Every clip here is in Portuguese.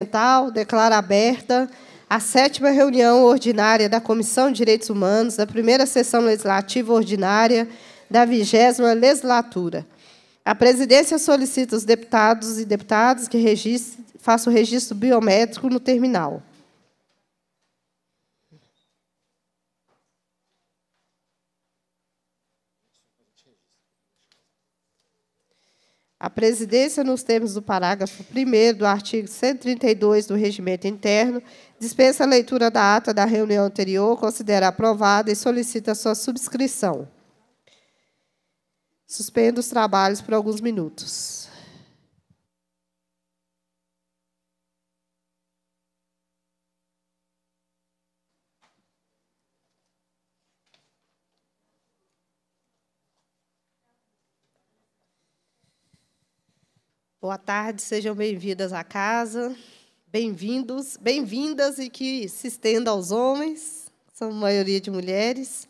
Ambiental declara aberta a sétima reunião ordinária da Comissão de Direitos Humanos, da primeira sessão legislativa ordinária da vigésima legislatura. A presidência solicita os deputados e deputadas que façam o registro biométrico no terminal. A presidência, nos termos do parágrafo 1 do artigo 132 do Regimento Interno, dispensa a leitura da ata da reunião anterior, considera aprovada e solicita sua subscrição. Suspendo os trabalhos por alguns minutos. Boa tarde, sejam bem-vindas à casa, bem-vindos, bem-vindas e que se estenda aos homens, são maioria de mulheres.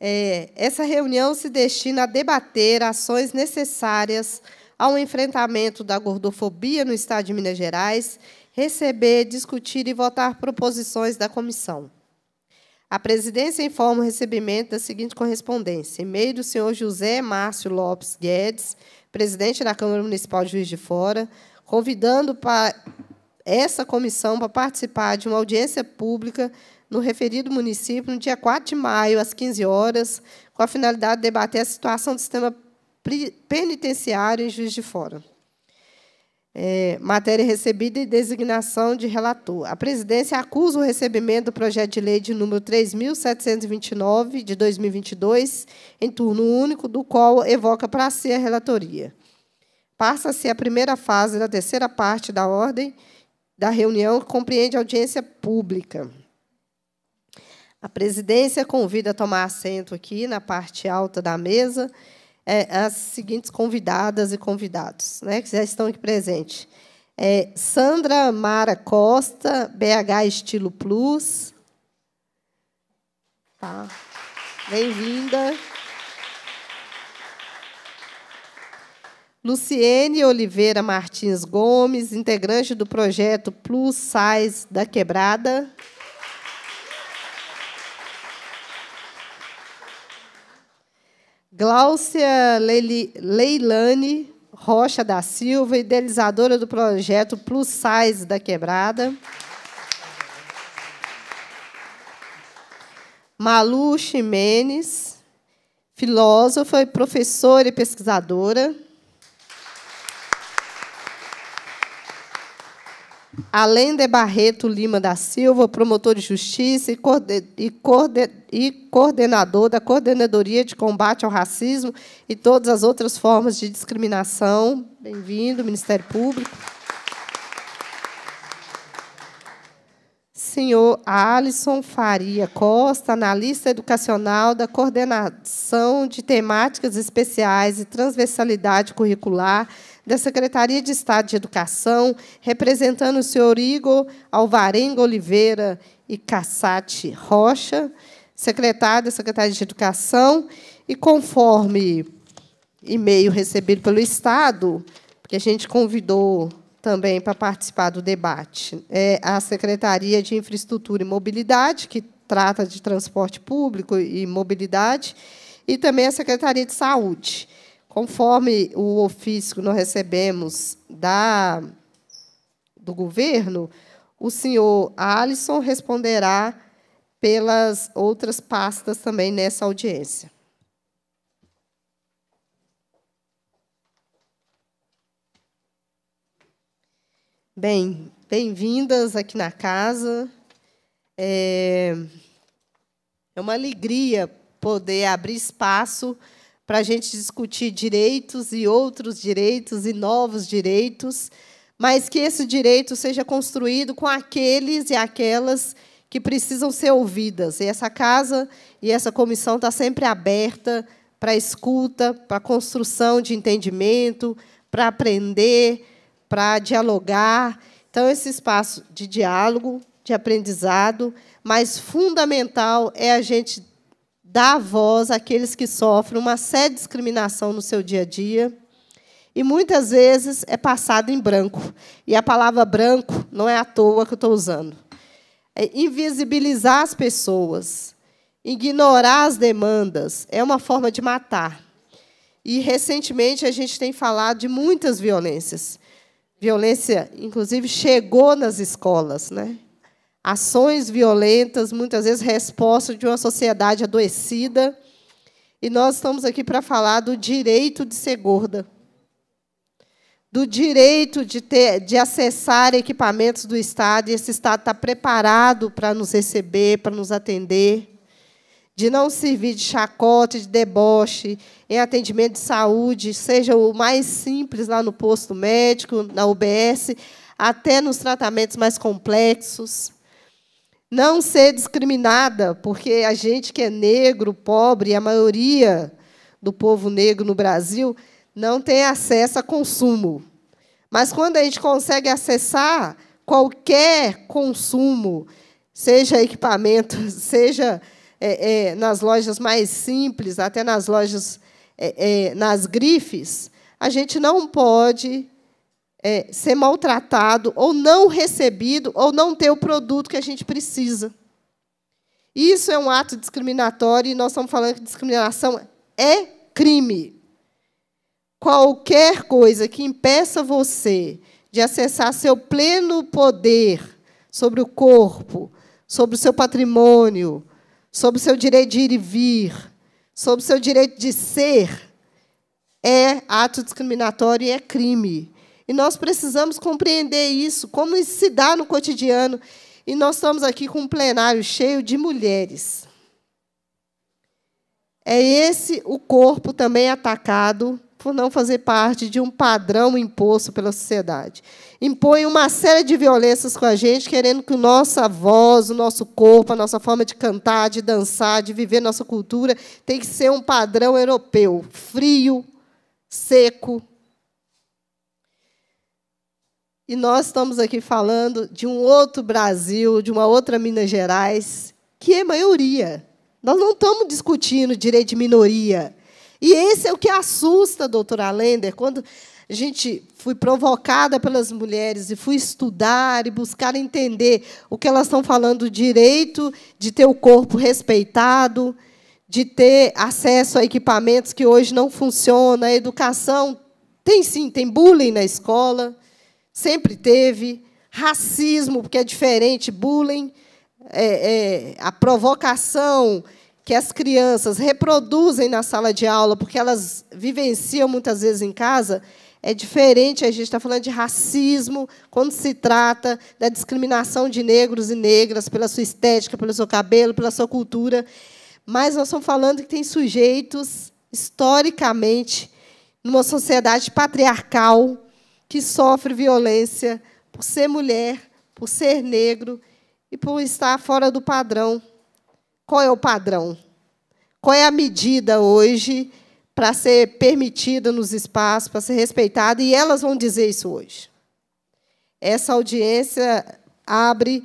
É, essa reunião se destina a debater ações necessárias ao enfrentamento da gordofobia no Estado de Minas Gerais, receber, discutir e votar proposições da comissão. A presidência informa o recebimento da seguinte correspondência: e-mail do senhor José Márcio Lopes Guedes, presidente da Câmara Municipal de Juiz de Fora, convidando para essa comissão para participar de uma audiência pública no referido município no dia 4 de maio, às 15 horas, com a finalidade de debater a situação do sistema penitenciário em Juiz de Fora. É, matéria recebida e designação de relator. A presidência acusa o recebimento do projeto de lei de número 3.729, de 2022, em turno único, do qual evoca para si a relatoria. Passa-se a primeira fase da terceira parte da ordem da reunião, que compreende audiência pública. A presidência convida a tomar assento aqui na parte alta da mesa é, as seguintes convidadas e convidados, né, que já estão aqui presentes. É, Sandra Mara Costa, BH Estilo Plus. Tá. Bem-vinda. Luciene Oliveira Martins Gomes, integrante do projeto Plus Size da Quebrada. Gláucia Leilane Rocha da Silva, idealizadora do projeto Plus Size da Quebrada. Malu Ximenes, filósofa, professora e pesquisadora. Além Barreto Lima da Silva, promotor de justiça e, e, e, coordenador da Coordenadoria de Combate ao Racismo e todas as outras formas de discriminação. Bem-vindo, Ministério Público. Senhor Alisson Faria Costa, analista educacional da Coordenação de Temáticas Especiais e Transversalidade Curricular da Secretaria de Estado de Educação, representando o senhor Igor Alvarenga Oliveira e Cassati Rocha, secretário da Secretaria de Educação, e conforme e-mail recebido pelo Estado, que a gente convidou também para participar do debate, é a Secretaria de Infraestrutura e Mobilidade, que trata de transporte público e mobilidade, e também a Secretaria de Saúde conforme o ofício que nós recebemos da, do governo, o senhor Alisson responderá pelas outras pastas também nessa audiência. Bem, bem-vindas aqui na casa. É, é uma alegria poder abrir espaço para para a gente discutir direitos e outros direitos e novos direitos, mas que esse direito seja construído com aqueles e aquelas que precisam ser ouvidas. E essa casa e essa comissão está sempre aberta para escuta, para construção de entendimento, para aprender, para dialogar. Então, esse espaço de diálogo, de aprendizado, mas fundamental é a gente dá voz àqueles que sofrem uma séria discriminação no seu dia a dia. E muitas vezes é passado em branco. E a palavra branco não é à toa que eu estou usando. É invisibilizar as pessoas, ignorar as demandas, é uma forma de matar. E recentemente a gente tem falado de muitas violências. Violência, inclusive, chegou nas escolas, né? ações violentas, muitas vezes resposta de uma sociedade adoecida. E nós estamos aqui para falar do direito de ser gorda, do direito de, ter, de acessar equipamentos do Estado, e esse Estado está preparado para nos receber, para nos atender, de não servir de chacote, de deboche, em atendimento de saúde, seja o mais simples lá no posto médico, na UBS, até nos tratamentos mais complexos não ser discriminada, porque a gente que é negro, pobre, a maioria do povo negro no Brasil não tem acesso a consumo. Mas quando a gente consegue acessar qualquer consumo, seja equipamento, seja é, é, nas lojas mais simples, até nas lojas é, é nas grifes, a gente não pode é, ser maltratado, ou não recebido, ou não ter o produto que a gente precisa. Isso é um ato discriminatório, e nós estamos falando que discriminação é crime. Qualquer coisa que impeça você de acessar seu pleno poder sobre o corpo, sobre o seu patrimônio, sobre o seu direito de ir e vir, sobre o seu direito de ser, é ato discriminatório e é crime. E nós precisamos compreender isso, como isso se dá no cotidiano. E nós estamos aqui com um plenário cheio de mulheres. É esse o corpo também atacado por não fazer parte de um padrão imposto pela sociedade. Impõe uma série de violências com a gente, querendo que nossa voz, o nosso corpo, a nossa forma de cantar, de dançar, de viver nossa cultura, tem que ser um padrão europeu, frio, seco, e nós estamos aqui falando de um outro Brasil, de uma outra Minas Gerais, que é maioria. Nós não estamos discutindo direito de minoria. E esse é o que assusta, doutora Lender, quando a gente fui provocada pelas mulheres e fui estudar e buscar entender o que elas estão falando, o direito de ter o corpo respeitado, de ter acesso a equipamentos que hoje não funcionam, a educação tem sim, tem bullying na escola sempre teve, racismo, porque é diferente, bullying, é, é, a provocação que as crianças reproduzem na sala de aula, porque elas vivenciam muitas vezes em casa, é diferente. A gente está falando de racismo quando se trata da discriminação de negros e negras pela sua estética, pelo seu cabelo, pela sua cultura. Mas nós estamos falando que tem sujeitos, historicamente, numa sociedade patriarcal, que sofre violência por ser mulher, por ser negro e por estar fora do padrão. Qual é o padrão? Qual é a medida hoje para ser permitida nos espaços, para ser respeitada? E elas vão dizer isso hoje. Essa audiência abre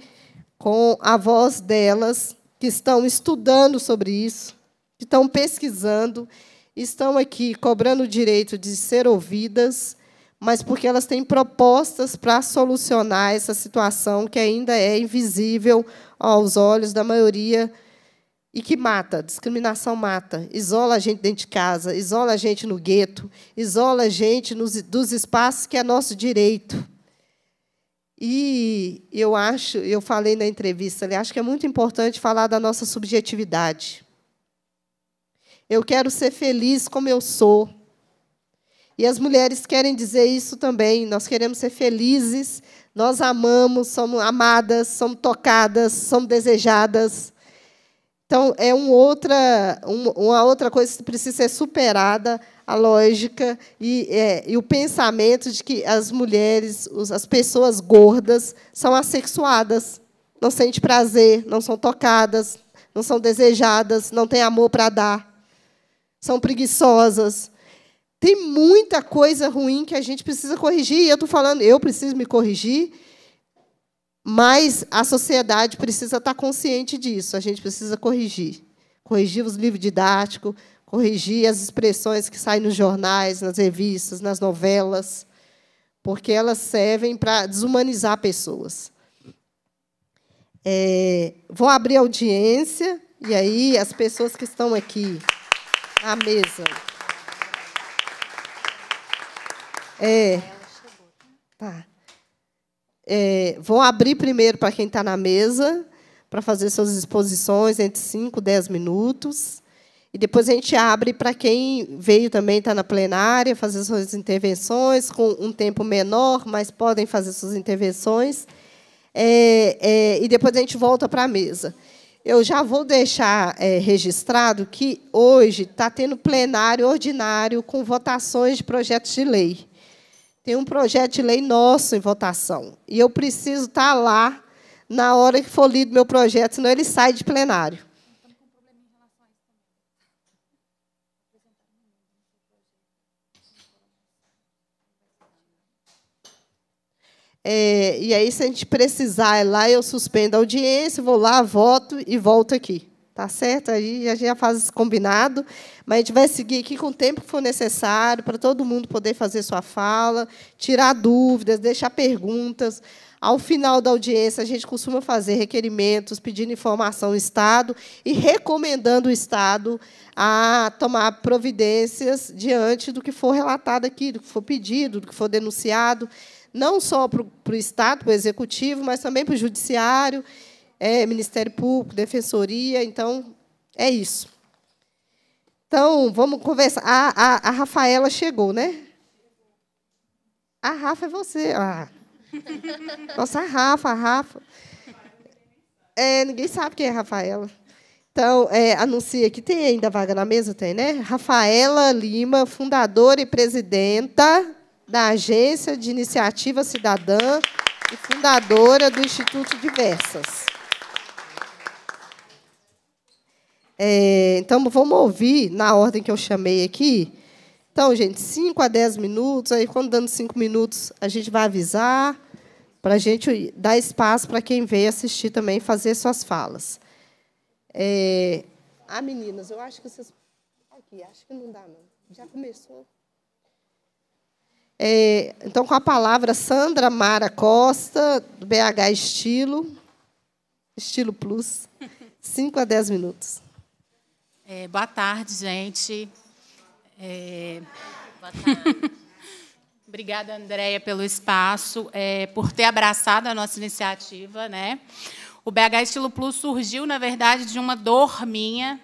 com a voz delas, que estão estudando sobre isso, que estão pesquisando, estão aqui cobrando o direito de ser ouvidas mas porque elas têm propostas para solucionar essa situação que ainda é invisível aos olhos da maioria e que mata, discriminação mata, isola a gente dentro de casa, isola a gente no gueto, isola a gente nos, dos espaços que é nosso direito. E eu acho, eu falei na entrevista ali, acho que é muito importante falar da nossa subjetividade. Eu quero ser feliz como eu sou. E as mulheres querem dizer isso também. Nós queremos ser felizes, nós amamos, somos amadas, somos tocadas, somos desejadas. Então, é um outra, uma outra coisa que precisa ser superada, a lógica e, é, e o pensamento de que as mulheres, as pessoas gordas, são assexuadas, não sentem prazer, não são tocadas, não são desejadas, não têm amor para dar, são preguiçosas, tem muita coisa ruim que a gente precisa corrigir. E eu estou falando, eu preciso me corrigir, mas a sociedade precisa estar tá consciente disso. A gente precisa corrigir. Corrigir os livros didáticos, corrigir as expressões que saem nos jornais, nas revistas, nas novelas, porque elas servem para desumanizar pessoas. É, vou abrir audiência, e aí as pessoas que estão aqui à mesa. É. Tá. É, vou abrir primeiro para quem está na mesa, para fazer suas exposições entre 5 e 10 minutos. E depois a gente abre para quem veio também, está na plenária, fazer suas intervenções, com um tempo menor, mas podem fazer suas intervenções. É, é, e depois a gente volta para a mesa. Eu já vou deixar é, registrado que hoje está tendo plenário ordinário com votações de projetos de lei. Tem um projeto de lei nosso em votação. E eu preciso estar tá lá na hora que for lido meu projeto, senão ele sai de plenário. É, e aí, se a gente precisar ir é lá, eu suspendo a audiência, vou lá, voto e volto aqui. Tá certo? Aí a gente já faz combinado, mas a gente vai seguir aqui com o tempo que for necessário para todo mundo poder fazer sua fala, tirar dúvidas, deixar perguntas. Ao final da audiência, a gente costuma fazer requerimentos, pedindo informação ao Estado e recomendando o Estado a tomar providências diante do que for relatado aqui, do que for pedido, do que for denunciado, não só para o Estado, para o Executivo, mas também para o Judiciário é Ministério Público, Defensoria, então é isso. Então, vamos conversar. A, a, a Rafaela chegou, né? A Rafa é você. Ah. Nossa, a Rafa, a Rafa. É, ninguém sabe quem é a Rafaela. Então, é, anuncia que tem ainda vaga na mesa, tem, né? Rafaela Lima, fundadora e presidenta da Agência de Iniciativa Cidadã e fundadora do Instituto Diversas. É, então, vamos ouvir na ordem que eu chamei aqui. Então, gente, 5 a 10 minutos. Aí, quando dando 5 minutos, a gente vai avisar para a gente dar espaço para quem veio assistir também fazer suas falas. É... Ah, meninas, eu acho que vocês... Aqui, acho que não dá, não. Já começou. É, então, com a palavra, Sandra Mara Costa, do BH Estilo, Estilo Plus, 5 a 10 minutos. É, boa tarde, gente. É... Boa tarde. Obrigada, Andréia, pelo espaço, é, por ter abraçado a nossa iniciativa. Né? O BH Estilo Plus surgiu, na verdade, de uma dor minha,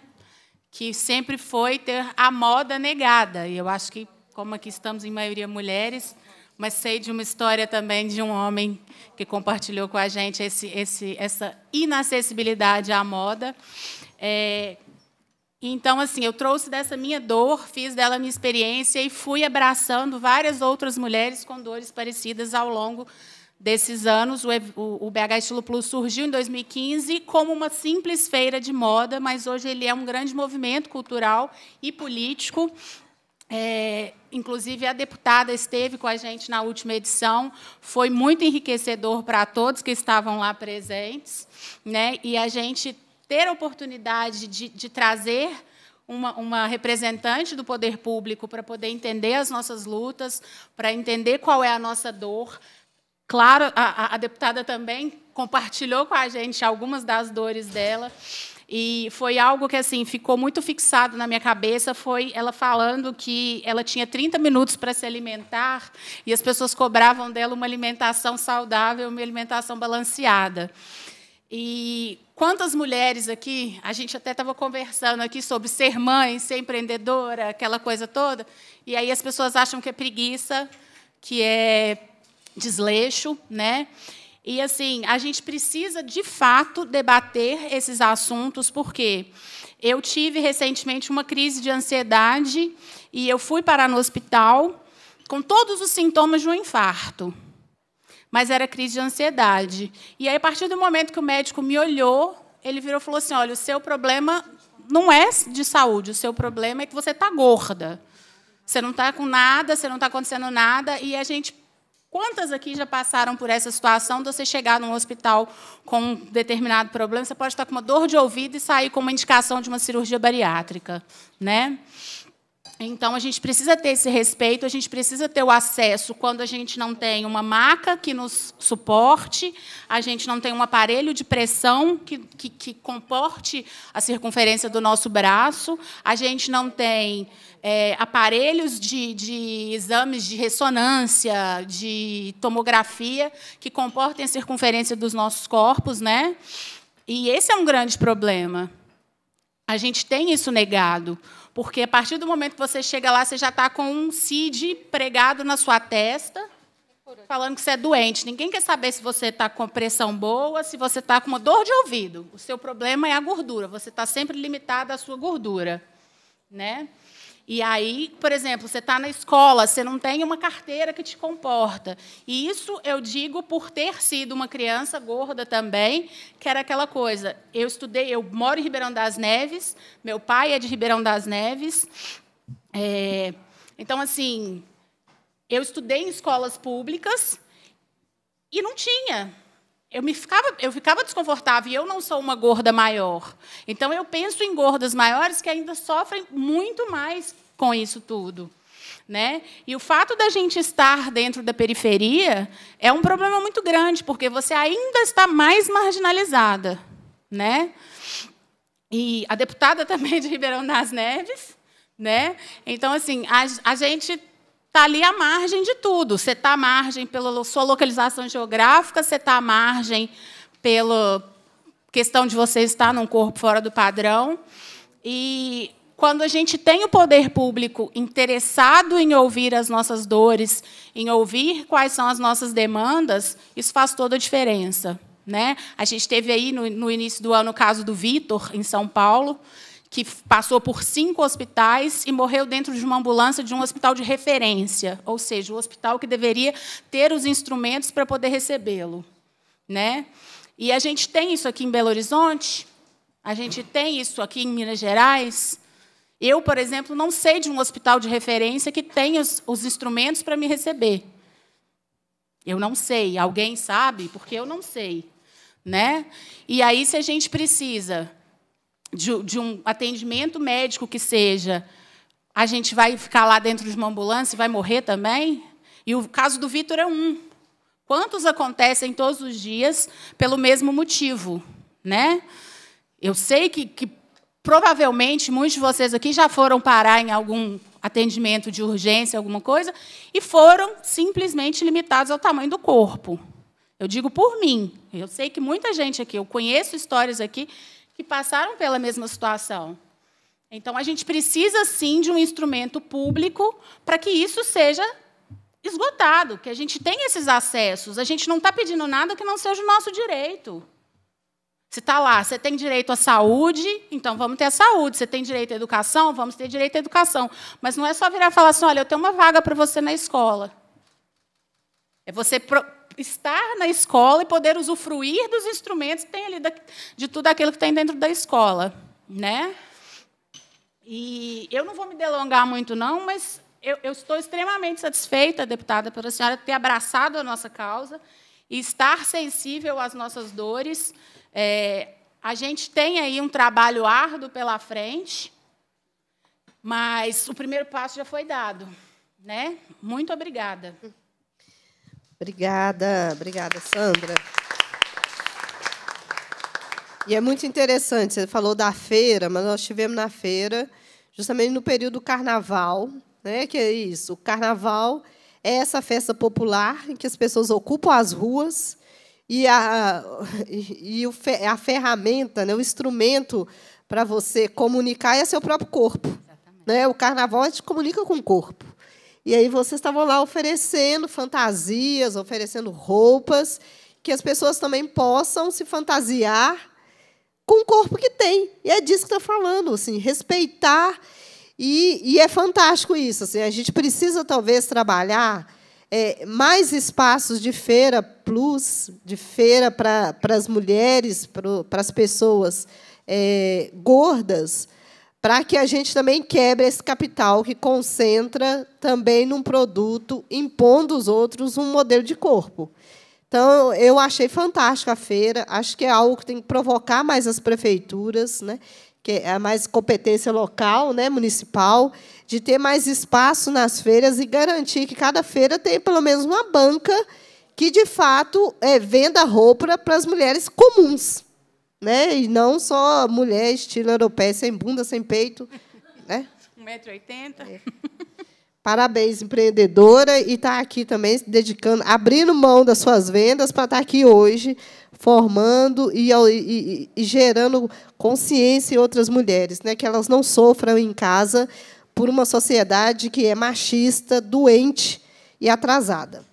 que sempre foi ter a moda negada. E eu acho que, como aqui estamos em maioria mulheres, mas sei de uma história também de um homem que compartilhou com a gente esse, esse, essa inacessibilidade à moda. É, então, assim, eu trouxe dessa minha dor, fiz dela minha experiência e fui abraçando várias outras mulheres com dores parecidas ao longo desses anos. O BH Estilo Plus surgiu em 2015 como uma simples feira de moda, mas hoje ele é um grande movimento cultural e político. É, inclusive, a deputada esteve com a gente na última edição. Foi muito enriquecedor para todos que estavam lá presentes. Né? E a gente ter a oportunidade de, de trazer uma, uma, representante do poder público para poder entender as nossas lutas, para entender qual é a nossa dor. Claro, a, a deputada também compartilhou com a gente algumas das dores dela. E foi algo que assim ficou muito fixado na minha cabeça, foi ela falando que ela tinha 30 minutos para se alimentar e as pessoas cobravam dela uma alimentação saudável, uma alimentação balanceada. E quantas mulheres aqui, a gente até estava conversando aqui sobre ser mãe, ser empreendedora, aquela coisa toda, e aí as pessoas acham que é preguiça, que é desleixo, né? E assim, a gente precisa de fato debater esses assuntos, porque eu tive recentemente uma crise de ansiedade e eu fui parar no hospital com todos os sintomas de um infarto mas era crise de ansiedade. E aí, a partir do momento que o médico me olhou, ele virou e falou assim: olha, o seu problema não é de saúde, o seu problema é que você está gorda. Você não está com nada, você não está acontecendo nada, e a gente Quantas aqui já passaram por essa situação de você chegar num hospital com um determinado problema? Você pode estar com uma dor de ouvido e sair com uma indicação de uma cirurgia bariátrica, né? Então, a gente precisa ter esse respeito, a gente precisa ter o acesso quando a gente não tem uma maca que nos suporte, a gente não tem um aparelho de pressão que, que, que comporte a circunferência do nosso braço, a gente não tem é, aparelhos de, de, exames de ressonância, de tomografia, que comportem a circunferência dos nossos corpos. Né? E esse é um grande problema. A gente tem isso negado. Porque a partir do momento que você chega lá, você já está com um CID pregado na sua testa, falando que você é doente. Ninguém quer saber se você está com pressão boa, se você está com uma dor de ouvido. O seu problema é a gordura. Você está sempre limitado à sua gordura. Né? E aí, por exemplo, você está na escola, você não tem uma carteira que te comporta. E isso eu digo por ter sido uma criança gorda também, que era aquela coisa. Eu estudei, eu moro em Ribeirão das Neves, meu pai é de Ribeirão das Neves. É, então, assim, eu estudei em escolas públicas e não tinha eu me ficava, eu ficava desconfortável e eu não sou uma gorda maior. Então eu penso em gordas maiores que ainda sofrem muito mais com isso tudo. Né? E o fato da gente estar dentro da periferia é um problema muito grande, porque você ainda está mais marginalizada. Né? E a deputada também de Ribeirão das Neves. Né? Então, assim, a, a gente está ali à margem de tudo. Você está à margem pela sua localização geográfica, você está à margem pela questão de você estar num corpo fora do padrão. E quando a gente tem o poder público interessado em ouvir as nossas dores, em ouvir quais são as nossas demandas, isso faz toda a diferença. Né? A gente teve aí no, no início do ano o caso do Vitor, em São Paulo, que passou por cinco hospitais e morreu dentro de uma ambulância de um hospital de referência, ou seja, o hospital que deveria ter os instrumentos para poder recebê-lo. Né? E a gente tem isso aqui em Belo Horizonte, a gente tem isso aqui em Minas Gerais, eu, por exemplo, não sei de um hospital de referência que tenha os, os instrumentos para me receber. Eu não sei. Alguém sabe? Porque eu não sei. Né? E aí, se a gente precisa de, de um atendimento médico que seja, a gente vai ficar lá dentro de uma ambulância e vai morrer também? E o caso do Vitor é um. Quantos acontecem todos os dias pelo mesmo motivo? Né? Eu sei que, que provavelmente muitos de vocês aqui já foram parar em algum atendimento de urgência, alguma coisa, e foram simplesmente limitados ao tamanho do corpo. Eu digo por mim. Eu sei que muita gente aqui, eu conheço histórias aqui que passaram pela mesma situação. Então a gente precisa sim de um instrumento público para que isso seja esgotado, que a gente tenha esses acessos. A gente não está pedindo nada que não seja o nosso direito. Se está lá, você tem direito à saúde, então vamos ter a saúde. Você tem direito à educação, vamos ter direito à educação. Mas não é só virar e falar assim, olha, eu tenho uma vaga para você na escola. É você estar na escola e poder usufruir dos instrumentos que tem ali, de tudo aquilo que tem dentro da escola. Né? E eu não vou me delongar muito, não, mas eu, eu estou extremamente satisfeita, deputada, pela senhora ter abraçado a nossa causa e estar sensível às nossas dores. É, a gente tem aí um trabalho árduo pela frente, mas o primeiro passo já foi dado. Né? Muito obrigada. Obrigada, obrigada, Sandra. E é muito interessante, você falou da feira, mas nós estivemos na feira justamente no período do carnaval, né? que é isso, o carnaval é essa festa popular em que as pessoas ocupam as ruas e a, e o, a ferramenta, né, o instrumento para você comunicar é seu próprio corpo. Né? O carnaval a gente comunica com o corpo. E aí vocês estavam lá oferecendo fantasias, oferecendo roupas, que as pessoas também possam se fantasiar com o corpo que tem. E é disso que estou falando, assim, respeitar. E, e é fantástico isso. Assim, a gente precisa, talvez, trabalhar é, mais espaços de feira plus, de feira para as mulheres, para as pessoas é, gordas, para que a gente também quebre esse capital que concentra também num produto, impondo aos outros um modelo de corpo. Então, eu achei fantástica a feira, acho que é algo que tem que provocar mais as prefeituras, né? que é mais competência local, né? municipal, de ter mais espaço nas feiras e garantir que cada feira tenha pelo menos uma banca que, de fato, é, venda roupa para as mulheres comuns. Né? E não só mulher estilo europeia, sem bunda, sem peito. Né? 1,80m. É. Parabéns, empreendedora, e está aqui também se dedicando, abrindo mão das suas vendas para estar tá aqui hoje, formando e, e, e gerando consciência em outras mulheres, né? que elas não sofram em casa por uma sociedade que é machista, doente e atrasada.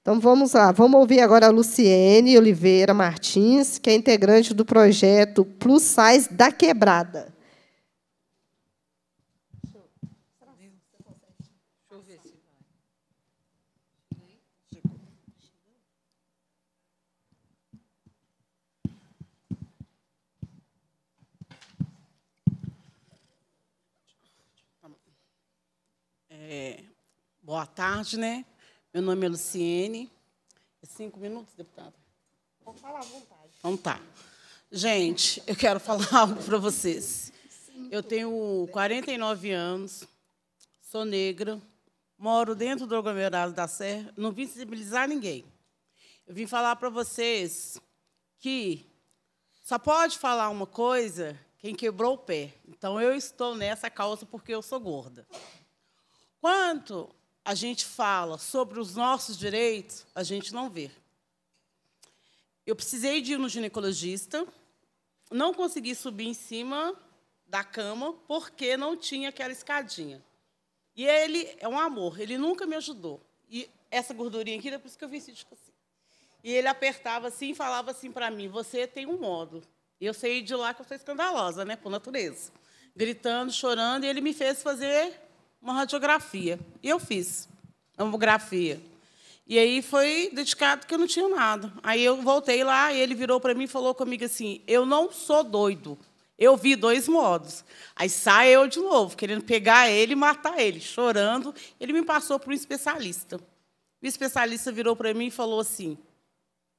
Então vamos lá, vamos ouvir agora a Luciene Oliveira Martins, que é integrante do projeto Plus Size da Quebrada. Deixa eu ver se É, boa tarde, né? Meu nome é Luciene. É cinco minutos, deputada? Vou falar à vontade. Então tá. Gente, eu quero falar algo para vocês. Eu tenho 49 anos, sou negra, moro dentro do aglomerado da Serra, não vim sensibilizar ninguém. Eu vim falar para vocês que só pode falar uma coisa quem quebrou o pé. Então eu estou nessa causa porque eu sou gorda. Quanto a gente fala sobre os nossos direitos, a gente não vê. Eu precisei de ir no ginecologista, não consegui subir em cima da cama porque não tinha aquela escadinha. E ele é um amor, ele nunca me ajudou. E essa gordurinha aqui, é por isso que eu vim assim. E ele apertava assim e falava assim para mim: Você tem um modo. E eu saí de lá que eu sou escandalosa, né, por natureza. Gritando, chorando, e ele me fez fazer uma radiografia. E eu fiz mamografia. E aí foi dedicado que eu não tinha nada. Aí eu voltei lá e ele virou para mim e falou comigo assim: Eu não sou doido. Eu vi dois modos. Aí sai eu de novo, querendo pegar ele e matar ele, chorando. Ele me passou para um especialista. O especialista virou para mim e falou assim: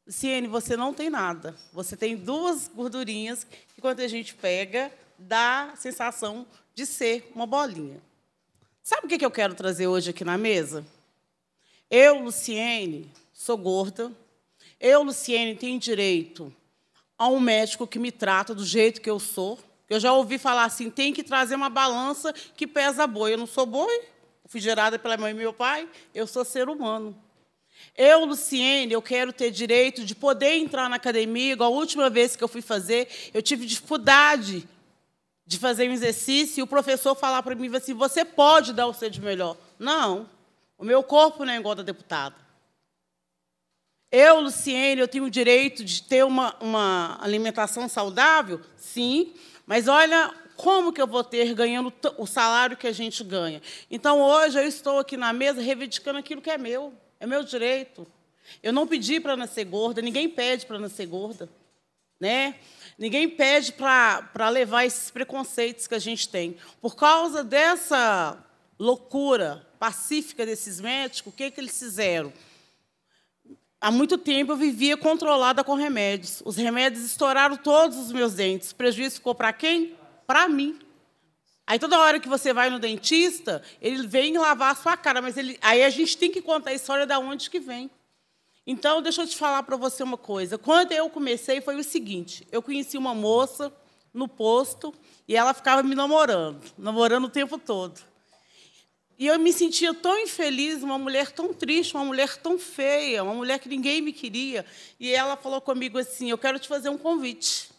Ciene, você não tem nada. Você tem duas gordurinhas que, quando a gente pega, dá a sensação de ser uma bolinha. Sabe o que eu quero trazer hoje aqui na mesa? Eu, Luciene, sou gorda. Eu, Luciene, tenho direito a um médico que me trata do jeito que eu sou. Eu já ouvi falar assim: tem que trazer uma balança que pesa boi. Eu não sou boi, fui gerada pela mãe e meu pai, eu sou ser humano. Eu, Luciene, eu quero ter direito de poder entrar na academia, igual a última vez que eu fui fazer, eu tive dificuldade de fazer um exercício e o professor falar para mim assim: você pode dar o seu de melhor. Não, o meu corpo não é igual da deputada. Eu, Luciene, eu tenho o direito de ter uma, uma alimentação saudável? Sim, mas olha como que eu vou ter ganhando o salário que a gente ganha. Então, hoje, eu estou aqui na mesa reivindicando aquilo que é meu, é meu direito. Eu não pedi para nascer gorda, ninguém pede para nascer gorda. Né? Ninguém pede para levar esses preconceitos que a gente tem. Por causa dessa loucura pacífica desses médicos, o que, que eles fizeram? Há muito tempo eu vivia controlada com remédios. Os remédios estouraram todos os meus dentes. O prejuízo ficou para quem? Para mim. Aí toda hora que você vai no dentista, ele vem lavar a sua cara, mas ele, aí a gente tem que contar a história da onde que vem. Então, deixa eu te falar para você uma coisa. Quando eu comecei, foi o seguinte: eu conheci uma moça no posto e ela ficava me namorando, namorando o tempo todo. E eu me sentia tão infeliz, uma mulher tão triste, uma mulher tão feia, uma mulher que ninguém me queria. E ela falou comigo assim: Eu quero te fazer um convite.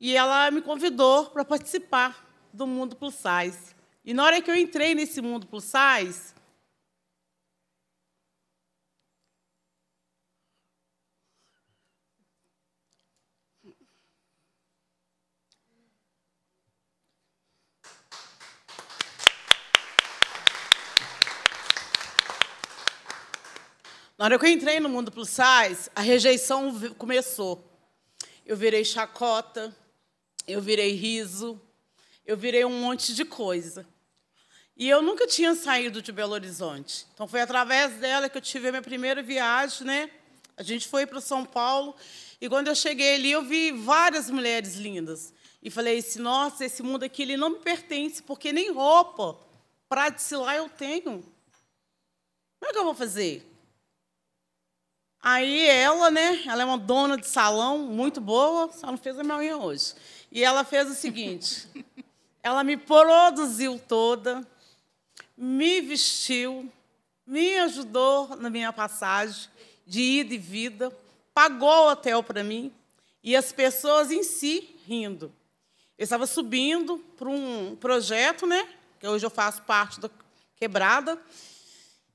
E ela me convidou para participar do Mundo Plus Size. E na hora que eu entrei nesse Mundo Plus Size, Na hora que eu entrei no mundo plus size, a rejeição começou. Eu virei chacota, eu virei riso, eu virei um monte de coisa. E eu nunca tinha saído de Belo Horizonte. Então foi através dela que eu tive a minha primeira viagem, né? A gente foi para São Paulo e quando eu cheguei ali eu vi várias mulheres lindas e falei assim, nossa, esse mundo aqui ele não me pertence porque nem roupa para desfilar eu tenho. Como é que eu vou fazer? Aí ela, né? Ela é uma dona de salão muito boa, só não fez a minha unha hoje. E ela fez o seguinte: ela me produziu toda, me vestiu, me ajudou na minha passagem de ida e vida, pagou o hotel para mim e as pessoas em si rindo. Eu estava subindo para um projeto, né? Que hoje eu faço parte da quebrada.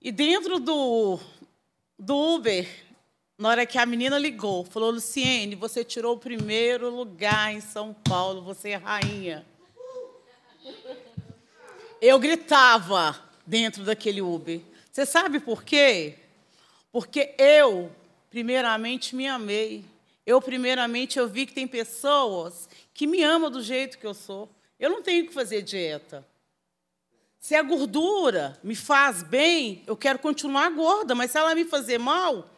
E dentro do, do Uber, na hora que a menina ligou, falou: Luciene, você tirou o primeiro lugar em São Paulo, você é rainha. Eu gritava dentro daquele Uber. Você sabe por quê? Porque eu, primeiramente, me amei. Eu, primeiramente, eu vi que tem pessoas que me amam do jeito que eu sou. Eu não tenho que fazer dieta. Se a gordura me faz bem, eu quero continuar gorda, mas se ela me fazer mal,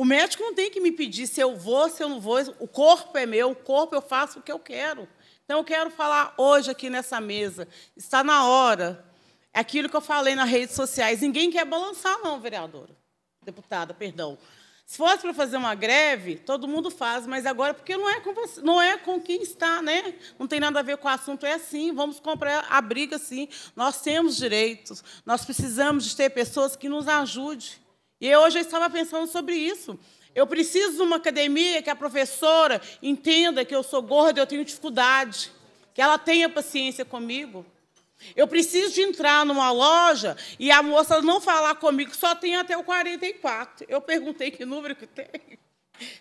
o médico não tem que me pedir se eu vou, se eu não vou. O corpo é meu, o corpo eu faço o que eu quero. Então eu quero falar hoje aqui nessa mesa. Está na hora. É aquilo que eu falei nas redes sociais. Ninguém quer balançar, não, vereadora. Deputada, perdão. Se fosse para fazer uma greve, todo mundo faz, mas agora, porque não é com você, não é com quem está, né? Não tem nada a ver com o assunto, é assim, vamos comprar a briga sim. Nós temos direitos, nós precisamos de ter pessoas que nos ajudem. E hoje já estava pensando sobre isso. Eu preciso de uma academia que a professora entenda que eu sou gorda, eu tenho dificuldade, que ela tenha paciência comigo. Eu preciso de entrar numa loja e a moça não falar comigo, só tem até o 44. Eu perguntei que número que tem.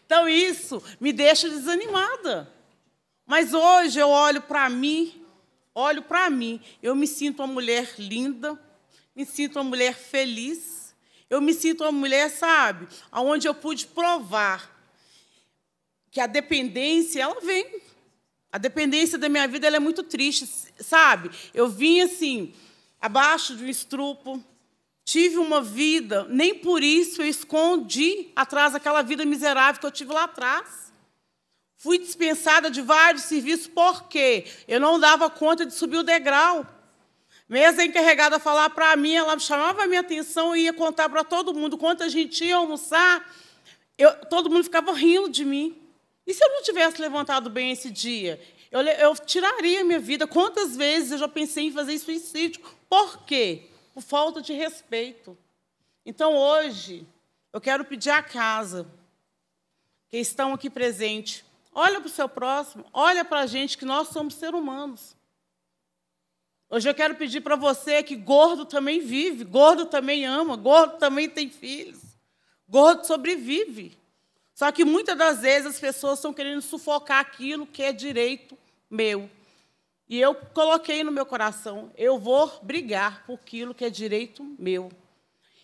Então, isso me deixa desanimada. Mas hoje eu olho para mim, olho para mim, eu me sinto uma mulher linda, me sinto uma mulher feliz, eu me sinto uma mulher, sabe, aonde eu pude provar que a dependência, ela vem. A dependência da minha vida é muito triste, sabe? Eu vim assim, abaixo de um estrupo, tive uma vida, nem por isso eu escondi atrás aquela vida miserável que eu tive lá atrás. Fui dispensada de vários serviços porque eu não dava conta de subir o degrau. Mesmo a encarregada falar para mim, ela chamava a minha atenção e ia contar para todo mundo. Quando a gente ia almoçar, eu, todo mundo ficava rindo de mim. E se eu não tivesse levantado bem esse dia? Eu, eu tiraria a minha vida. Quantas vezes eu já pensei em fazer suicídio? Por quê? Por falta de respeito. Então, hoje, eu quero pedir à casa, que estão aqui presentes, olha para o seu próximo, olha para a gente, que nós somos seres humanos. Hoje eu quero pedir para você que gordo também vive, gordo também ama, gordo também tem filhos, gordo sobrevive. Só que muitas das vezes as pessoas estão querendo sufocar aquilo que é direito meu. E eu coloquei no meu coração, eu vou brigar por aquilo que é direito meu.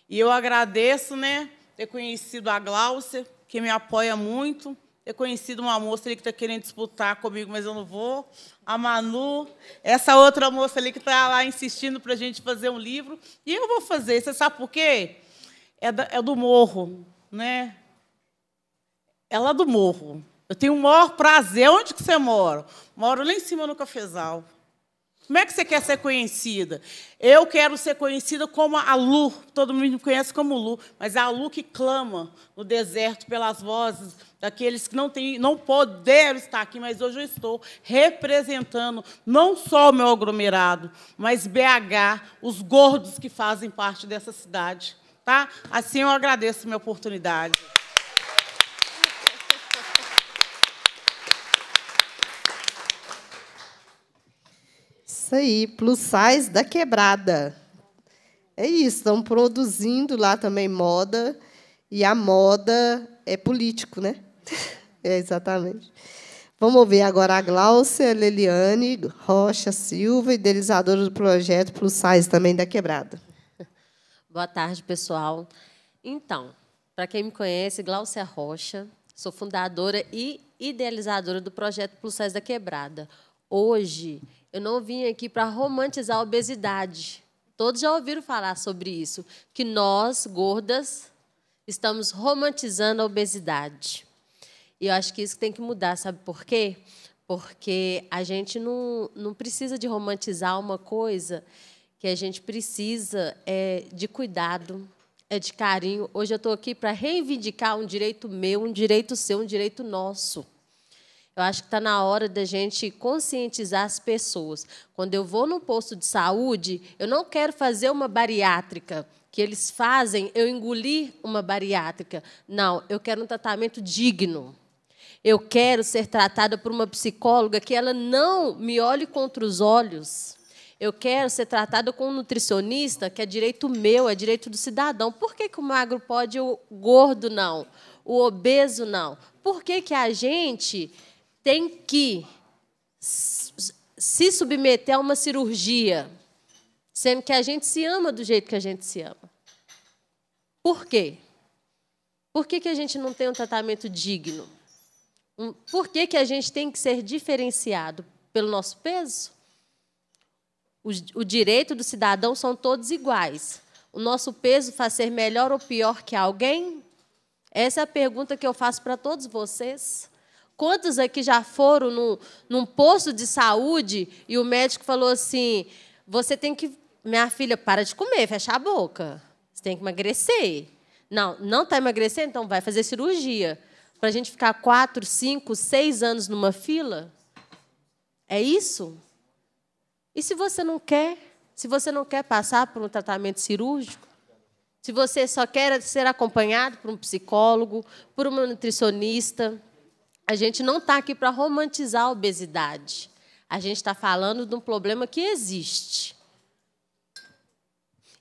E eu agradeço, né, ter conhecido a Gláucia, que me apoia muito, ter é conhecido uma moça ali que está querendo disputar comigo, mas eu não vou. A Manu, essa outra moça ali que está lá insistindo para a gente fazer um livro. E eu vou fazer. Você sabe por quê? É, da, é do morro, né? Ela é do morro. Eu tenho o maior prazer. Onde que você mora? Moro lá em cima no cafezal. Como é que você quer ser conhecida? Eu quero ser conhecida como a Lu, todo mundo me conhece como Lu, mas é a Lu que clama no deserto pelas vozes daqueles que não, tem, não puderam estar aqui, mas hoje eu estou representando não só o meu aglomerado, mas BH, os gordos que fazem parte dessa cidade. Tá? Assim eu agradeço a minha oportunidade. Isso aí, plus size da quebrada. É isso, estão produzindo lá também moda, e a moda é político, né? é, exatamente. Vamos ouvir agora a Gláucia Leliane Rocha Silva, idealizadora do projeto Plus Size também da Quebrada. Boa tarde, pessoal. Então, para quem me conhece, Gláucia Rocha, sou fundadora e idealizadora do projeto Plus Size da Quebrada. Hoje, eu não vim aqui para romantizar a obesidade. Todos já ouviram falar sobre isso, que nós, gordas, estamos romantizando a obesidade. E eu acho que isso tem que mudar, sabe por quê? Porque a gente não, não precisa de romantizar uma coisa que a gente precisa é de cuidado, é de carinho. Hoje eu estou aqui para reivindicar um direito meu, um direito seu, um direito nosso. Eu acho que está na hora da gente conscientizar as pessoas. Quando eu vou no posto de saúde, eu não quero fazer uma bariátrica que eles fazem eu engolir uma bariátrica. Não, eu quero um tratamento digno. Eu quero ser tratada por uma psicóloga que ela não me olhe contra os olhos. Eu quero ser tratada com um nutricionista que é direito meu, é direito do cidadão. Por que, que o magro pode e o gordo não? O obeso não? Por que, que a gente tem que se submeter a uma cirurgia, sendo que a gente se ama do jeito que a gente se ama. Por quê? Por que, que a gente não tem um tratamento digno? Por que, que a gente tem que ser diferenciado? Pelo nosso peso? O, o direito do cidadão são todos iguais. O nosso peso faz ser melhor ou pior que alguém? Essa é a pergunta que eu faço para todos vocês. Quantos aqui já foram num posto de saúde e o médico falou assim: você tem que. Minha filha, para de comer, fecha a boca. Você tem que emagrecer. Não, não está emagrecendo? Então vai fazer cirurgia. Para a gente ficar quatro, cinco, seis anos numa fila? É isso? E se você não quer? Se você não quer passar por um tratamento cirúrgico? Se você só quer ser acompanhado por um psicólogo, por uma nutricionista? a gente não está aqui para romantizar a obesidade. A gente está falando de um problema que existe.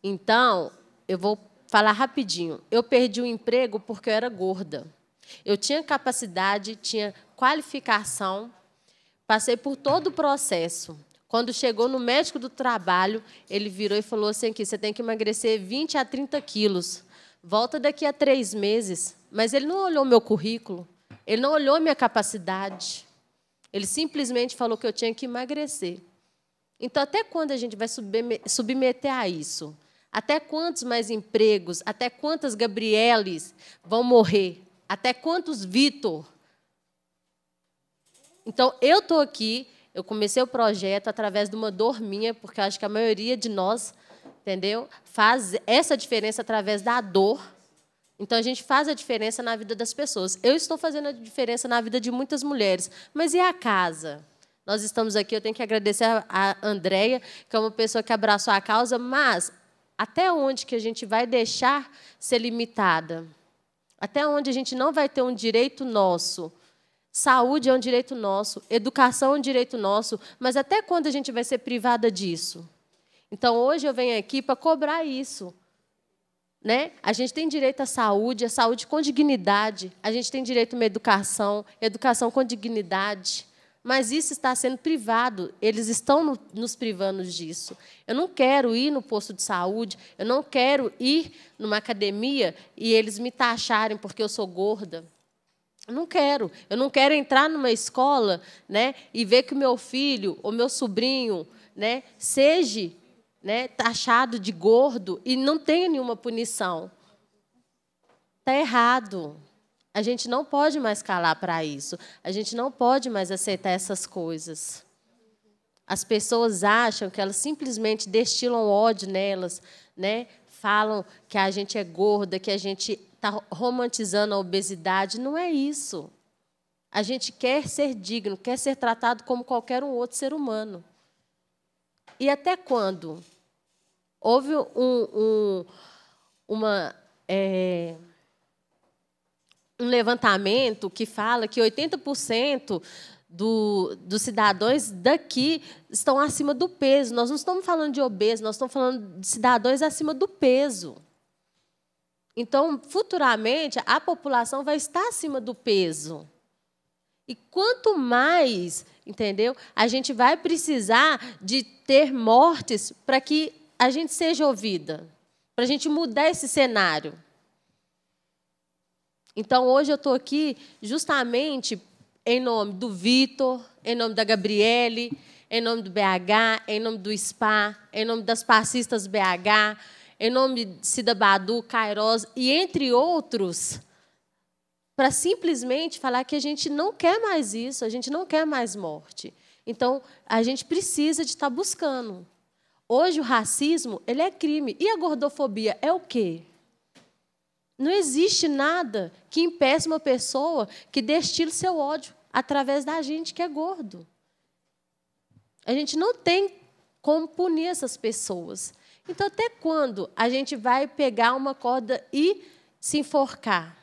Então, eu vou falar rapidinho. Eu perdi o emprego porque eu era gorda. Eu tinha capacidade, tinha qualificação, passei por todo o processo. Quando chegou no médico do trabalho, ele virou e falou assim: aqui, você tem que emagrecer 20 a 30 quilos. Volta daqui a três meses. Mas ele não olhou meu currículo. Ele não olhou minha capacidade. Ele simplesmente falou que eu tinha que emagrecer. Então, até quando a gente vai submeter a isso? Até quantos mais empregos? Até quantas Gabrieles vão morrer? Até quantos Vitor? Então, eu estou aqui, eu comecei o projeto através de uma dor minha, porque acho que a maioria de nós, entendeu? Faz essa diferença através da dor então a gente faz a diferença na vida das pessoas. Eu estou fazendo a diferença na vida de muitas mulheres, mas e a casa? Nós estamos aqui, eu tenho que agradecer a Andrea, que é uma pessoa que abraçou a causa, mas até onde que a gente vai deixar ser limitada? Até onde a gente não vai ter um direito nosso? Saúde é um direito nosso, educação é um direito nosso, mas até quando a gente vai ser privada disso? Então, hoje eu venho aqui para cobrar isso, né? A gente tem direito à saúde, à saúde com dignidade. A gente tem direito a uma educação, educação com dignidade. Mas isso está sendo privado. Eles estão no, nos privando disso. Eu não quero ir no posto de saúde, eu não quero ir numa academia e eles me taxarem porque eu sou gorda. Eu não quero. Eu não quero entrar numa escola, né, e ver que o meu filho ou meu sobrinho, né, seja né, taxado de gordo e não tem nenhuma punição. Está errado. A gente não pode mais calar para isso. A gente não pode mais aceitar essas coisas. As pessoas acham que elas simplesmente destilam ódio nelas, né? Falam que a gente é gorda, que a gente está romantizando a obesidade. Não é isso. A gente quer ser digno, quer ser tratado como qualquer um outro ser humano. E até quando? houve um, um uma, é, um levantamento que fala que 80% do, dos cidadãos daqui estão acima do peso. Nós não estamos falando de obeso, nós estamos falando de cidadãos acima do peso. Então, futuramente, a população vai estar acima do peso. E quanto mais, entendeu? A gente vai precisar de ter mortes para que a gente seja ouvida, para a gente mudar esse cenário. Então, hoje eu estou aqui justamente em nome do Vitor, em nome da Gabriele, em nome do BH, em nome do SPA, em nome das passistas BH, em nome de Cida Badu, Kairos e entre outros, para simplesmente falar que a gente não quer mais isso, a gente não quer mais morte. Então, a gente precisa de estar tá buscando. Hoje o racismo, ele é crime. E a gordofobia é o quê? Não existe nada que impeça uma pessoa que destile seu ódio através da gente que é gordo. A gente não tem como punir essas pessoas. Então, até quando a gente vai pegar uma corda e se enforcar?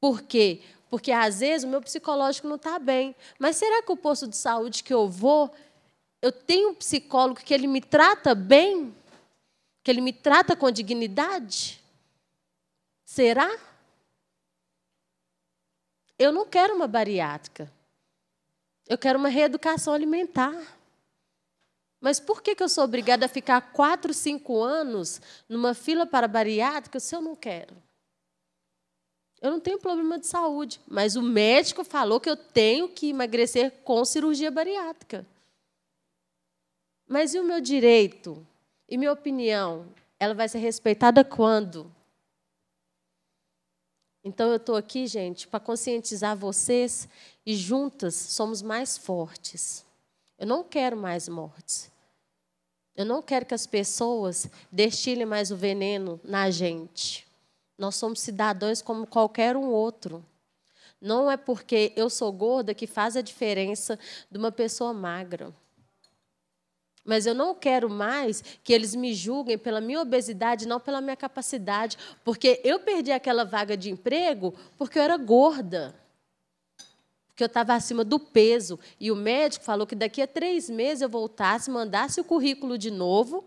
Por quê? Porque às vezes o meu psicológico não está bem. Mas será que o posto de saúde que eu vou eu tenho um psicólogo que ele me trata bem, que ele me trata com dignidade? Será? Eu não quero uma bariátrica. Eu quero uma reeducação alimentar. Mas por que, que eu sou obrigada a ficar quatro, cinco anos numa fila para bariátrica se eu não quero? Eu não tenho problema de saúde, mas o médico falou que eu tenho que emagrecer com cirurgia bariátrica. Mas e o meu direito e minha opinião? Ela vai ser respeitada quando? Então eu estou aqui, gente, para conscientizar vocês e juntas somos mais fortes. Eu não quero mais mortes. Eu não quero que as pessoas destilem mais o veneno na gente. Nós somos cidadãos como qualquer um outro. Não é porque eu sou gorda que faz a diferença de uma pessoa magra. Mas eu não quero mais que eles me julguem pela minha obesidade, não pela minha capacidade, porque eu perdi aquela vaga de emprego porque eu era gorda. Porque eu estava acima do peso. E o médico falou que daqui a três meses eu voltasse, mandasse o currículo de novo,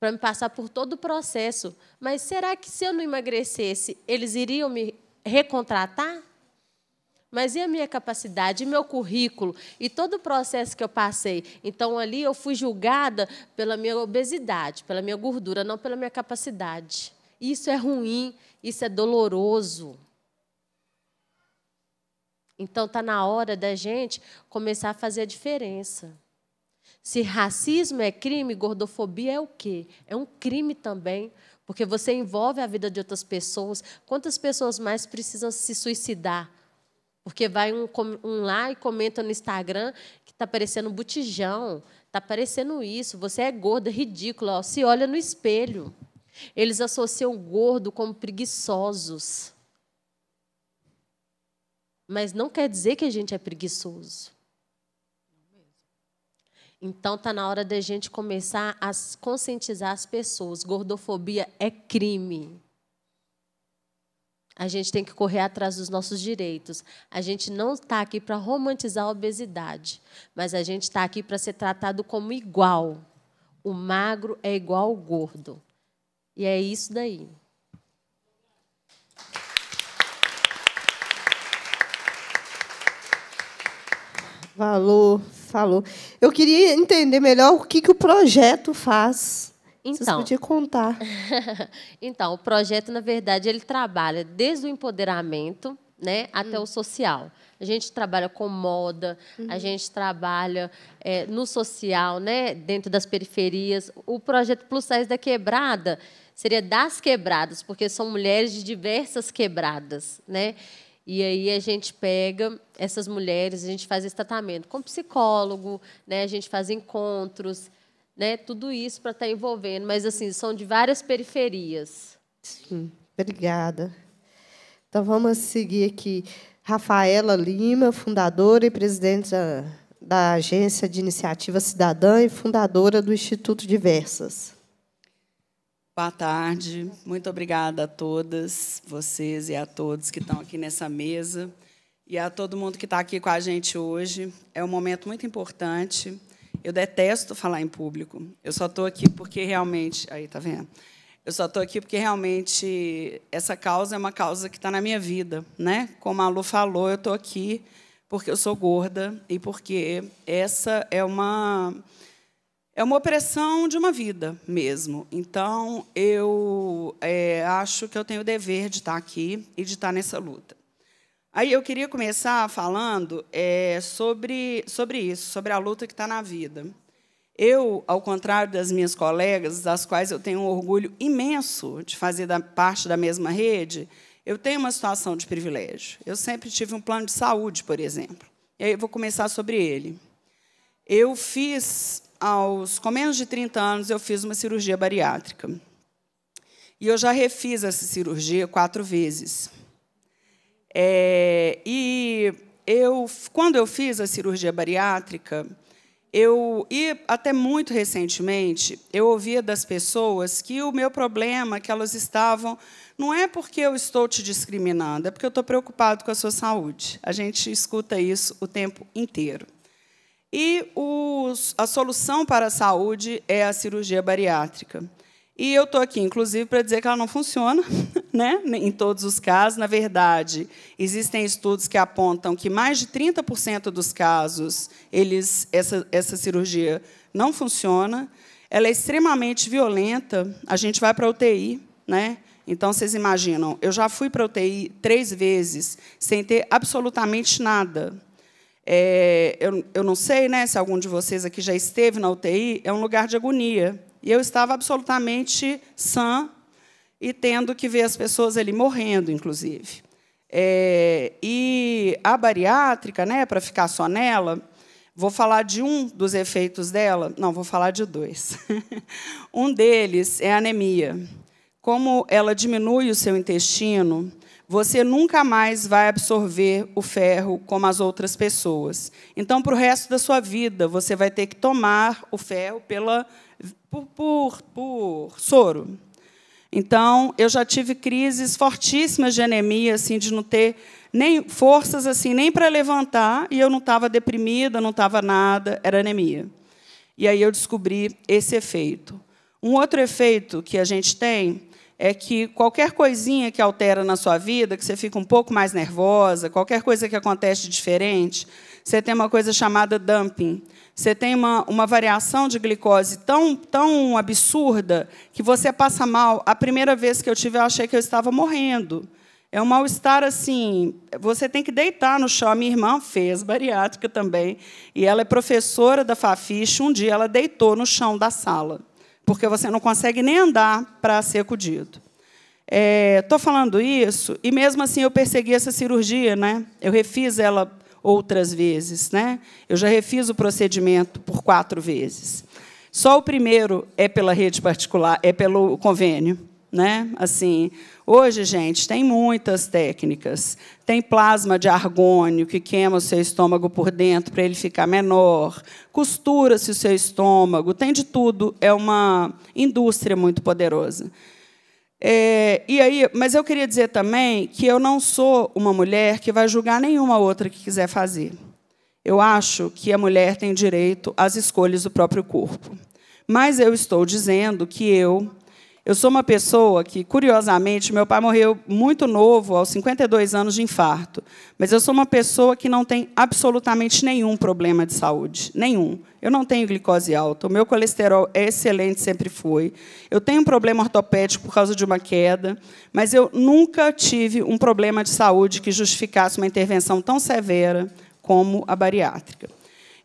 para me passar por todo o processo. Mas será que se eu não emagrecesse, eles iriam me recontratar? Mas e a minha capacidade, e meu currículo, e todo o processo que eu passei? Então, ali eu fui julgada pela minha obesidade, pela minha gordura, não pela minha capacidade. Isso é ruim, isso é doloroso. Então está na hora da gente começar a fazer a diferença. Se racismo é crime, gordofobia é o quê? É um crime também, porque você envolve a vida de outras pessoas. Quantas pessoas mais precisam se suicidar porque vai um, um lá e comenta no Instagram que está parecendo botijão, está parecendo isso, você é gorda, ridícula, ó, se olha no espelho. Eles associam gordo com preguiçosos. Mas não quer dizer que a gente é preguiçoso. Então está na hora da gente começar a conscientizar as pessoas. Gordofobia é crime. A gente tem que correr atrás dos nossos direitos. A gente não está aqui para romantizar a obesidade, mas a gente está aqui para ser tratado como igual. O magro é igual ao gordo. E é isso daí. Falou, falou. Eu queria entender melhor o que, que o projeto faz então, podia contar. então, o projeto, na verdade, ele trabalha desde o empoderamento né, até hum. o social. A gente trabalha com moda, a uhum. gente trabalha é, no social, né, dentro das periferias. O projeto Plus Size da Quebrada seria das quebradas, porque são mulheres de diversas quebradas. Né? E aí a gente pega essas mulheres, a gente faz esse tratamento com psicólogo, né, a gente faz encontros, né, tudo isso para estar tá envolvendo, mas assim, são de várias periferias. Sim, obrigada. Então vamos seguir aqui. Rafaela Lima, fundadora e presidente da, da Agência de Iniciativa Cidadã e fundadora do Instituto Diversas. Boa tarde, muito obrigada a todas vocês e a todos que estão aqui nessa mesa e a todo mundo que está aqui com a gente hoje. É um momento muito importante eu detesto falar em público. Eu só estou aqui porque realmente. Aí, tá vendo? Eu só estou aqui porque realmente essa causa é uma causa que está na minha vida. Né? Como a Lu falou, eu estou aqui porque eu sou gorda e porque essa é uma. É uma opressão de uma vida mesmo. Então, eu é, acho que eu tenho o dever de estar tá aqui e de estar tá nessa luta. Aí eu queria começar falando é, sobre, sobre isso, sobre a luta que está na vida. Eu, ao contrário das minhas colegas, das quais eu tenho um orgulho imenso de fazer da, parte da mesma rede, eu tenho uma situação de privilégio. Eu sempre tive um plano de saúde, por exemplo. E aí eu vou começar sobre ele. Eu fiz, aos, com menos de 30 anos, eu fiz uma cirurgia bariátrica. E eu já refiz essa cirurgia quatro vezes. É, e eu, quando eu fiz a cirurgia bariátrica, eu e até muito recentemente eu ouvia das pessoas que o meu problema que elas estavam não é porque eu estou te discriminando, é porque eu estou preocupado com a sua saúde. A gente escuta isso o tempo inteiro. E os, a solução para a saúde é a cirurgia bariátrica. E eu estou aqui, inclusive, para dizer que ela não funciona, né? em todos os casos. Na verdade, existem estudos que apontam que mais de 30% dos casos eles, essa, essa cirurgia não funciona. Ela é extremamente violenta. A gente vai para a UTI, né? Então, vocês imaginam, eu já fui para UTI três vezes sem ter absolutamente nada. É, eu, eu não sei né, se algum de vocês aqui já esteve na UTI, é um lugar de agonia e eu estava absolutamente sã e tendo que ver as pessoas ali morrendo, inclusive. É, e a bariátrica, né, para ficar só nela, vou falar de um dos efeitos dela. Não, vou falar de dois. um deles é anemia. Como ela diminui o seu intestino, você nunca mais vai absorver o ferro como as outras pessoas. Então, para o resto da sua vida, você vai ter que tomar o ferro pela por, por, por soro. Então, eu já tive crises fortíssimas de anemia, assim, de não ter nem forças assim nem para levantar, e eu não estava deprimida, não estava nada, era anemia. E aí eu descobri esse efeito. Um outro efeito que a gente tem é que qualquer coisinha que altera na sua vida, que você fica um pouco mais nervosa, qualquer coisa que acontece diferente, você tem uma coisa chamada dumping, você tem uma, uma variação de glicose tão, tão absurda que você passa mal. A primeira vez que eu tive, eu achei que eu estava morrendo. É um mal-estar assim. Você tem que deitar no chão. A minha irmã fez bariátrica também. E ela é professora da Fafiche. Um dia ela deitou no chão da sala, porque você não consegue nem andar para ser acudido. Estou é, falando isso, e mesmo assim eu persegui essa cirurgia, né? Eu refiz ela outras vezes. Né? Eu já refiz o procedimento por quatro vezes. Só o primeiro é pela rede particular, é pelo convênio. Né? Assim, hoje, gente, tem muitas técnicas. Tem plasma de argônio que queima o seu estômago por dentro para ele ficar menor. Costura-se o seu estômago. Tem de tudo. É uma indústria muito poderosa. É, e aí, mas eu queria dizer também que eu não sou uma mulher que vai julgar nenhuma outra que quiser fazer. Eu acho que a mulher tem direito às escolhas do próprio corpo. Mas eu estou dizendo que eu, eu sou uma pessoa que, curiosamente, meu pai morreu muito novo, aos 52 anos de infarto. Mas eu sou uma pessoa que não tem absolutamente nenhum problema de saúde. Nenhum. Eu não tenho glicose alta. O meu colesterol é excelente, sempre foi. Eu tenho um problema ortopédico por causa de uma queda. Mas eu nunca tive um problema de saúde que justificasse uma intervenção tão severa como a bariátrica.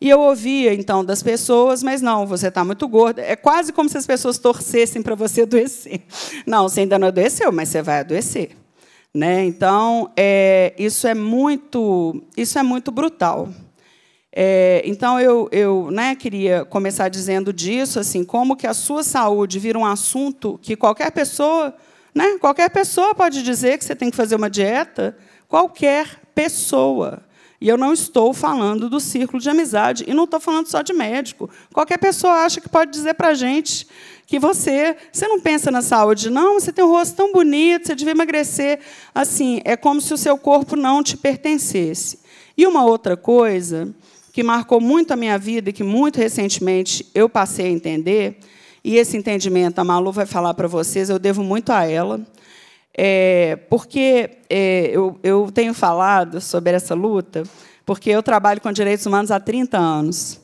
E eu ouvia, então, das pessoas, mas não, você está muito gorda. É quase como se as pessoas torcessem para você adoecer. Não, você ainda não adoeceu, mas você vai adoecer. Né? Então, é, isso, é muito, isso é muito brutal. É, então, eu, eu né, queria começar dizendo disso, assim, como que a sua saúde vira um assunto que qualquer pessoa, né, qualquer pessoa pode dizer que você tem que fazer uma dieta, qualquer pessoa. E eu não estou falando do círculo de amizade, e não estou falando só de médico. Qualquer pessoa acha que pode dizer para a gente que você, você não pensa na saúde, não, você tem um rosto tão bonito, você devia emagrecer. Assim, é como se o seu corpo não te pertencesse. E uma outra coisa que marcou muito a minha vida e que muito recentemente eu passei a entender, e esse entendimento a Malu vai falar para vocês, eu devo muito a ela. É, porque é, eu, eu tenho falado sobre essa luta, porque eu trabalho com direitos humanos há 30 anos.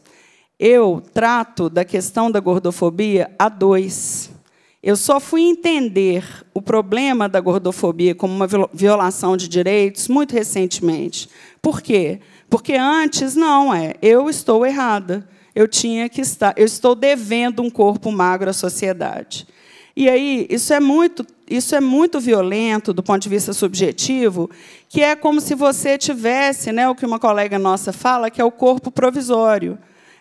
Eu trato da questão da gordofobia há dois. Eu só fui entender o problema da gordofobia como uma violação de direitos muito recentemente. Por quê? Porque antes não é, eu estou errada. Eu tinha que estar, eu estou devendo um corpo magro à sociedade. E aí, isso é muito isso é muito violento do ponto de vista subjetivo, que é como se você tivesse, né, o que uma colega nossa fala, que é o corpo provisório.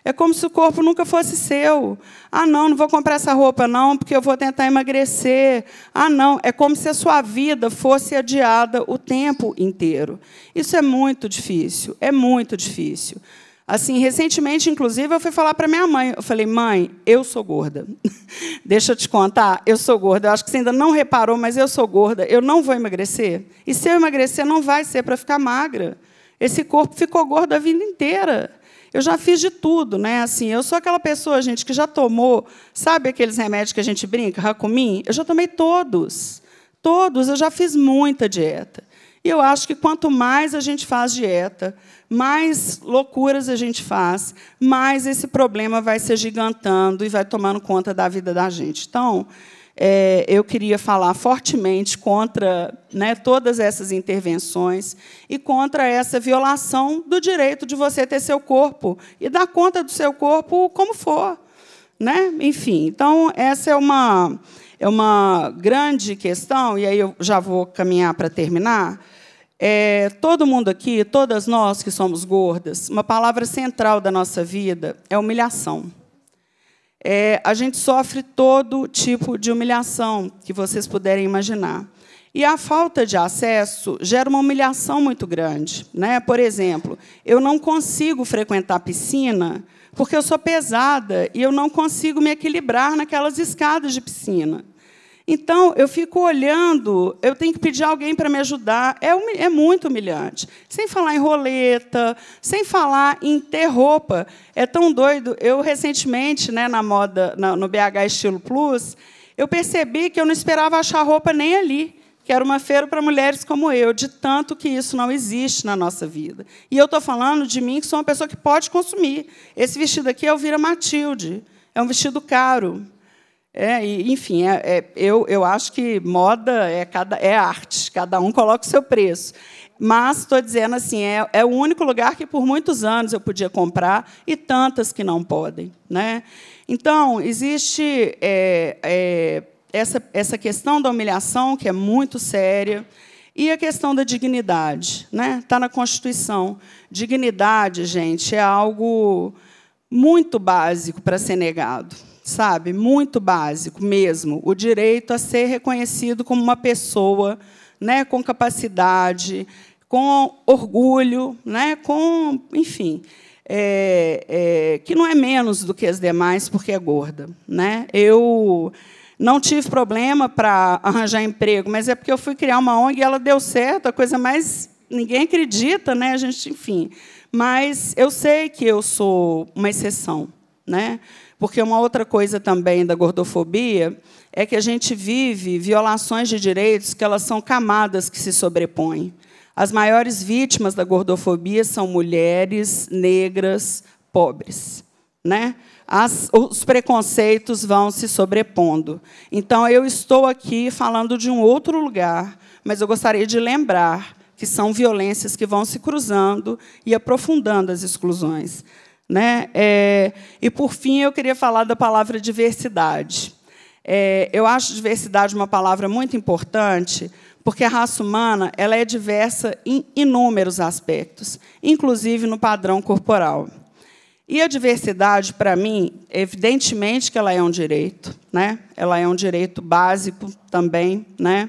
É como se o corpo nunca fosse seu. Ah, não, não vou comprar essa roupa, não, porque eu vou tentar emagrecer. Ah, não, é como se a sua vida fosse adiada o tempo inteiro. Isso é muito difícil, é muito difícil. Assim, recentemente, inclusive, eu fui falar para minha mãe. Eu falei, mãe, eu sou gorda. Deixa eu te contar, eu sou gorda. Eu acho que você ainda não reparou, mas eu sou gorda. Eu não vou emagrecer. E se eu emagrecer, não vai ser para ficar magra. Esse corpo ficou gordo a vida inteira. Eu já fiz de tudo, né? Assim, eu sou aquela pessoa, gente, que já tomou, sabe aqueles remédios que a gente brinca, racumim? Eu já tomei todos. Todos, eu já fiz muita dieta. E eu acho que quanto mais a gente faz dieta, mais loucuras a gente faz, mais esse problema vai se gigantando e vai tomando conta da vida da gente. Então, é, eu queria falar fortemente contra né, todas essas intervenções e contra essa violação do direito de você ter seu corpo e dar conta do seu corpo como for. Né? Enfim, então, essa é uma, é uma grande questão, e aí eu já vou caminhar para terminar. É, todo mundo aqui, todas nós que somos gordas, uma palavra central da nossa vida é humilhação. É, a gente sofre todo tipo de humilhação que vocês puderem imaginar. E a falta de acesso gera uma humilhação muito grande. Né? Por exemplo, eu não consigo frequentar a piscina porque eu sou pesada e eu não consigo me equilibrar naquelas escadas de piscina. Então, eu fico olhando, eu tenho que pedir alguém para me ajudar. É, é, muito humilhante. Sem falar em roleta, sem falar em ter roupa. É tão doido. Eu, recentemente, né, na moda, na, no BH Estilo Plus, eu percebi que eu não esperava achar roupa nem ali, que era uma feira para mulheres como eu, de tanto que isso não existe na nossa vida. E eu estou falando de mim, que sou uma pessoa que pode consumir. Esse vestido aqui é o Vira Matilde. É um vestido caro. É, e, enfim, é, é, eu, eu acho que moda é, cada, é arte, cada um coloca o seu preço. Mas estou dizendo assim, é, é o único lugar que por muitos anos eu podia comprar e tantas que não podem. Né? Então, existe é, é, essa, essa questão da humilhação, que é muito séria, e a questão da dignidade. Está né? Tá na Constituição. Dignidade, gente, é algo muito básico para ser negado sabe? Muito básico mesmo. O direito a ser reconhecido como uma pessoa né, com capacidade, com orgulho, né, com, enfim, é, é, que não é menos do que as demais porque é gorda. Né? Eu não tive problema para arranjar emprego, mas é porque eu fui criar uma ONG e ela deu certo, a coisa mais. Ninguém acredita, né? A gente, enfim. Mas eu sei que eu sou uma exceção. Né? Porque uma outra coisa também da gordofobia é que a gente vive violações de direitos que elas são camadas que se sobrepõem. As maiores vítimas da gordofobia são mulheres, negras, pobres, né? As, os preconceitos vão se sobrepondo. Então eu estou aqui falando de um outro lugar, mas eu gostaria de lembrar que são violências que vão se cruzando e aprofundando as exclusões. Né? É, e, por fim, eu queria falar da palavra diversidade. É, eu acho diversidade uma palavra muito importante, porque a raça humana ela é diversa em inúmeros aspectos, inclusive no padrão corporal. E a diversidade, para mim, evidentemente que ela é um direito, né? ela é um direito básico também. Né?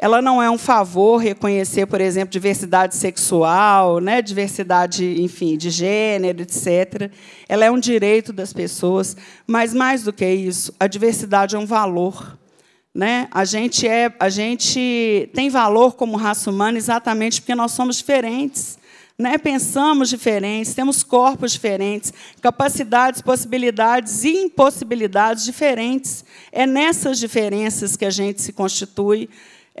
ela não é um favor reconhecer, por exemplo, diversidade sexual, né, diversidade, enfim, de gênero, etc. Ela é um direito das pessoas, mas mais do que isso, a diversidade é um valor, né? A gente é, a gente tem valor como raça humana exatamente porque nós somos diferentes. Né? Pensamos diferentes, temos corpos diferentes, capacidades, possibilidades e impossibilidades diferentes. É nessas diferenças que a gente se constitui,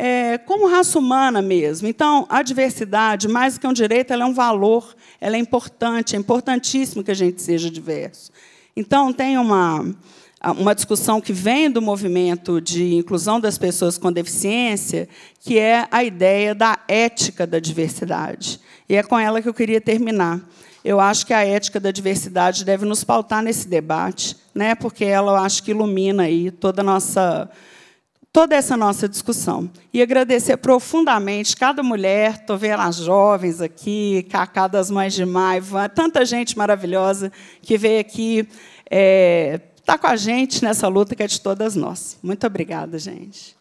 é, como raça humana mesmo. Então, a diversidade, mais do que um direito, ela é um valor, ela é importante, é importantíssimo que a gente seja diverso. Então, tem uma, uma discussão que vem do movimento de inclusão das pessoas com deficiência, que é a ideia da ética da diversidade. E é com ela que eu queria terminar. Eu acho que a ética da diversidade deve nos pautar nesse debate, né? porque ela, eu acho que ilumina aí toda a nossa toda essa nossa discussão. E agradecer profundamente cada mulher, estou vendo as jovens aqui, Cacá das Mães de Maiva, tanta gente maravilhosa que veio aqui é, está com a gente nessa luta que é de todas nós. Muito obrigada, gente.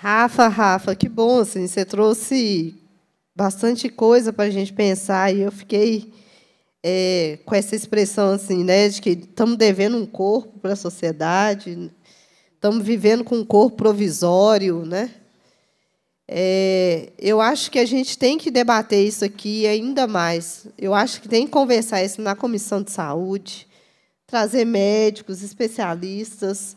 Rafa, Rafa, que bom, assim, você trouxe bastante coisa para a gente pensar e eu fiquei é, com essa expressão assim, né, de que estamos devendo um corpo para a sociedade, estamos vivendo com um corpo provisório, né? É, eu acho que a gente tem que debater isso aqui ainda mais. Eu acho que tem que conversar isso na comissão de saúde, trazer médicos, especialistas,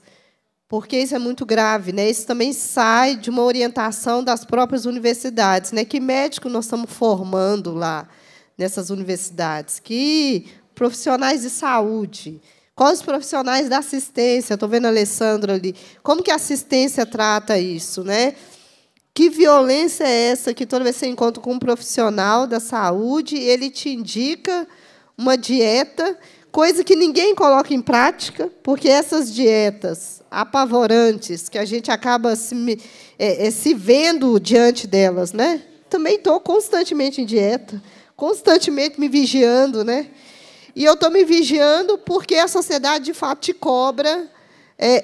porque isso é muito grave, né? Isso também sai de uma orientação das próprias universidades, né? Que médico nós estamos formando lá? nessas universidades, que profissionais de saúde, quais os profissionais da assistência, estou vendo a Alessandra ali, como que a assistência trata isso, né? Que violência é essa que toda vez que você encontra com um profissional da saúde, ele te indica uma dieta, coisa que ninguém coloca em prática, porque essas dietas apavorantes, que a gente acaba se, é, é, se vendo diante delas, né? Também estou constantemente em dieta constantemente me vigiando, né? E eu estou me vigiando porque a sociedade, de fato, te cobra é,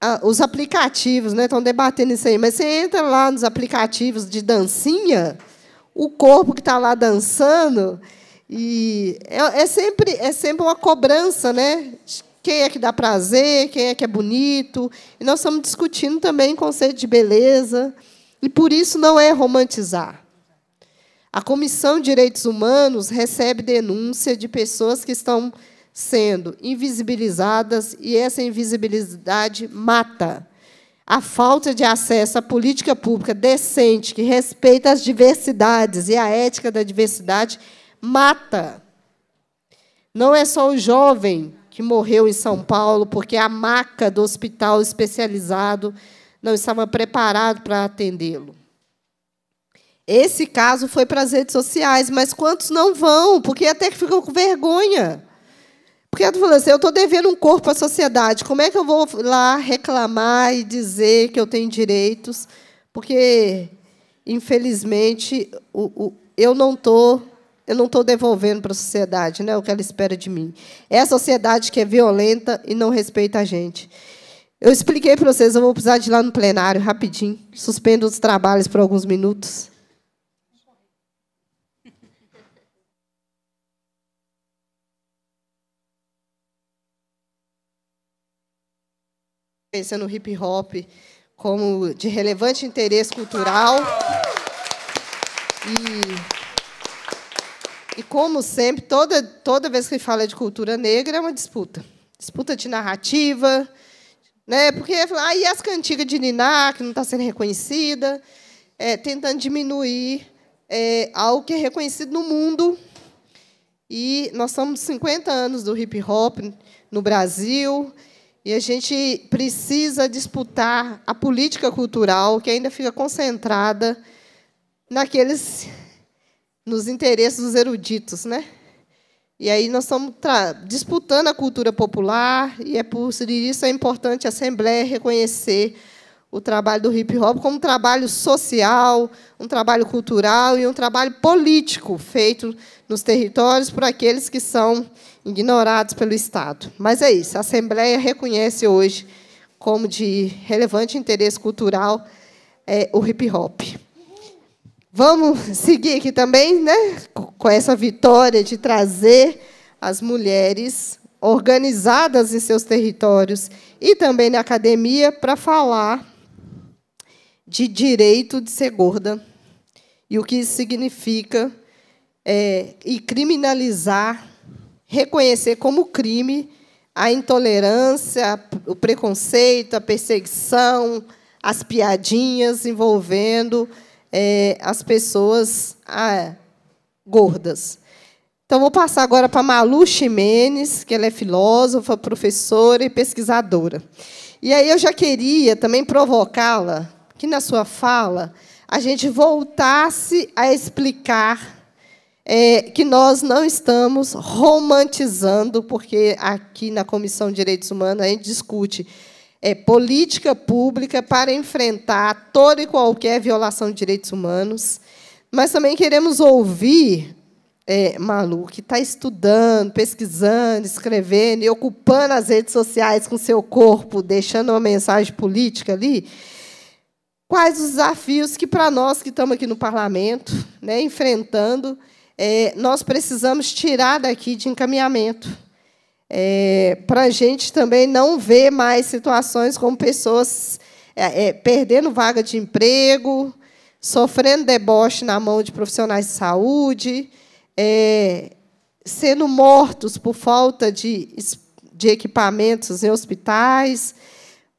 a, os aplicativos, né? Estão debatendo isso aí. Mas você entra lá nos aplicativos de dancinha, o corpo que está lá dançando, e é, é, sempre, é sempre uma cobrança, né? Quem é que dá prazer, quem é que é bonito. E nós estamos discutindo também conceito de beleza. E por isso não é romantizar. A Comissão de Direitos Humanos recebe denúncia de pessoas que estão sendo invisibilizadas e essa invisibilidade mata. A falta de acesso à política pública decente, que respeita as diversidades e a ética da diversidade, mata. Não é só o jovem que morreu em São Paulo porque a maca do hospital especializado não estava preparado para atendê-lo. Esse caso foi para as redes sociais, mas quantos não vão? Porque até que ficam com vergonha. Porque eu falou assim, eu estou devendo um corpo à sociedade. Como é que eu vou lá reclamar e dizer que eu tenho direitos? Porque, infelizmente, o, o, eu não estou eu não estou devolvendo para a sociedade né, o que ela espera de mim. É a sociedade que é violenta e não respeita a gente. Eu expliquei para vocês, eu vou precisar de ir lá no plenário rapidinho. Suspendo os trabalhos por alguns minutos. pensando no hip hop como de relevante interesse cultural. E, e como sempre, toda, toda vez que fala de cultura negra, é uma disputa. Disputa de narrativa, né? porque é aí ah, as cantigas de Niná, que não está sendo reconhecida, é, tentando diminuir é, algo que é reconhecido no mundo. E nós somos 50 anos do hip hop no Brasil, e a gente precisa disputar a política cultural, que ainda fica concentrada naqueles nos interesses dos eruditos, né? E aí nós estamos disputando a cultura popular, e é por isso é importante a Assembleia reconhecer o trabalho do hip hop como um trabalho social, um trabalho cultural e um trabalho político feito nos territórios por aqueles que são ignorados pelo Estado. Mas é isso, a Assembleia reconhece hoje como de relevante interesse cultural é, o hip hop. Vamos seguir aqui também, né, com essa vitória de trazer as mulheres organizadas em seus territórios e também na academia para falar de direito de ser gorda e o que isso significa é, e criminalizar reconhecer como crime a intolerância, o preconceito, a perseguição, as piadinhas envolvendo é, as pessoas ah, gordas. Então, vou passar agora para Malu Ximenes, que ela é filósofa, professora e pesquisadora. E aí eu já queria também provocá-la que na sua fala a gente voltasse a explicar é, que nós não estamos romantizando, porque aqui na Comissão de Direitos Humanos a gente discute é, política pública para enfrentar toda e qualquer violação de direitos humanos, mas também queremos ouvir é, Malu, que está estudando, pesquisando, escrevendo e ocupando as redes sociais com seu corpo, deixando uma mensagem política ali, quais os desafios que, para nós que estamos aqui no parlamento, né, enfrentando, é, nós precisamos tirar daqui de encaminhamento. É, para a gente também não ver mais situações como pessoas é, é, perdendo vaga de emprego, sofrendo deboche na mão de profissionais de saúde, é, sendo mortos por falta de, de equipamentos em hospitais,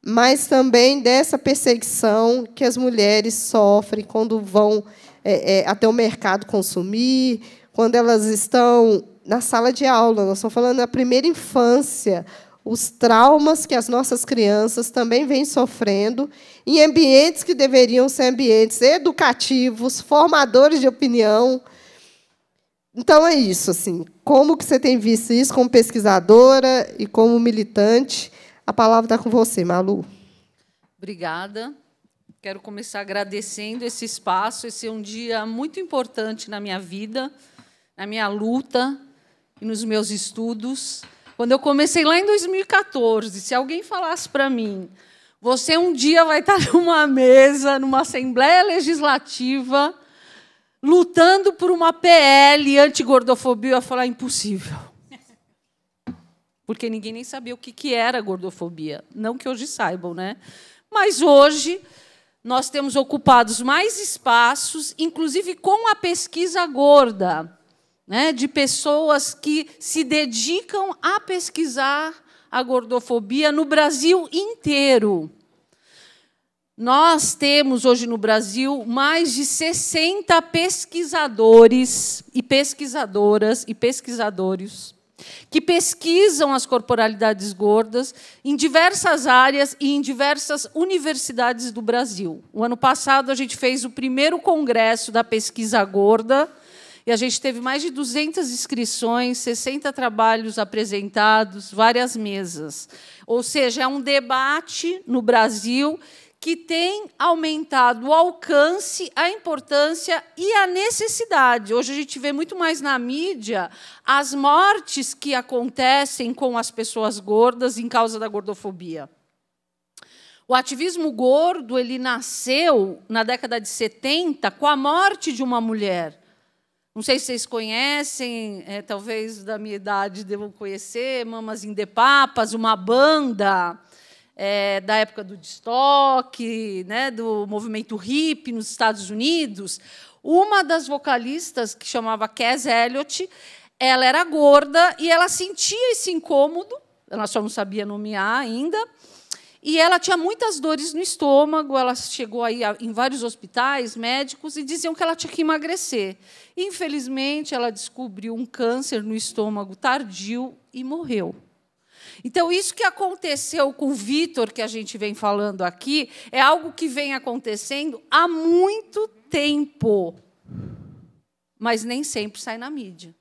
mas também dessa perseguição que as mulheres sofrem quando vão é, é, até o mercado consumir, quando elas estão na sala de aula, nós estamos falando da primeira infância, os traumas que as nossas crianças também vêm sofrendo em ambientes que deveriam ser ambientes educativos, formadores de opinião. Então é isso, assim. Como que você tem visto isso como pesquisadora e como militante? A palavra está com você, Malu. Obrigada. Quero começar agradecendo esse espaço. Esse é um dia muito importante na minha vida, na minha luta e nos meus estudos. Quando eu comecei lá em 2014, se alguém falasse para mim, você um dia vai estar numa mesa, numa Assembleia Legislativa, lutando por uma PL anti-gordofobia, eu ia falar impossível. Porque ninguém nem sabia o que era gordofobia. Não que hoje saibam, né? Mas hoje nós temos ocupados mais espaços, inclusive com a pesquisa gorda, né, de pessoas que se dedicam a pesquisar a gordofobia no Brasil inteiro. Nós temos hoje no Brasil mais de 60 pesquisadores e pesquisadoras e pesquisadores que pesquisam as corporalidades gordas em diversas áreas e em diversas universidades do Brasil. O ano passado, a gente fez o primeiro congresso da pesquisa gorda e a gente teve mais de 200 inscrições, 60 trabalhos apresentados, várias mesas. Ou seja, é um debate no Brasil que tem aumentado o alcance, a importância e a necessidade. Hoje a gente vê muito mais na mídia as mortes que acontecem com as pessoas gordas em causa da gordofobia. O ativismo gordo ele nasceu na década de 70 com a morte de uma mulher. Não sei se vocês conhecem, é, talvez da minha idade devam conhecer, Mamas Indepapas, uma banda é, da época do destoque, né, do movimento hip nos Estados Unidos, uma das vocalistas, que chamava Cass Elliott, ela era gorda e ela sentia esse incômodo, ela só não sabia nomear ainda, e ela tinha muitas dores no estômago, ela chegou aí em vários hospitais, médicos, e diziam que ela tinha que emagrecer. Infelizmente, ela descobriu um câncer no estômago tardio e morreu. Então, isso que aconteceu com o Vitor, que a gente vem falando aqui, é algo que vem acontecendo há muito tempo, mas nem sempre sai na mídia.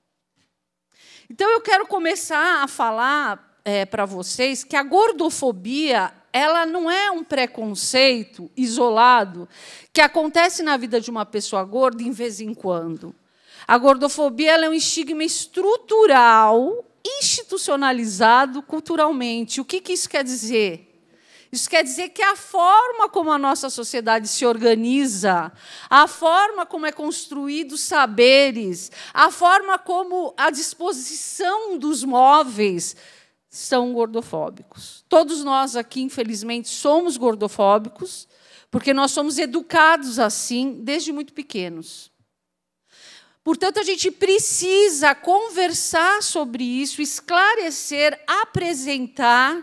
Então, eu quero começar a falar é, para vocês que a gordofobia ela não é um preconceito isolado que acontece na vida de uma pessoa gorda de vez em quando. A gordofobia é um estigma estrutural institucionalizado culturalmente. O que, que isso quer dizer? Isso quer dizer que a forma como a nossa sociedade se organiza, a forma como é construído saberes, a forma como a disposição dos móveis são gordofóbicos. Todos nós aqui, infelizmente, somos gordofóbicos, porque nós somos educados assim desde muito pequenos. Portanto, a gente precisa conversar sobre isso, esclarecer, apresentar,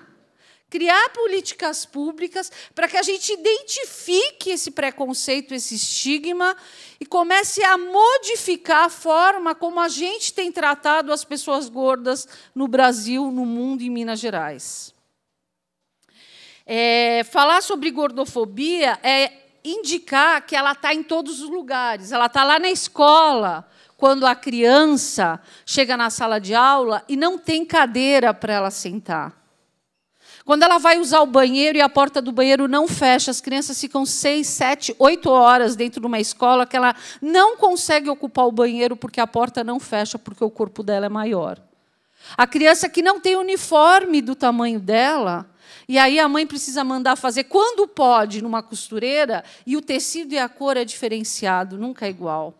criar políticas públicas para que a gente identifique esse preconceito, esse estigma e comece a modificar a forma como a gente tem tratado as pessoas gordas no Brasil, no mundo e em Minas Gerais. É, falar sobre gordofobia é indicar que ela está em todos os lugares. Ela está lá na escola, quando a criança chega na sala de aula e não tem cadeira para ela sentar. Quando ela vai usar o banheiro e a porta do banheiro não fecha, as crianças ficam seis, sete, oito horas dentro de uma escola que ela não consegue ocupar o banheiro porque a porta não fecha, porque o corpo dela é maior. A criança que não tem uniforme do tamanho dela, e aí a mãe precisa mandar fazer quando pode numa costureira, e o tecido e a cor é diferenciado, nunca é igual.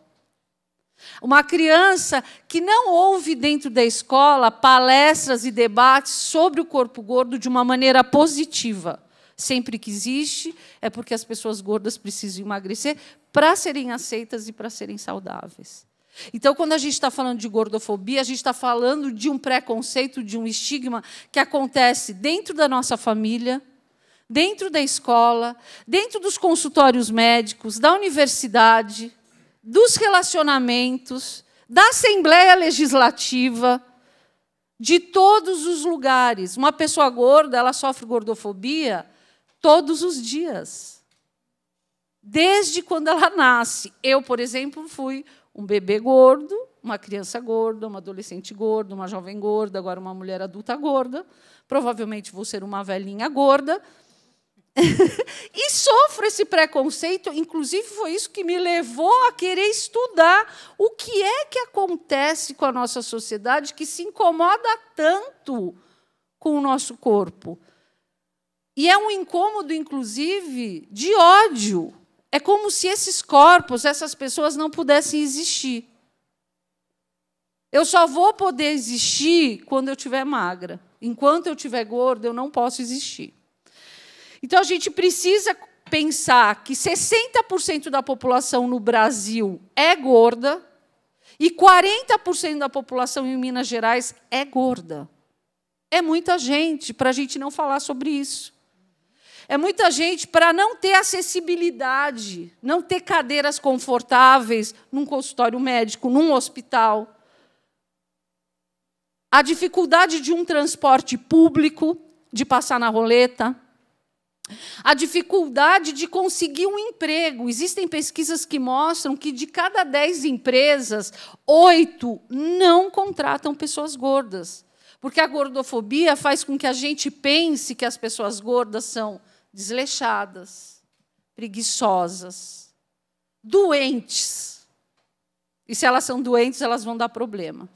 Uma criança que não ouve dentro da escola palestras e debates sobre o corpo gordo de uma maneira positiva. Sempre que existe, é porque as pessoas gordas precisam emagrecer para serem aceitas e para serem saudáveis. Então, quando a gente está falando de gordofobia, a gente está falando de um preconceito, de um estigma que acontece dentro da nossa família, dentro da escola, dentro dos consultórios médicos, da universidade dos relacionamentos, da Assembleia Legislativa, de todos os lugares. Uma pessoa gorda, ela sofre gordofobia todos os dias. Desde quando ela nasce. Eu, por exemplo, fui um bebê gordo, uma criança gorda, uma adolescente gorda, uma jovem gorda, agora uma mulher adulta gorda. Provavelmente vou ser uma velhinha gorda. e sofro esse preconceito, inclusive foi isso que me levou a querer estudar o que é que acontece com a nossa sociedade que se incomoda tanto com o nosso corpo. E é um incômodo, inclusive, de ódio. É como se esses corpos, essas pessoas não pudessem existir. Eu só vou poder existir quando eu estiver magra. Enquanto eu estiver gorda, eu não posso existir. Então a gente precisa pensar que 60% da população no Brasil é gorda e 40% da população em Minas Gerais é gorda. É muita gente para a gente não falar sobre isso. É muita gente para não ter acessibilidade, não ter cadeiras confortáveis num consultório médico, num hospital. A dificuldade de um transporte público, de passar na roleta. A dificuldade de conseguir um emprego. Existem pesquisas que mostram que de cada 10 empresas, oito não contratam pessoas gordas. Porque a gordofobia faz com que a gente pense que as pessoas gordas são desleixadas, preguiçosas, doentes. E se elas são doentes, elas vão dar problema.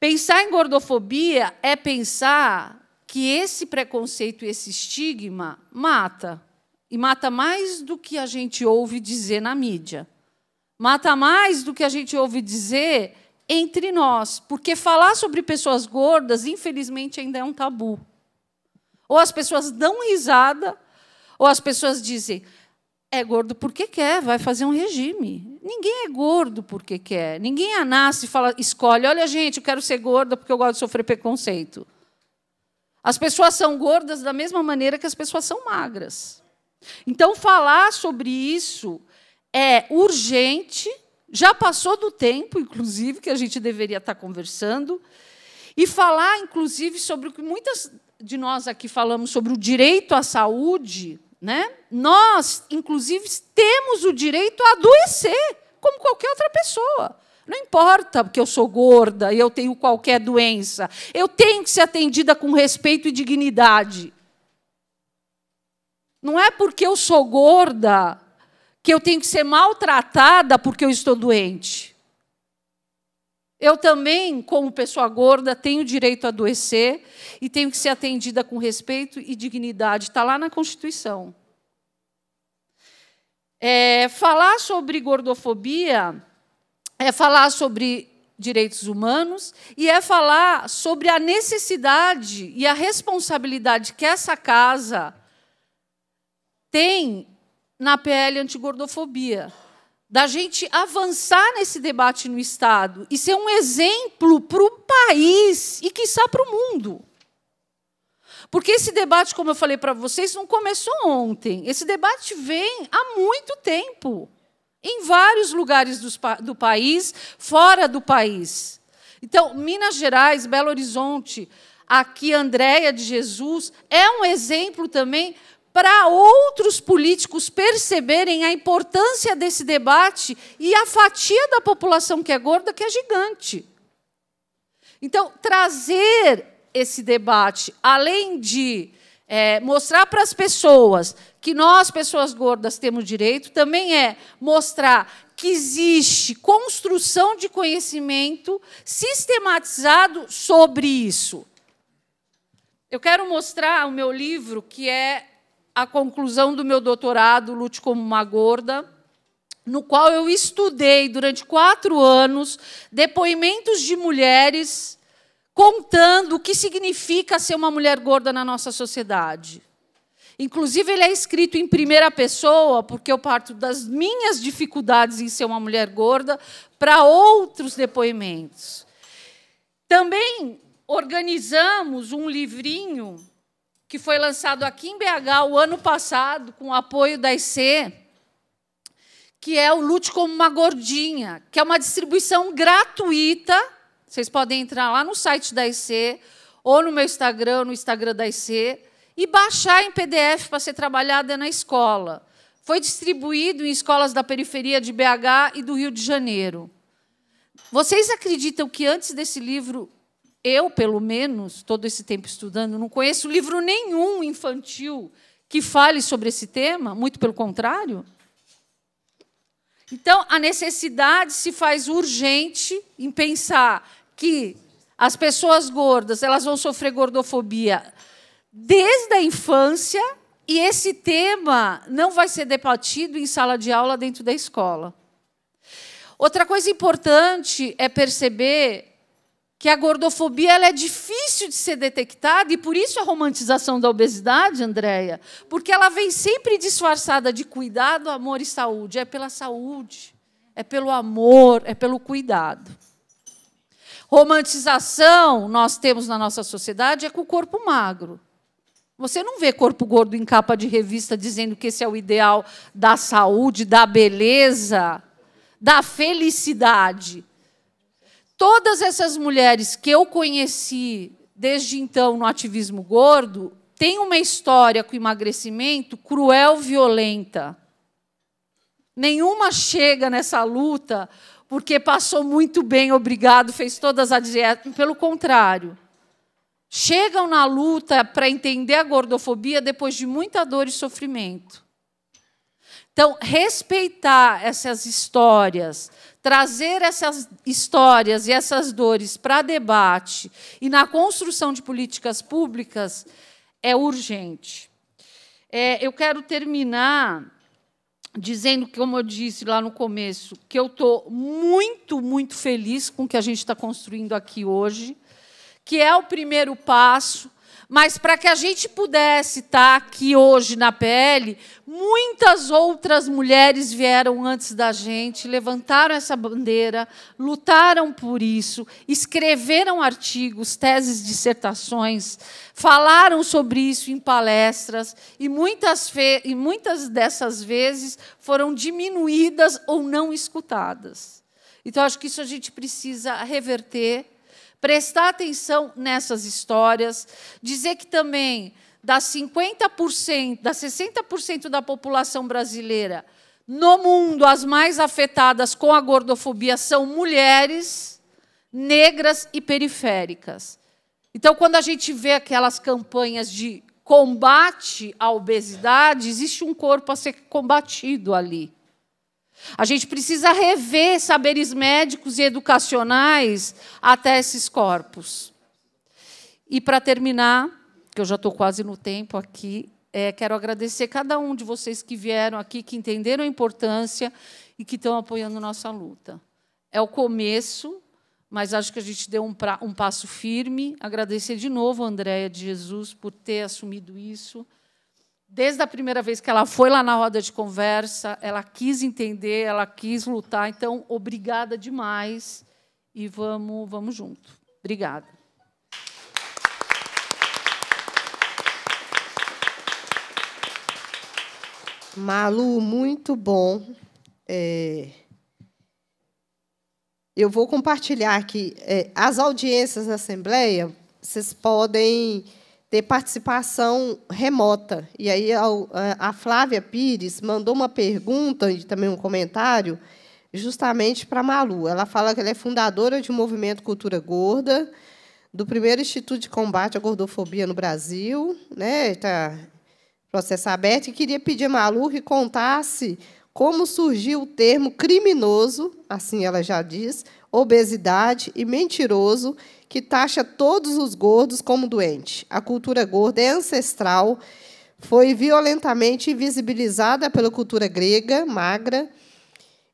Pensar em gordofobia é pensar que esse preconceito, esse estigma mata. E mata mais do que a gente ouve dizer na mídia. Mata mais do que a gente ouve dizer entre nós. Porque falar sobre pessoas gordas, infelizmente, ainda é um tabu. Ou as pessoas dão risada, ou as pessoas dizem: é gordo porque quer, vai fazer um regime. Ninguém é gordo porque quer. Ninguém nasce e fala, escolhe, olha, gente, eu quero ser gorda porque eu gosto de sofrer preconceito. As pessoas são gordas da mesma maneira que as pessoas são magras. Então, falar sobre isso é urgente, já passou do tempo, inclusive, que a gente deveria estar conversando, e falar, inclusive, sobre o que muitas de nós aqui falamos sobre o direito à saúde. Né? Nós, inclusive, temos o direito a adoecer, como qualquer outra pessoa. Não importa que eu sou gorda e eu tenho qualquer doença. Eu tenho que ser atendida com respeito e dignidade. Não é porque eu sou gorda que eu tenho que ser maltratada porque eu estou doente. Eu também, como pessoa gorda, tenho direito a adoecer e tenho que ser atendida com respeito e dignidade. Está lá na Constituição. É, falar sobre gordofobia é falar sobre direitos humanos e é falar sobre a necessidade e a responsabilidade que essa casa tem na PL antigordofobia, da gente avançar nesse debate no Estado e ser um exemplo para o país e, quiçá, para o mundo. Porque esse debate, como eu falei para vocês, não começou ontem. Esse debate vem há muito tempo em vários lugares do, do país, fora do país. Então, Minas Gerais, Belo Horizonte, aqui Andréia de Jesus, é um exemplo também para outros políticos perceberem a importância desse debate e a fatia da população que é gorda, que é gigante. Então, trazer esse debate, além de é, mostrar para as pessoas que nós, pessoas gordas, temos direito, também é mostrar que existe construção de conhecimento sistematizado sobre isso. Eu quero mostrar o meu livro, que é a conclusão do meu doutorado, Lute como uma Gorda, no qual eu estudei durante quatro anos depoimentos de mulheres contando o que significa ser uma mulher gorda na nossa sociedade. Inclusive, ele é escrito em primeira pessoa, porque eu parto das minhas dificuldades em ser uma mulher gorda para outros depoimentos. Também organizamos um livrinho que foi lançado aqui em BH o ano passado, com o apoio da IC, que é o Lute como uma Gordinha, que é uma distribuição gratuita. Vocês podem entrar lá no site da IC, ou no meu Instagram, no Instagram da IC e baixar em PDF para ser trabalhada na escola. Foi distribuído em escolas da periferia de BH e do Rio de Janeiro. Vocês acreditam que antes desse livro, eu, pelo menos, todo esse tempo estudando, não conheço livro nenhum infantil que fale sobre esse tema? Muito pelo contrário. Então, a necessidade se faz urgente em pensar que as pessoas gordas elas vão sofrer gordofobia desde a infância, e esse tema não vai ser debatido em sala de aula dentro da escola. Outra coisa importante é perceber que a gordofobia ela é difícil de ser detectada e por isso a romantização da obesidade, Andréia, porque ela vem sempre disfarçada de cuidado, amor e saúde. É pela saúde, é pelo amor, é pelo cuidado. Romantização nós temos na nossa sociedade é com o corpo magro. Você não vê corpo gordo em capa de revista dizendo que esse é o ideal da saúde, da beleza, da felicidade. Todas essas mulheres que eu conheci desde então no ativismo gordo têm uma história com emagrecimento cruel, violenta. Nenhuma chega nessa luta porque passou muito bem, obrigado, fez todas as dietas. Pelo contrário, chegam na luta para entender a gordofobia depois de muita dor e sofrimento. Então, respeitar essas histórias, trazer essas histórias e essas dores para debate e na construção de políticas públicas é urgente. É, eu quero terminar dizendo, como eu disse lá no começo, que eu estou muito, muito feliz com o que a gente está construindo aqui hoje que é o primeiro passo, mas para que a gente pudesse estar aqui hoje na PL, muitas outras mulheres vieram antes da gente, levantaram essa bandeira, lutaram por isso, escreveram artigos, teses, dissertações, falaram sobre isso em palestras, e muitas, e muitas dessas vezes foram diminuídas ou não escutadas. Então, acho que isso a gente precisa reverter prestar atenção nessas histórias, dizer que também das 50%, das 60% da população brasileira no mundo, as mais afetadas com a gordofobia são mulheres negras e periféricas. Então, quando a gente vê aquelas campanhas de combate à obesidade, existe um corpo a ser combatido ali. A gente precisa rever saberes médicos e educacionais até esses corpos. E para terminar, que eu já estou quase no tempo aqui, é, quero agradecer cada um de vocês que vieram aqui, que entenderam a importância e que estão apoiando nossa luta. É o começo, mas acho que a gente deu um, pra, um passo firme. Agradecer de novo a Andréia de Jesus por ter assumido isso. Desde a primeira vez que ela foi lá na roda de conversa, ela quis entender, ela quis lutar. Então, obrigada demais e vamos, vamos junto. Obrigada. Malu, muito bom. É... Eu vou compartilhar aqui. É, as audiências na Assembleia, vocês podem ter participação remota. E aí a Flávia Pires mandou uma pergunta e também um comentário justamente para a Malu. Ela fala que ela é fundadora de um movimento Cultura Gorda, do primeiro Instituto de Combate à Gordofobia no Brasil, né? Tá processo aberto e queria pedir a Malu que contasse como surgiu o termo criminoso, assim ela já diz, obesidade e mentiroso que taxa todos os gordos como doentes. A cultura gorda é ancestral, foi violentamente invisibilizada pela cultura grega magra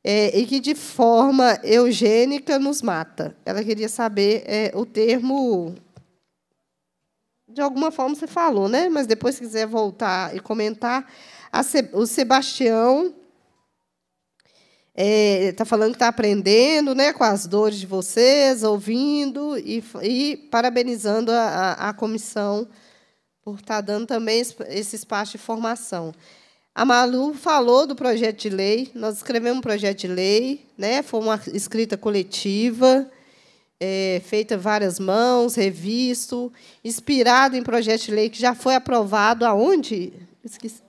é, e que, de forma eugênica, nos mata. Ela queria saber é, o termo. De alguma forma você falou, né? Mas depois, se quiser voltar e comentar, o Sebastião está é, tá falando que está aprendendo né, com as dores de vocês, ouvindo e, e parabenizando a, a, a, comissão por estar tá dando também esse espaço de formação. A Malu falou do projeto de lei, nós escrevemos um projeto de lei, né, foi uma escrita coletiva, é, feita várias mãos, revisto, inspirado em projeto de lei que já foi aprovado aonde? Esqueci.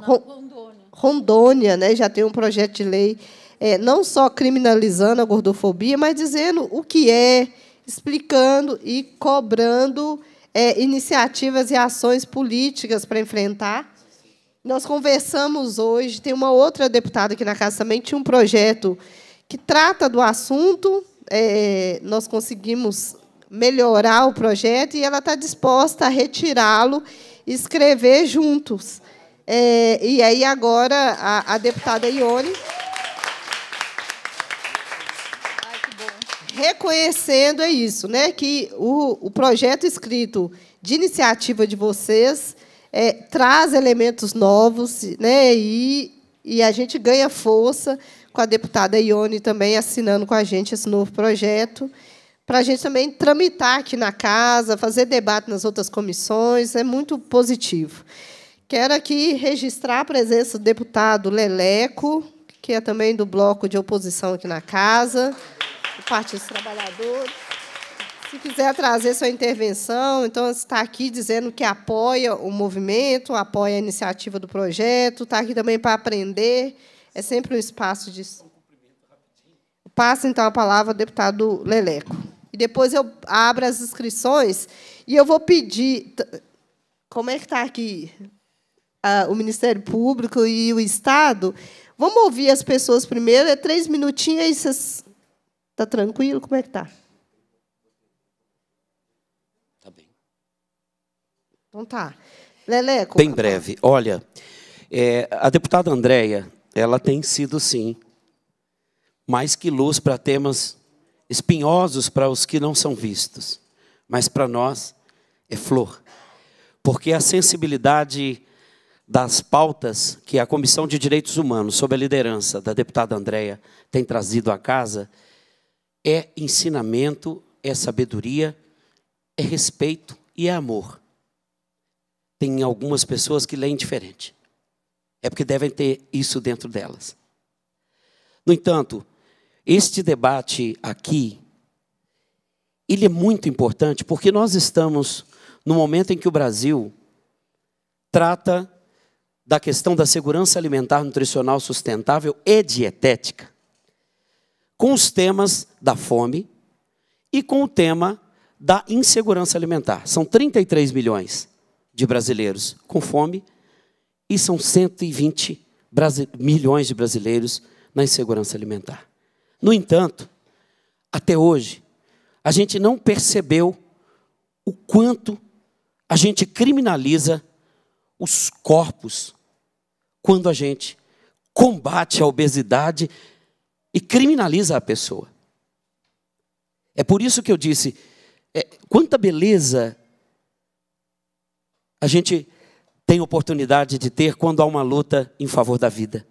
Rondônia. Rondônia, né, já tem um projeto de lei é, não só criminalizando a gordofobia, mas dizendo o que é, explicando e cobrando é, iniciativas e ações políticas para enfrentar. Nós conversamos hoje, tem uma outra deputada aqui na casa também, tinha um projeto que trata do assunto, é, nós conseguimos melhorar o projeto e ela está disposta a retirá-lo e escrever juntos. É, e aí agora a, a deputada Ione. reconhecendo é isso, né? Que o, o projeto escrito de iniciativa de vocês é, traz elementos novos, né? E, e a gente ganha força com a deputada Ione também assinando com a gente esse novo projeto para a gente também tramitar aqui na casa, fazer debate nas outras comissões, é muito positivo. Quero aqui registrar a presença do deputado Leleco, que é também do bloco de oposição aqui na casa do Partido dos Trabalhadores. Se quiser trazer sua intervenção, então está aqui dizendo que apoia o movimento, apoia a iniciativa do projeto, está aqui também para aprender. É sempre um espaço de. Passa então a palavra ao deputado Leleco. E depois eu abro as inscrições e eu vou pedir. Como é que está aqui ah, o Ministério Público e o Estado? Vamos ouvir as pessoas primeiro, é três minutinhos, e vocês Está tranquilo? Como é que está? Está bem. Então tá. Leleco. Bem breve. Olha, é, a deputada Andréia, ela tem sido, sim, mais que luz para temas espinhosos para os que não são vistos. Mas para nós é flor. Porque a sensibilidade das pautas que a Comissão de Direitos Humanos, sob a liderança da deputada Andréia, tem trazido à casa é ensinamento, é sabedoria, é respeito e é amor. Tem algumas pessoas que leem diferente. É porque devem ter isso dentro delas. No entanto, este debate aqui, ele é muito importante porque nós estamos no momento em que o Brasil trata da questão da segurança alimentar, nutricional sustentável e dietética com os temas da fome e com o tema da insegurança alimentar. São 33 milhões de brasileiros com fome e são 120 milhões de brasileiros na insegurança alimentar. No entanto, até hoje, a gente não percebeu o quanto a gente criminaliza os corpos quando a gente combate a obesidade e criminaliza a pessoa. É por isso que eu disse: é, quanta beleza a gente tem oportunidade de ter quando há uma luta em favor da vida.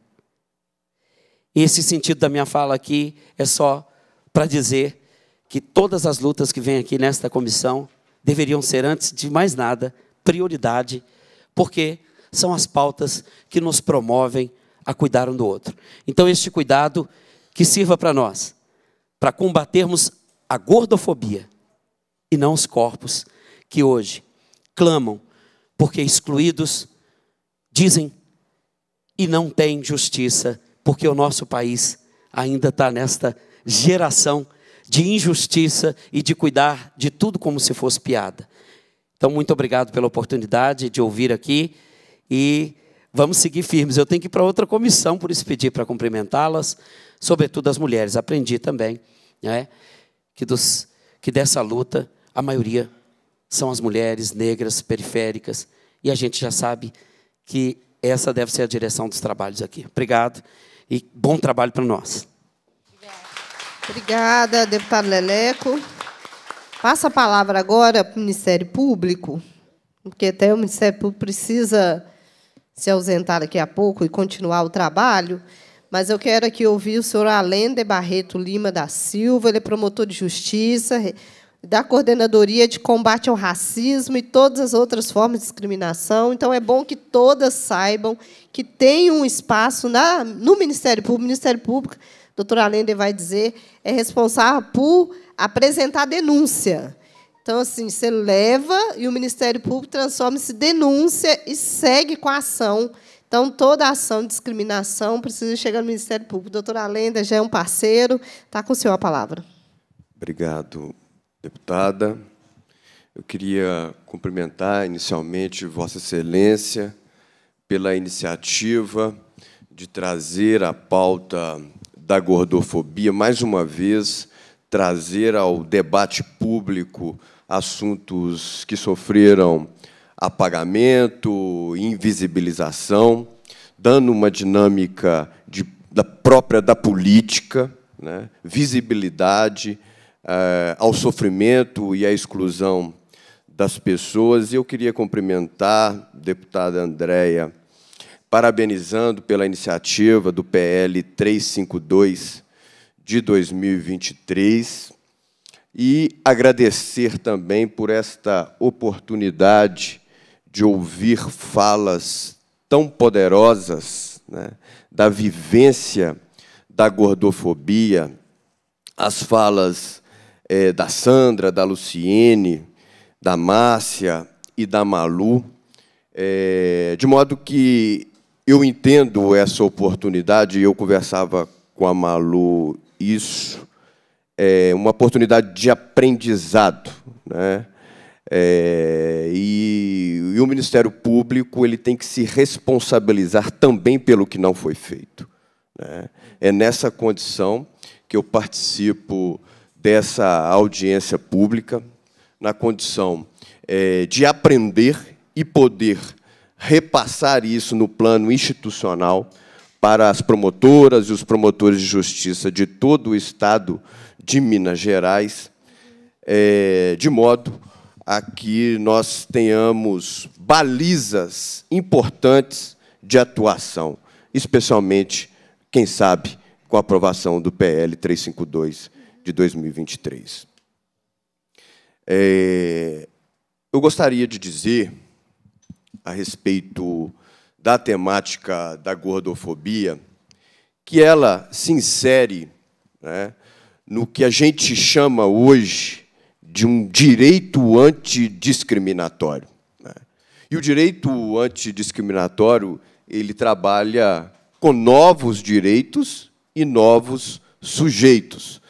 Esse sentido da minha fala aqui é só para dizer que todas as lutas que vêm aqui nesta comissão deveriam ser, antes de mais nada, prioridade, porque são as pautas que nos promovem a cuidar um do outro. Então, este cuidado que sirva para nós, para combatermos a gordofobia e não os corpos que hoje clamam porque excluídos, dizem e não têm justiça, porque o nosso país ainda está nesta geração de injustiça e de cuidar de tudo como se fosse piada. Então, muito obrigado pela oportunidade de ouvir aqui e Vamos seguir firmes. Eu tenho que ir para outra comissão, por isso pedi para cumprimentá-las, sobretudo as mulheres. Aprendi também né, que, dos, que dessa luta a maioria são as mulheres negras, periféricas, e a gente já sabe que essa deve ser a direção dos trabalhos aqui. Obrigado e bom trabalho para nós. Obrigada, deputado Leleco. Passa a palavra agora para o Ministério Público, porque até o Ministério Público precisa se ausentar daqui a pouco e continuar o trabalho, mas eu quero aqui ouvir o senhor Alende Barreto Lima da Silva, ele é promotor de justiça, da Coordenadoria de Combate ao Racismo e todas as outras formas de discriminação. Então, é bom que todas saibam que tem um espaço na, no Ministério Público. O Ministério Público, doutora Alende vai dizer, é responsável por apresentar denúncia. Então, assim, você leva e o Ministério Público transforma-se denúncia e segue com a ação. Então, toda ação de discriminação precisa chegar no Ministério Público. Doutora Alenda já é um parceiro. Está com o senhor a palavra. Obrigado, deputada. Eu queria cumprimentar inicialmente Vossa Excelência pela iniciativa de trazer a pauta da gordofobia, mais uma vez, trazer ao debate público assuntos que sofreram apagamento, invisibilização, dando uma dinâmica de, da própria da política, né, visibilidade eh, ao sofrimento e à exclusão das pessoas. E eu queria cumprimentar a deputada Andréia, parabenizando pela iniciativa do PL 352 de 2023 e agradecer também por esta oportunidade de ouvir falas tão poderosas né, da vivência da gordofobia, as falas é, da Sandra, da Luciene, da Márcia e da Malu, é, de modo que eu entendo essa oportunidade, eu conversava com a Malu isso, é, uma oportunidade de aprendizado. Né? É, e, e, o Ministério Público ele tem que se responsabilizar também pelo que não foi feito. Né? É nessa condição que eu participo dessa audiência pública, na condição é, de aprender e poder repassar isso no plano institucional para as promotoras e os promotores de justiça de todo o Estado de Minas Gerais, é, de modo a que nós tenhamos balizas importantes de atuação, especialmente, quem sabe, com a aprovação do PL 352 de 2023. É, eu gostaria de dizer, a respeito da temática da gordofobia, que ela se insere né, no que a gente chama hoje de um direito antidiscriminatório. Né? E o direito antidiscriminatório ele trabalha com novos direitos e novos sujeitos.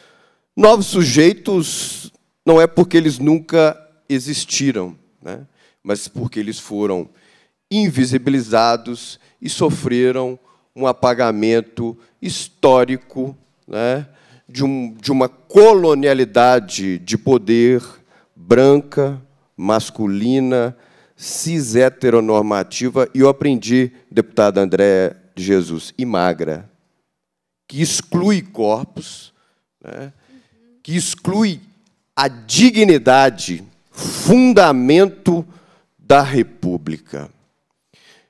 Novos sujeitos não é porque eles nunca existiram, né? mas porque eles foram invisibilizados e sofreram um apagamento histórico né? de, um, de uma colonialidade de poder branca, masculina, cis heteronormativa, e eu aprendi, deputada André de Jesus, e magra, que exclui corpos, né, que exclui a dignidade, fundamento da República.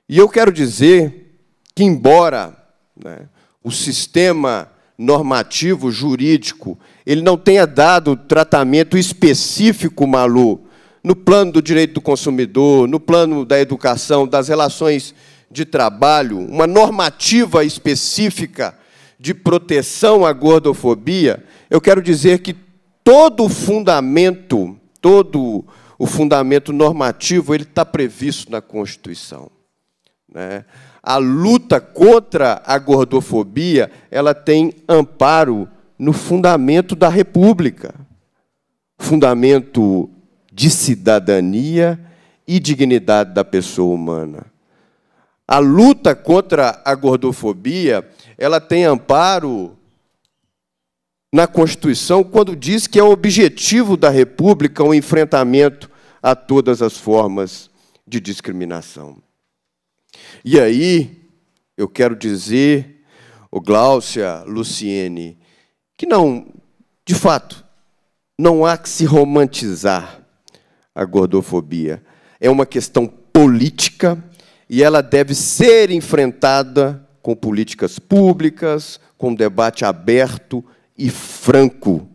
E eu quero dizer que, embora né, o sistema normativo, jurídico, ele não tenha dado tratamento específico, Malu, no plano do direito do consumidor, no plano da educação, das relações de trabalho, uma normativa específica de proteção à gordofobia, eu quero dizer que todo o fundamento, todo o fundamento normativo, ele está previsto na Constituição. Né? a luta contra a gordofobia, ela tem amparo no fundamento da República. Fundamento de cidadania e dignidade da pessoa humana. A luta contra a gordofobia, ela tem amparo na Constituição quando diz que é o objetivo da República o enfrentamento a todas as formas de discriminação. E aí, eu quero dizer, o Gláucia, Luciene, que não, de fato, não há que se romantizar a gordofobia. É uma questão política e ela deve ser enfrentada com políticas públicas, com debate aberto e franco.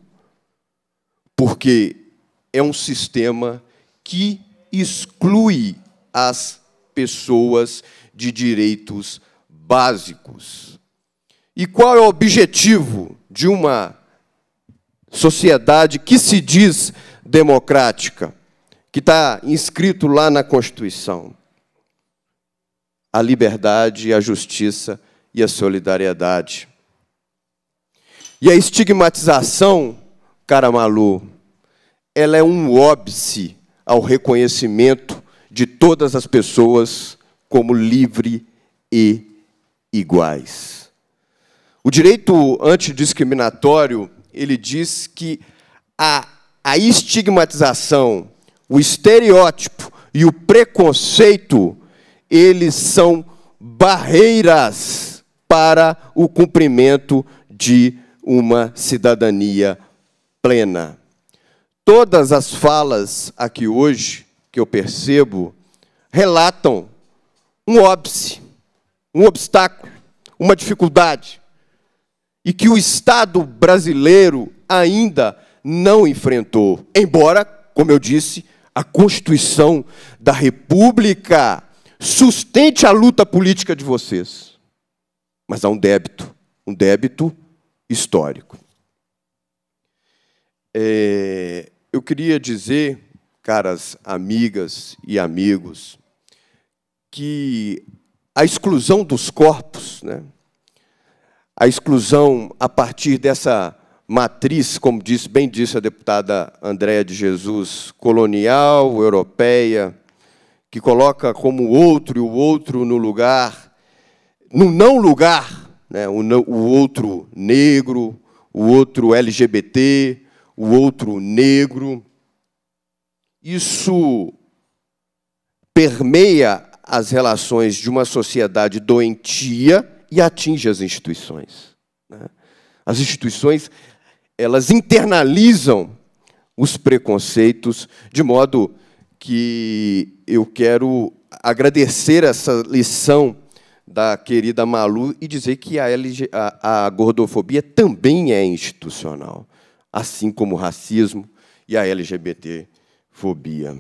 Porque é um sistema que exclui as pessoas de direitos básicos. E qual é o objetivo de uma sociedade que se diz democrática, que está inscrito lá na Constituição? A liberdade, a justiça e a solidariedade. E a estigmatização, cara Malu, ela é um óbice ao reconhecimento de todas as pessoas como livre e iguais. O direito antidiscriminatório, ele diz que a, a estigmatização, o estereótipo e o preconceito, eles são barreiras para o cumprimento de uma cidadania plena. Todas as falas aqui hoje que eu percebo relatam um óbice, um obstáculo, uma dificuldade, e que o Estado brasileiro ainda não enfrentou, embora, como eu disse, a Constituição da República sustente a luta política de vocês. Mas há um débito, um débito histórico. É, eu queria dizer, caras amigas e amigos, que a exclusão dos corpos, né? a exclusão a partir dessa matriz, como disse, bem disse a deputada Andréa de Jesus, colonial, europeia, que coloca como o outro e o outro no lugar, no não lugar, né? o, não, o outro negro, o outro LGBT, o outro negro. Isso permeia as relações de uma sociedade doentia e atinge as instituições. Né? As instituições elas internalizam os preconceitos de modo que eu quero agradecer essa lição da querida Malu e dizer que a, LG, a, a gordofobia também é institucional, assim como o racismo e a LGBTfobia.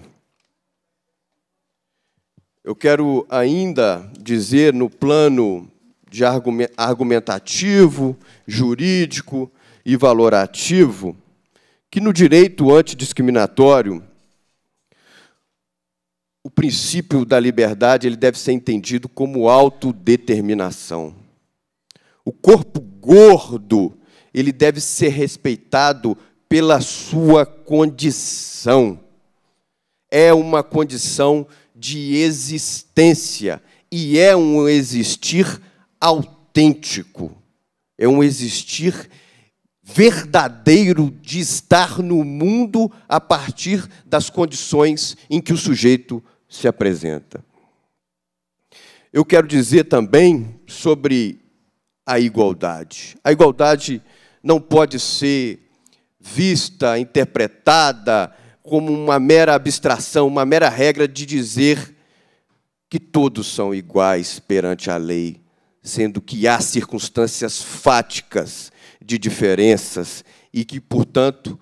Eu quero ainda dizer no plano de argumentativo, jurídico e valorativo que no direito antidiscriminatório o princípio da liberdade ele deve ser entendido como autodeterminação. O corpo gordo ele deve ser respeitado pela sua condição. É uma condição de existência e é um existir autêntico, é um existir verdadeiro de estar no mundo a partir das condições em que o sujeito se apresenta. Eu quero dizer também sobre a igualdade. A igualdade não pode ser vista, interpretada, como uma mera abstração, uma mera regra de dizer que todos são iguais perante a lei, sendo que há circunstâncias fáticas de diferenças e que, portanto,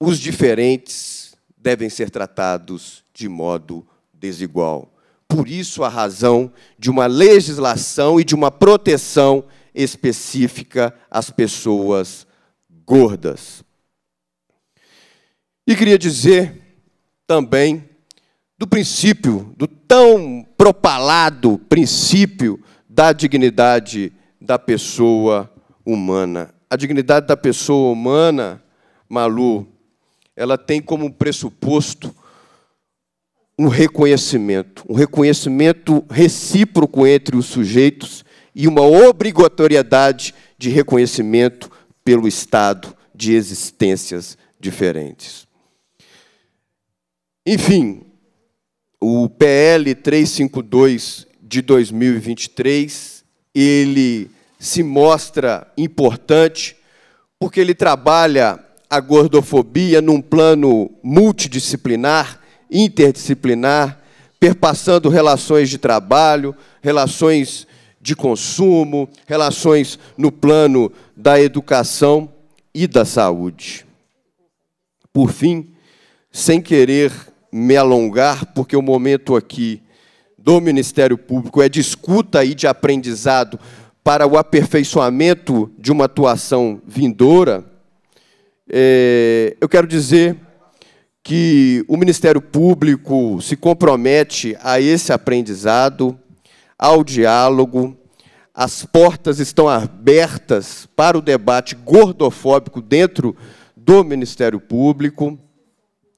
os diferentes devem ser tratados de modo desigual. Por isso, a razão de uma legislação e de uma proteção específica às pessoas gordas. E queria dizer também do princípio, do tão propalado princípio da dignidade da pessoa humana. A dignidade da pessoa humana, Malu, ela tem como pressuposto um reconhecimento, um reconhecimento recíproco entre os sujeitos e uma obrigatoriedade de reconhecimento pelo Estado de existências diferentes. Enfim, o PL 352 de 2023, ele se mostra importante porque ele trabalha a gordofobia num plano multidisciplinar, interdisciplinar, perpassando relações de trabalho, relações de consumo, relações no plano da educação e da saúde. Por fim, sem querer me alongar, porque o momento aqui do Ministério Público é de escuta e de aprendizado para o aperfeiçoamento de uma atuação vindoura, é, eu quero dizer que o Ministério Público se compromete a esse aprendizado, ao diálogo, as portas estão abertas para o debate gordofóbico dentro do Ministério Público.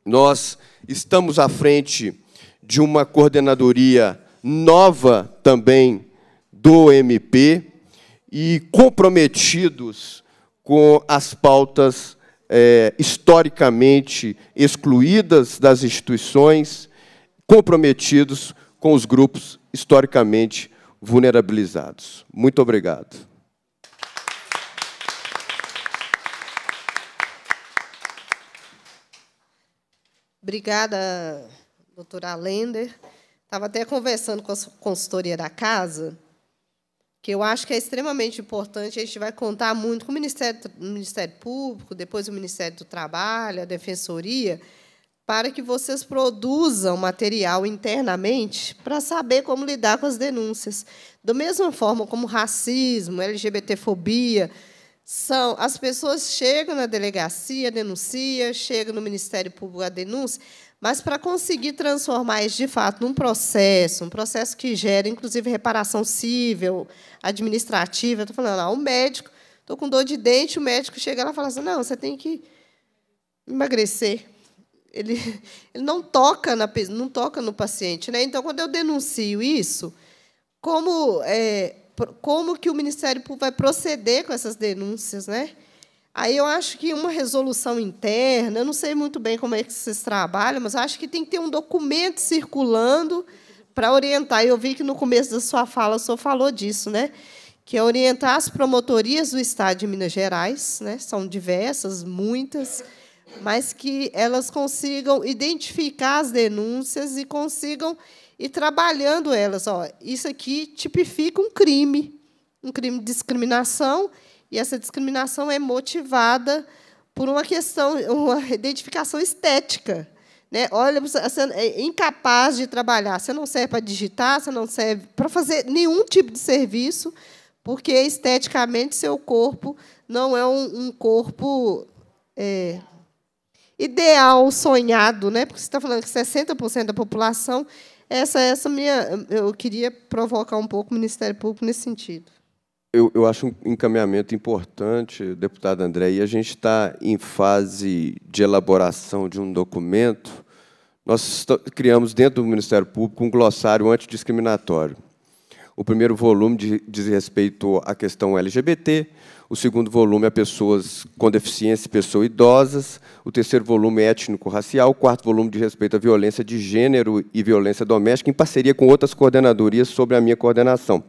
Nós estamos à frente de uma coordenadoria nova também do MP e comprometidos com as pautas é, historicamente excluídas das instituições, comprometidos com os grupos historicamente vulnerabilizados. Muito obrigado. Obrigada, doutora Lender. Estava até conversando com a consultoria da casa, que eu acho que é extremamente importante. A gente vai contar muito com o Ministério, o Ministério Público, depois o Ministério do Trabalho, a Defensoria, para que vocês produzam material internamente para saber como lidar com as denúncias. Da mesma forma como racismo, LGBTfobia, fobia são as pessoas chegam na delegacia, denuncia, chegam no Ministério Público a denúncia, mas para conseguir transformar isso de fato num processo, um processo que gera inclusive reparação civil, administrativa, estou falando, ah, o médico, estou com dor de dente, o médico chega lá e fala assim: "Não, você tem que emagrecer". Ele, ele não toca na não toca no paciente, né? Então quando eu denuncio isso, como é, como que o Ministério Público vai proceder com essas denúncias, né? Aí eu acho que uma resolução interna, eu não sei muito bem como é que vocês trabalham, mas acho que tem que ter um documento circulando para orientar. Eu vi que no começo da sua fala o senhor falou disso, né? Que é orientar as promotorias do Estado de Minas Gerais, né? São diversas, muitas, mas que elas consigam identificar as denúncias e consigam e trabalhando elas. Ó, isso aqui tipifica um crime, um crime de discriminação, e essa discriminação é motivada por uma questão, uma identificação estética. Né? Olha, você é incapaz de trabalhar, você não serve para digitar, você não serve para fazer nenhum tipo de serviço, porque esteticamente seu corpo não é um, um corpo é, ideal, sonhado, né? porque você está falando que 60% da população essa essa minha eu queria provocar um pouco o Ministério Público nesse sentido. Eu, eu acho um encaminhamento importante, deputado André, e a gente está em fase de elaboração de um documento. Nós criamos dentro do Ministério Público um glossário antidiscriminatório. O primeiro volume diz respeito à questão LGBT, o segundo volume é pessoas com deficiência e pessoas idosas. O terceiro volume é étnico-racial. O quarto volume de respeito à violência de gênero e violência doméstica, em parceria com outras coordenadorias sobre a minha coordenação,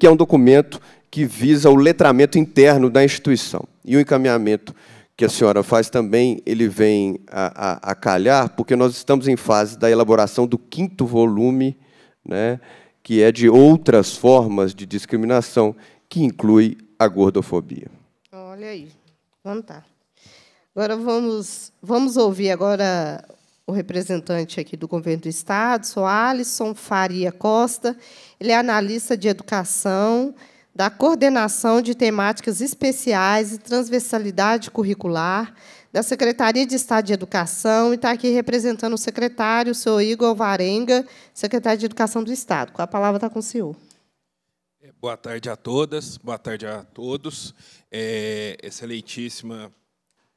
que é um documento que visa o letramento interno da instituição. E o encaminhamento que a senhora faz também, ele vem a, a, a calhar, porque nós estamos em fase da elaboração do quinto volume, né, que é de outras formas de discriminação, que inclui a gordofobia. Olha aí, vamos então tá. Agora vamos, vamos ouvir agora o representante aqui do Governo do Estado, sou Alisson Faria Costa. Ele é analista de educação da coordenação de temáticas especiais e transversalidade curricular da Secretaria de Estado de Educação e está aqui representando o secretário, o senhor Igor Varenga, secretário de Educação do Estado. A palavra está com o senhor. É, boa tarde a todas, boa tarde a todos. É, excelentíssima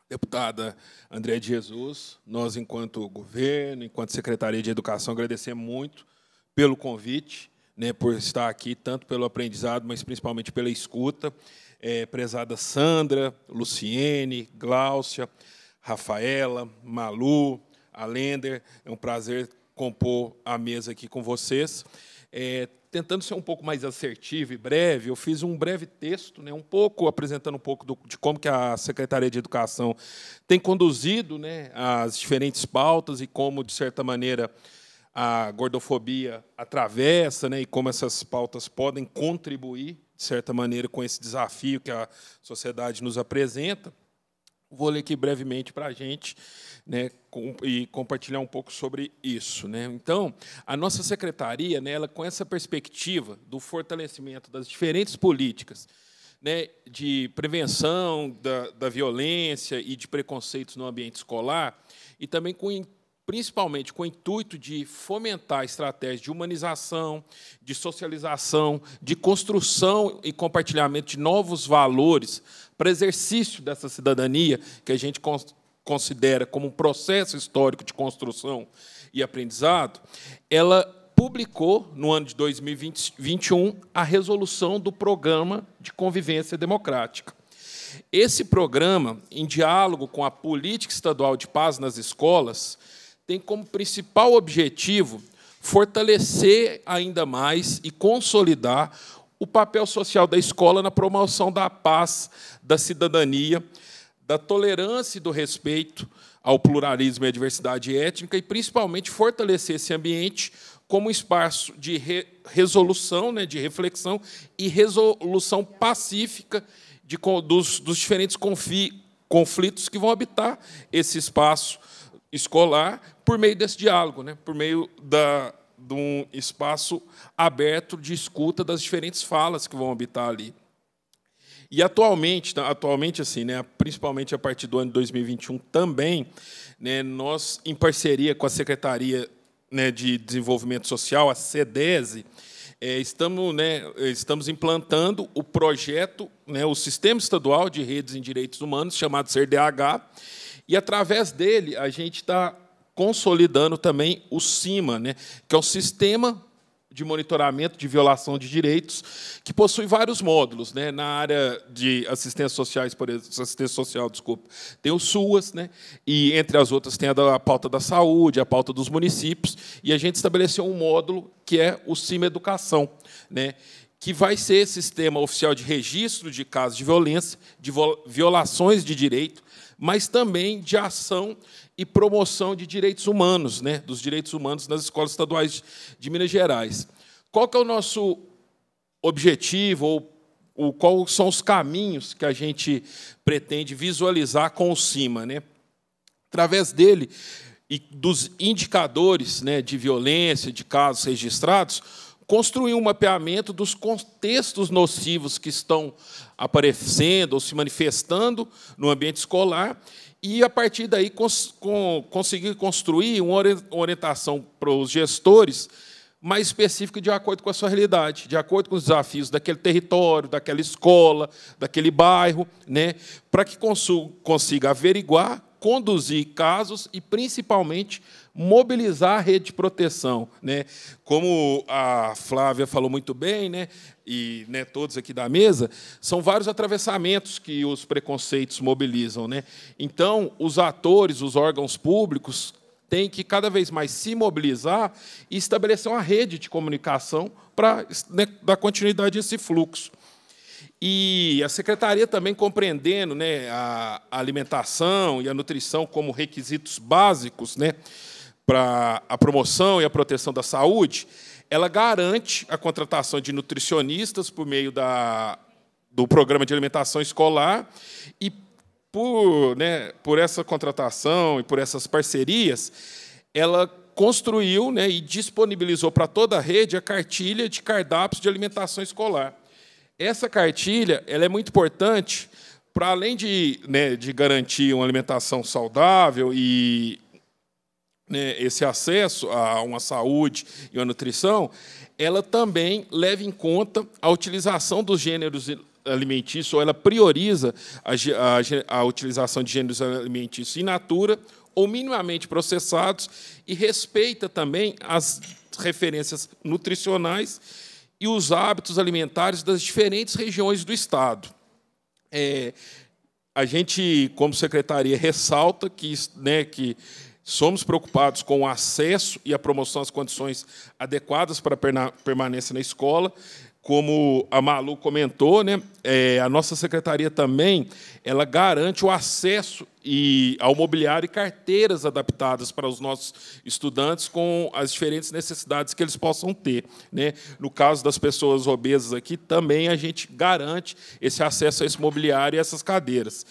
deputada André de Jesus, nós, enquanto governo, enquanto Secretaria de Educação, agradecemos muito pelo convite, né, por estar aqui, tanto pelo aprendizado, mas principalmente pela escuta. É, prezada Sandra, Luciene, Gláucia, Rafaela, Malu, Alender, é um prazer compor a mesa aqui com vocês. É, tentando ser um pouco mais assertivo e breve, eu fiz um breve texto, né, um pouco apresentando um pouco do, de como que a Secretaria de Educação tem conduzido né, as diferentes pautas e como, de certa maneira, a gordofobia atravessa né, e como essas pautas podem contribuir, de certa maneira, com esse desafio que a sociedade nos apresenta. Vou ler aqui brevemente para a gente né, com, e compartilhar um pouco sobre isso. Né? Então, a nossa secretaria, né, ela, com essa perspectiva do fortalecimento das diferentes políticas né, de prevenção da, da violência e de preconceitos no ambiente escolar, e também com principalmente com o intuito de fomentar estratégias de humanização, de socialização, de construção e compartilhamento de novos valores para exercício dessa cidadania que a gente considera como um processo histórico de construção e aprendizado, ela publicou, no ano de 2021, a resolução do Programa de Convivência Democrática. Esse programa, em diálogo com a Política Estadual de Paz nas Escolas, tem como principal objetivo fortalecer ainda mais e consolidar o papel social da escola na promoção da paz, da cidadania, da tolerância e do respeito ao pluralismo e à diversidade étnica e, principalmente, fortalecer esse ambiente como espaço de re resolução, né, de reflexão e resolução pacífica de, dos, dos diferentes conflitos que vão habitar esse espaço escolar, por meio desse diálogo, né? por meio da, de um espaço aberto de escuta das diferentes falas que vão habitar ali. E atualmente, tá? atualmente assim, né, principalmente a partir do ano de 2021 também, né, nós em parceria com a Secretaria né, de Desenvolvimento Social, a CDESE, é, estamos, né, estamos implantando o projeto, né, o Sistema Estadual de Redes em Direitos Humanos, chamado CERDH, e através dele a gente está consolidando também o CIMA, né, que é o Sistema de Monitoramento de Violação de Direitos, que possui vários módulos. Né, na área de assistência sociais, por exemplo, assistência social, desculpa, tem o SUAS, né, e, entre as outras, tem a, da, a pauta da saúde, a pauta dos municípios, e a gente estabeleceu um módulo que é o CIMA Educação. Né, que vai ser esse sistema oficial de registro de casos de violência, de violações de direito, mas também de ação e promoção de direitos humanos, né, dos direitos humanos nas escolas estaduais de Minas Gerais. Qual que é o nosso objetivo ou, ou quais são os caminhos que a gente pretende visualizar com o CIMA, né? Através dele e dos indicadores, né, de violência, de casos registrados, construir um mapeamento dos contextos nocivos que estão aparecendo ou se manifestando no ambiente escolar e, a partir daí, cons com, conseguir construir uma orientação para os gestores mais específica de acordo com a sua realidade, de acordo com os desafios daquele território, daquela escola, daquele bairro, né, para que consiga averiguar, conduzir casos e, principalmente, mobilizar a rede de proteção. Né? Como a Flávia falou muito bem, né? e né, todos aqui da mesa, são vários atravessamentos que os preconceitos mobilizam. Né? Então, os atores, os órgãos públicos, têm que cada vez mais se mobilizar e estabelecer uma rede de comunicação para né, dar continuidade a esse fluxo. E a secretaria também compreendendo né, a alimentação e a nutrição como requisitos básicos, né, para a promoção e a proteção da saúde, ela garante a contratação de nutricionistas por meio da, do programa de alimentação escolar e por, né, por essa contratação e por essas parcerias, ela construiu né, e disponibilizou para toda a rede a cartilha de cardápios de alimentação escolar. Essa cartilha ela é muito importante para além de, né, de garantir uma alimentação saudável e né, esse acesso a uma saúde e uma nutrição, ela também leva em conta a utilização dos gêneros alimentícios, ou ela prioriza a, a, a utilização de gêneros alimentícios in natura ou minimamente processados e respeita também as referências nutricionais e os hábitos alimentares das diferentes regiões do Estado. É, a gente, como secretaria, ressalta que, né, que Somos preocupados com o acesso e a promoção às condições adequadas para permanência na escola. Como a Malu comentou, né, é, a nossa secretaria também ela garante o acesso e, ao mobiliário e carteiras adaptadas para os nossos estudantes com as diferentes necessidades que eles possam ter. Né? No caso das pessoas obesas aqui, também a gente garante esse acesso a esse mobiliário e essas cadeiras.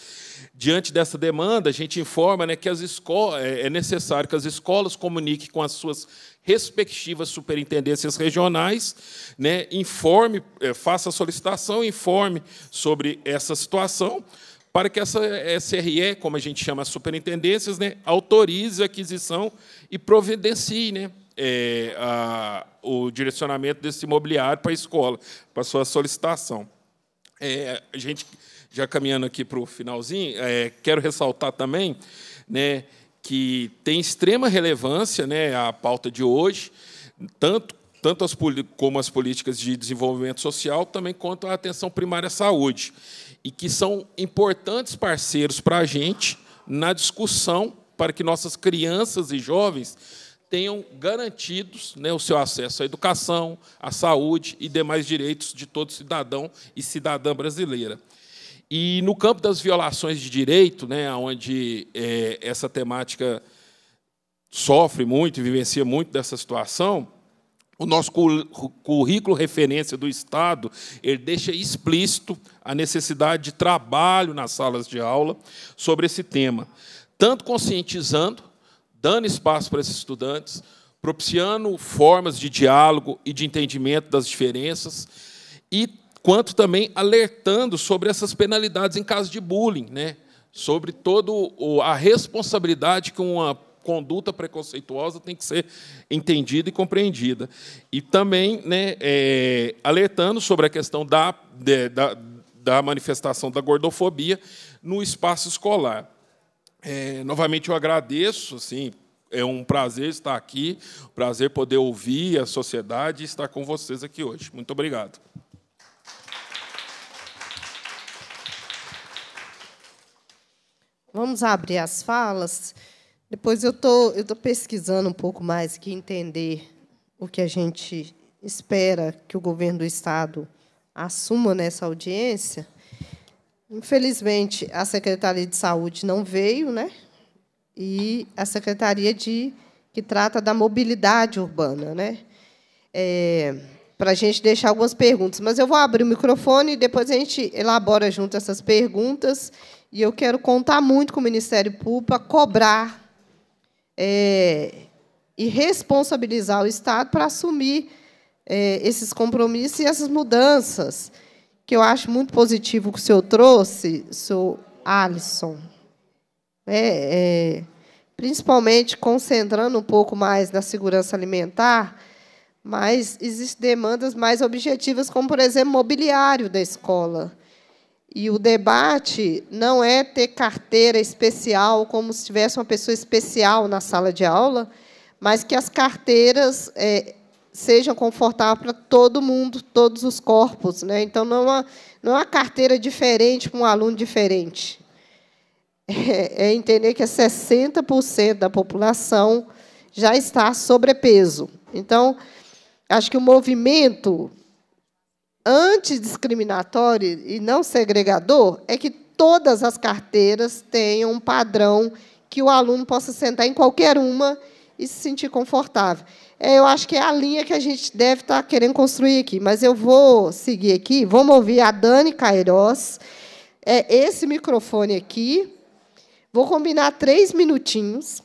Diante dessa demanda, a gente informa né, que as é, é necessário que as escolas comuniquem com as suas respectivas superintendências regionais, né, informe, é, faça a solicitação, informe sobre essa situação, para que essa SRE, como a gente chama as superintendências, né, autorize a aquisição e providencie né, é, a, o direcionamento desse imobiliário para a escola, para a sua solicitação. É, a gente já caminhando aqui para o finalzinho, é, quero ressaltar também né, que tem extrema relevância né, a pauta de hoje, tanto, tanto as, como as políticas de desenvolvimento social, também quanto a atenção primária à saúde, e que são importantes parceiros para a gente na discussão para que nossas crianças e jovens tenham garantidos né, o seu acesso à educação, à saúde e demais direitos de todo cidadão e cidadã brasileira. E no campo das violações de direito, né, onde é, essa temática sofre muito e vivencia muito dessa situação, o nosso currículo referência do Estado ele deixa explícito a necessidade de trabalho nas salas de aula sobre esse tema, tanto conscientizando, dando espaço para esses estudantes, propiciando formas de diálogo e de entendimento das diferenças e quanto também alertando sobre essas penalidades em caso de bullying, né? sobre toda a responsabilidade que uma conduta preconceituosa tem que ser entendida e compreendida. E também né, é, alertando sobre a questão da, de, da, da, manifestação da gordofobia no espaço escolar. É, novamente, eu agradeço, assim, é um prazer estar aqui, prazer poder ouvir a sociedade e estar com vocês aqui hoje. Muito obrigado. Vamos abrir as falas. Depois eu tô, estou tô pesquisando um pouco mais aqui, entender o que a gente espera que o governo do Estado assuma nessa audiência. Infelizmente, a Secretaria de Saúde não veio, né? e a Secretaria de que trata da mobilidade urbana, né? É, para a gente deixar algumas perguntas. Mas eu vou abrir o microfone e depois a gente elabora junto essas perguntas e eu quero contar muito com o Ministério Público para cobrar é, e responsabilizar o Estado para assumir é, esses compromissos e essas mudanças, que eu acho muito positivo que o senhor trouxe, senhor Alisson. É, é, principalmente concentrando um pouco mais na segurança alimentar, mas existem demandas mais objetivas, como, por exemplo, mobiliário da escola e o debate não é ter carteira especial, como se tivesse uma pessoa especial na sala de aula, mas que as carteiras é, sejam confortáveis para todo mundo, todos os corpos. Né? Então, não é não há é carteira diferente para um aluno diferente. É, é entender que 60% é da população já está sobrepeso. Então, acho que o movimento antidiscriminatório e não segregador é que todas as carteiras tenham um padrão que o aluno possa sentar em qualquer uma e se sentir confortável. É, eu acho que é a linha que a gente deve estar tá querendo construir aqui, mas eu vou seguir aqui. Vamos ouvir a Dani Cairós. É esse microfone aqui. Vou combinar três minutinhos.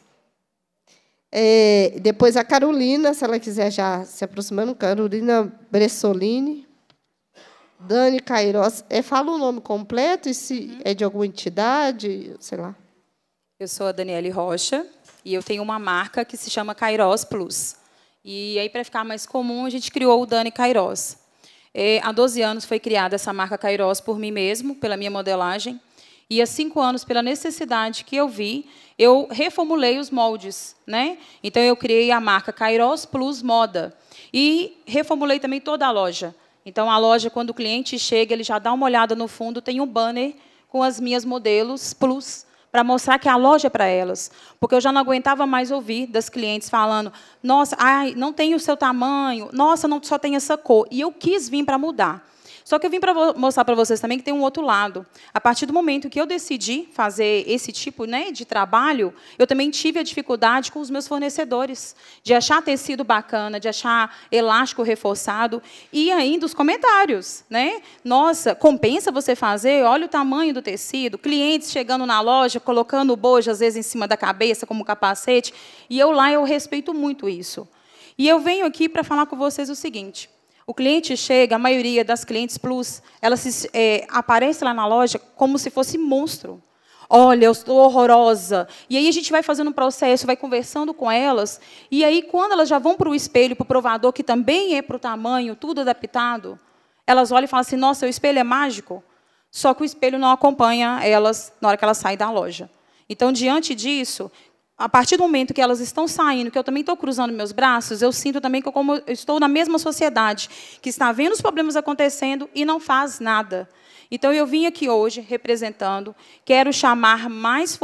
É, depois a Carolina, se ela quiser já se aproximando, Carolina Bressolini. Dani Cairós. É, fala o nome completo e se uhum. é de alguma entidade, sei lá. Eu sou a Daniele Rocha e eu tenho uma marca que se chama Cairós Plus. E aí, para ficar mais comum, a gente criou o Dani Cairós. E, é, há 12 anos foi criada essa marca Cairós por mim mesmo, pela minha modelagem. E há cinco anos, pela necessidade que eu vi, eu reformulei os moldes. Né? Então, eu criei a marca Cairós Plus Moda. E reformulei também toda a loja. Então, a loja, quando o cliente chega, ele já dá uma olhada no fundo, tem um banner com as minhas modelos plus, para mostrar que é a loja é para elas. Porque eu já não aguentava mais ouvir das clientes falando: nossa, ai, não tem o seu tamanho, nossa, não só tem essa cor. E eu quis vir para mudar. Só que eu vim para mostrar para vocês também que tem um outro lado. A partir do momento que eu decidi fazer esse tipo né, de trabalho, eu também tive a dificuldade com os meus fornecedores, de achar tecido bacana, de achar elástico reforçado, e ainda os comentários. Né? Nossa, compensa você fazer? Olha o tamanho do tecido. Clientes chegando na loja, colocando o bojo, às vezes, em cima da cabeça, como capacete. E eu lá, eu respeito muito isso. E eu venho aqui para falar com vocês o seguinte. O cliente chega, a maioria das clientes plus, ela se, é, aparece lá na loja como se fosse monstro. Olha, eu estou horrorosa. E aí a gente vai fazendo um processo, vai conversando com elas. E aí, quando elas já vão para o espelho, para o provador, que também é para o tamanho, tudo adaptado, elas olham e falam assim: nossa, o espelho é mágico. Só que o espelho não acompanha elas na hora que elas saem da loja. Então, diante disso, a partir do momento que elas estão saindo, que eu também estou cruzando meus braços, eu sinto também que eu, como eu estou na mesma sociedade, que está vendo os problemas acontecendo e não faz nada. Então, eu vim aqui hoje representando, quero chamar mais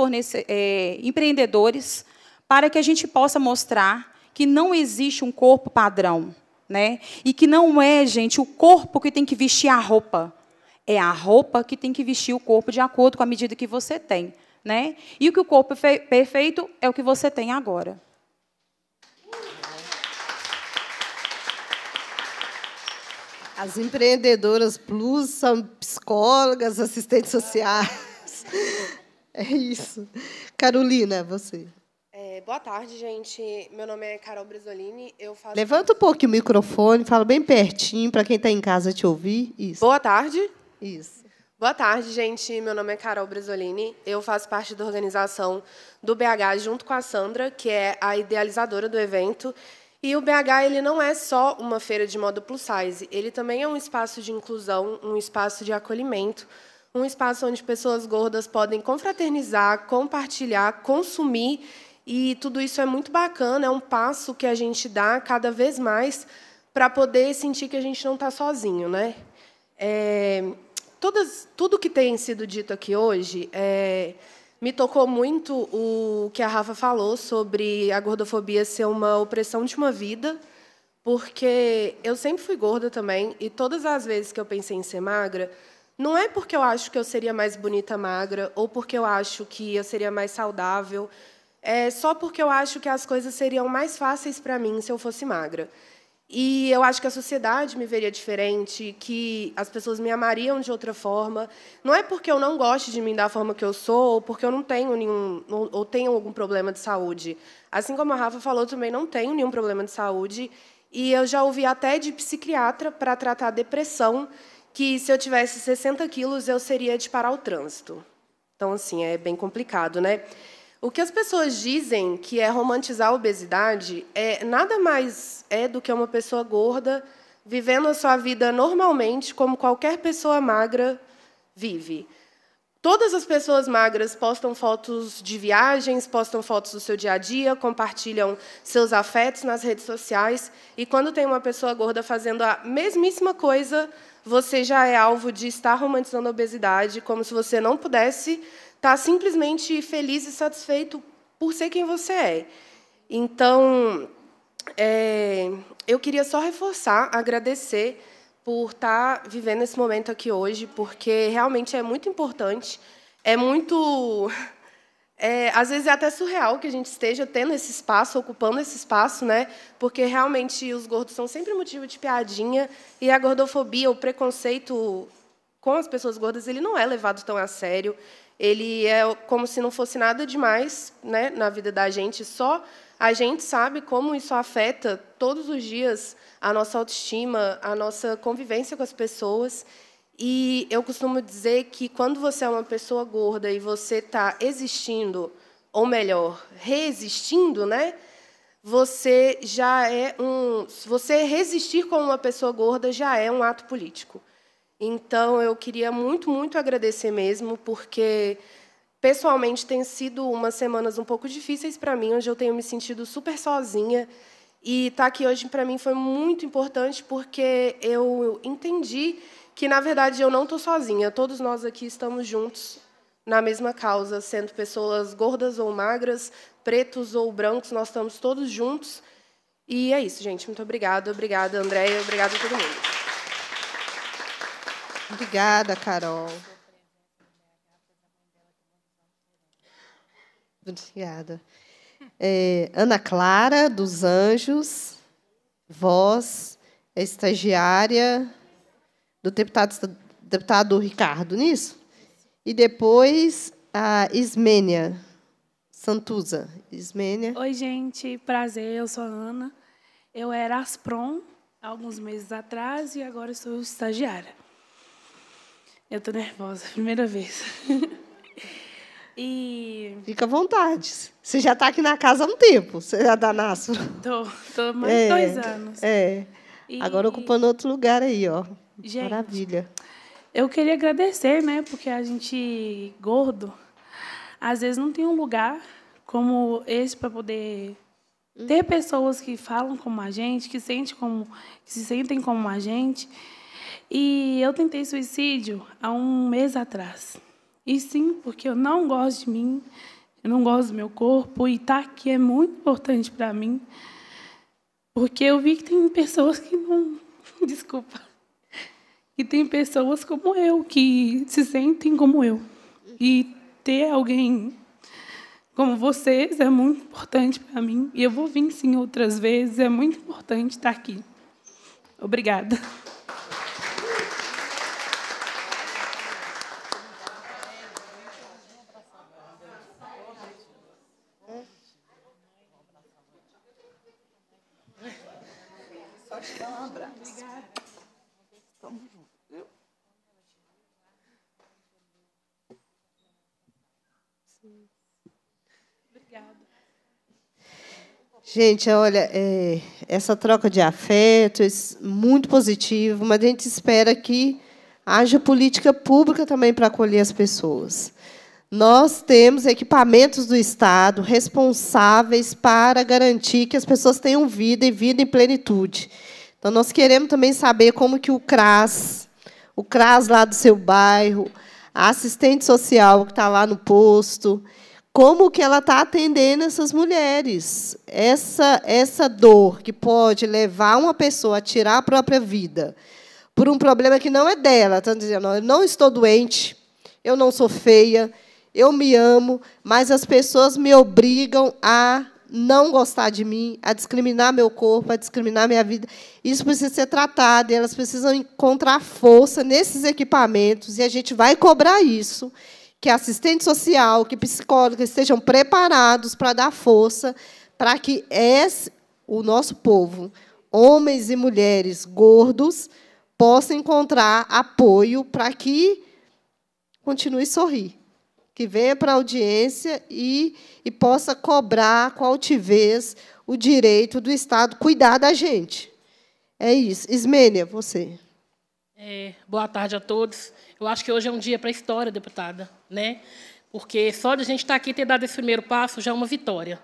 é, empreendedores para que a gente possa mostrar que não existe um corpo padrão. Né? E que não é, gente, o corpo que tem que vestir a roupa. É a roupa que tem que vestir o corpo de acordo com a medida que você tem né? E o que o corpo é perfeito é o que você tem agora. As empreendedoras plus são psicólogas, assistentes sociais. É isso. Carolina, você. É, boa tarde, gente. Meu nome é Carol Brisolini. Eu faço... Levanta um pouco o microfone, fala bem pertinho para quem está em casa te ouvir. Isso. Boa tarde. Isso. Boa tarde, gente. Meu nome é Carol Brizolini. Eu faço parte da organização do BH junto com a Sandra, que é a idealizadora do evento. E o BH ele não é só uma feira de moda plus size, ele também é um espaço de inclusão, um espaço de acolhimento, um espaço onde pessoas gordas podem confraternizar, compartilhar, consumir, e tudo isso é muito bacana, é um passo que a gente dá cada vez mais para poder sentir que a gente não está sozinho, né? É, todas, tudo que tem sido dito aqui hoje é, me tocou muito o que a Rafa falou sobre a gordofobia ser uma opressão de uma vida, porque eu sempre fui gorda também, e todas as vezes que eu pensei em ser magra, não é porque eu acho que eu seria mais bonita magra, ou porque eu acho que eu seria mais saudável, é só porque eu acho que as coisas seriam mais fáceis para mim se eu fosse magra. E eu acho que a sociedade me veria diferente, que as pessoas me amariam de outra forma. Não é porque eu não gosto de mim da forma que eu sou, ou porque eu não tenho nenhum ou tenho algum problema de saúde. Assim como a Rafa falou, também não tenho nenhum problema de saúde. E eu já ouvi até de psiquiatra para tratar depressão, que se eu tivesse 60 quilos eu seria de parar o trânsito. Então, assim, é bem complicado, né? O que as pessoas dizem que é romantizar a obesidade é nada mais é do que uma pessoa gorda vivendo a sua vida normalmente como qualquer pessoa magra vive. Todas as pessoas magras postam fotos de viagens, postam fotos do seu dia a dia, compartilham seus afetos nas redes sociais. E quando tem uma pessoa gorda fazendo a mesmíssima coisa, você já é alvo de estar romantizando a obesidade, como se você não pudesse está simplesmente feliz e satisfeito por ser quem você é. Então, é, eu queria só reforçar, agradecer por estar tá vivendo esse momento aqui hoje, porque realmente é muito importante, é muito. É, às vezes é até surreal que a gente esteja tendo esse espaço, ocupando esse espaço, né? Porque realmente os gordos são sempre motivo de piadinha e a gordofobia, o preconceito com as pessoas gordas, ele não é levado tão a sério. Ele é como se não fosse nada demais né, na vida da gente, só a gente sabe como isso afeta todos os dias a nossa autoestima, a nossa convivência com as pessoas. E eu costumo dizer que quando você é uma pessoa gorda e você está existindo, ou melhor, resistindo, né? Você já é um. Você resistir como uma pessoa gorda já é um ato político. Então, eu queria muito, muito agradecer mesmo, porque pessoalmente tem sido umas semanas um pouco difíceis para mim, onde eu tenho me sentido super sozinha. E estar tá aqui hoje para mim foi muito importante, porque eu entendi que, na verdade, eu não estou sozinha. Todos nós aqui estamos juntos na mesma causa, sendo pessoas gordas ou magras, pretos ou brancos, nós estamos todos juntos. E é isso, gente. Muito obrigada. Obrigada, Andréia. Obrigada a todo mundo. Obrigada, Carol. Obrigada. É, Ana Clara, dos Anjos, voz, é estagiária do deputado, deputado Ricardo, nisso? É e depois a Ismênia Santuza. Ismênia. Oi, gente, prazer, eu sou a Ana. Eu era asprom alguns meses atrás e agora sou estagiária. Eu tô nervosa, primeira vez. e. Fica à vontade. Você já está aqui na casa há um tempo, você já dá tá nasso. Tô, tô mais é, dois anos. É. E... Agora ocupando outro lugar aí, ó. Gente, Maravilha. Eu queria agradecer, né? Porque a gente gordo, às vezes não tem um lugar como esse para poder ter pessoas que falam como a gente, que sente como, que se sentem como a gente. E eu tentei suicídio há um mês atrás. E sim, porque eu não gosto de mim, eu não gosto do meu corpo, e estar tá aqui é muito importante para mim. Porque eu vi que tem pessoas que não. Desculpa. Que tem pessoas como eu, que se sentem como eu. E ter alguém como vocês é muito importante para mim. E eu vou vir sim outras vezes, é muito importante estar tá aqui. Obrigada. Gente, olha, é, essa troca de afetos, muito positivo, mas a gente espera que haja política pública também para acolher as pessoas. Nós temos equipamentos do Estado responsáveis para garantir que as pessoas tenham vida e vida em plenitude. Então, nós queremos também saber como que o CRAS, o CRAS lá do seu bairro, a assistente social que está lá no posto, como que ela está atendendo essas mulheres. Essa, essa dor que pode levar uma pessoa a tirar a própria vida por um problema que não é dela. Estão dizendo, eu não estou doente, eu não sou feia, eu me amo, mas as pessoas me obrigam a não gostar de mim, a discriminar meu corpo, a discriminar minha vida. Isso precisa ser tratado, e elas precisam encontrar força nesses equipamentos, e a gente vai cobrar isso que assistente social, que psicóloga estejam preparados para dar força para que esse, o nosso povo, homens e mulheres gordos, possa encontrar apoio para que continue sorrir, que venha para a audiência e, e possa cobrar com altivez o direito do Estado cuidar da gente. É isso. Ismênia, você. É, boa tarde a todos. Eu acho que hoje é um dia para a história, deputada, né? Porque só de a gente estar tá aqui ter dado esse primeiro passo já é uma vitória,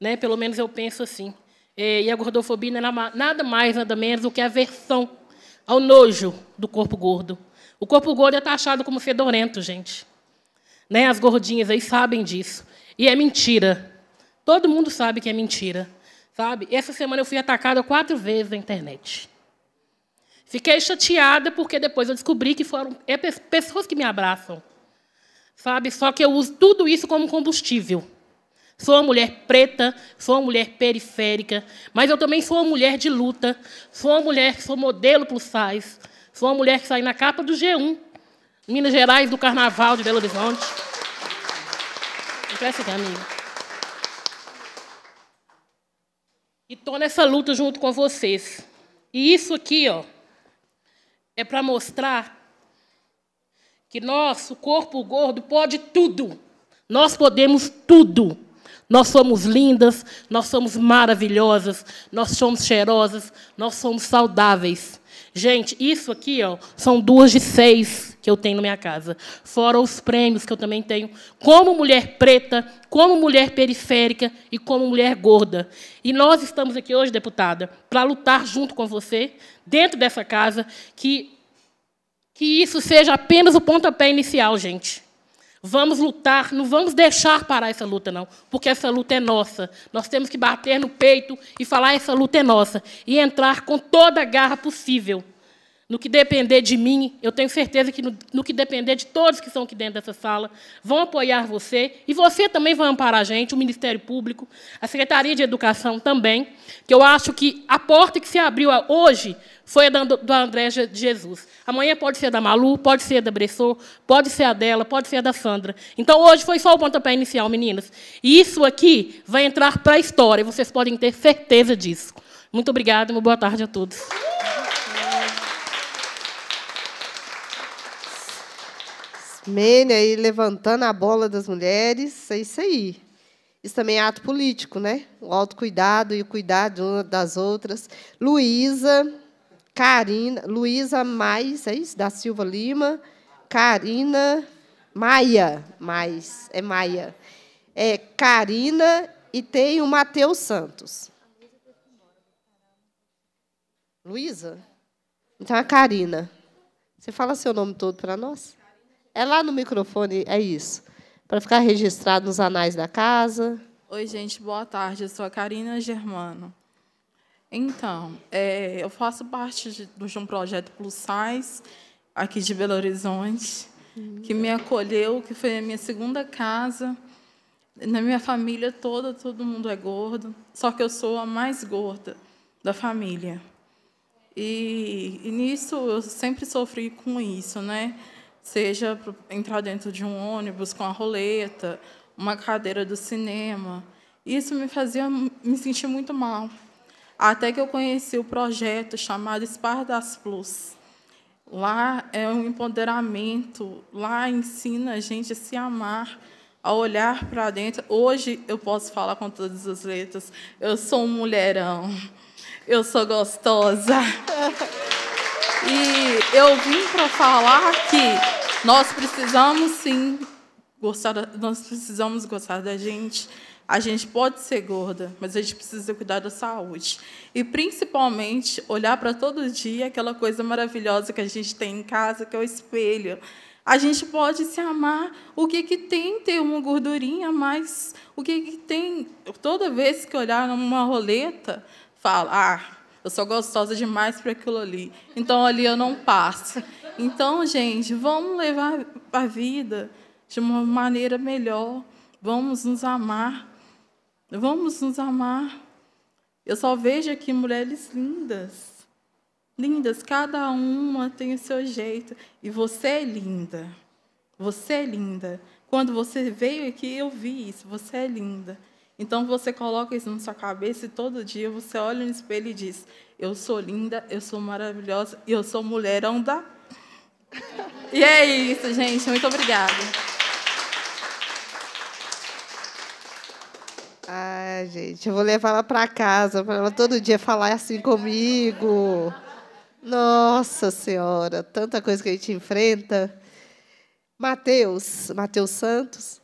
né? Pelo menos eu penso assim. É, e a gordofobia não é nada mais, nada menos do que a aversão ao nojo do corpo gordo. O corpo gordo é taxado como fedorento, gente. Né? As gordinhas aí sabem disso. E é mentira. Todo mundo sabe que é mentira, sabe? Essa semana eu fui atacada quatro vezes na internet. Fiquei chateada porque depois eu descobri que foram é pessoas que me abraçam. Sabe? Só que eu uso tudo isso como combustível. Sou uma mulher preta, sou uma mulher periférica, mas eu também sou uma mulher de luta, sou uma mulher que sou modelo para o Sais, sou uma mulher que sai na capa do G1, Minas Gerais, do Carnaval de Belo Horizonte. amiga. E estou nessa luta junto com vocês. E isso aqui, ó, é para mostrar que nosso corpo gordo pode tudo. Nós podemos tudo. Nós somos lindas, nós somos maravilhosas, nós somos cheirosas, nós somos saudáveis. Gente, isso aqui ó, são duas de seis que eu tenho na minha casa, fora os prêmios que eu também tenho, como mulher preta, como mulher periférica e como mulher gorda. E nós estamos aqui hoje, deputada, para lutar junto com você, dentro dessa casa, que, que isso seja apenas o pontapé inicial, gente. Vamos lutar, não vamos deixar parar essa luta, não, porque essa luta é nossa. Nós temos que bater no peito e falar: essa luta é nossa. E entrar com toda a garra possível. No que depender de mim, eu tenho certeza que no, no, que depender de todos que estão aqui dentro dessa sala, vão apoiar você e você também vai amparar a gente, o Ministério Público, a Secretaria de Educação também, que eu acho que a porta que se abriu hoje foi a do André de Jesus. Amanhã pode ser da Malu, pode ser da Bressot, pode ser a dela, pode ser a da Sandra. Então hoje foi só o pontapé inicial, meninas. E isso aqui vai entrar para a história, vocês podem ter certeza disso. Muito obrigada, e uma boa tarde a todos. Mene aí levantando a bola das mulheres, é isso aí. Isso também é ato político, né? O autocuidado e o cuidado das outras. Luísa, Karina, Luísa Mais, é isso? Da Silva Lima. Karina Maia, mais, é Maia. É Karina e tem o Matheus Santos. Luísa? Então, a é Karina. Você fala seu nome todo para nós? É lá no microfone, é isso. Para ficar registrado nos anais da casa. Oi, gente, boa tarde. Eu sou a Karina Germano. Então, é, eu faço parte de, de um projeto Plus Size, aqui de Belo Horizonte, uhum. que me acolheu, que foi a minha segunda casa. Na minha família toda, todo mundo é gordo, só que eu sou a mais gorda da família. E, e nisso eu sempre sofri com isso, né? Seja entrar dentro de um ônibus com a roleta, uma cadeira do cinema. Isso me fazia me sentir muito mal até que eu conheci o projeto chamado Espardas Plus. Lá é um empoderamento, lá ensina a gente a se amar, a olhar para dentro. Hoje eu posso falar com todas as letras: eu sou um mulherão, eu sou gostosa. E eu vim para falar que nós precisamos sim gostar, nós precisamos gostar da gente, a gente pode ser gorda, mas a gente precisa cuidar da saúde. E, principalmente, olhar para todo dia aquela coisa maravilhosa que a gente tem em casa, que é o espelho. A gente pode se amar. O que, que tem ter uma gordurinha mais? O que, que tem. Toda vez que olhar numa roleta, fala: ah, eu sou gostosa demais para aquilo ali. Então, ali eu não passo. Então, gente, vamos levar a vida de uma maneira melhor. Vamos nos amar Vamos nos amar. Eu só vejo aqui mulheres lindas. Lindas, cada uma tem o seu jeito. E você é linda. Você é linda. Quando você veio aqui, eu vi isso. Você é linda. Então você coloca isso na sua cabeça e todo dia você olha no espelho e diz: Eu sou linda, eu sou maravilhosa, eu sou mulherão da. e é isso, gente. Muito obrigada. Ai, gente, eu vou levar ela para casa para ela todo dia falar assim comigo. Nossa Senhora, tanta coisa que a gente enfrenta. Mateus, Mateus Santos.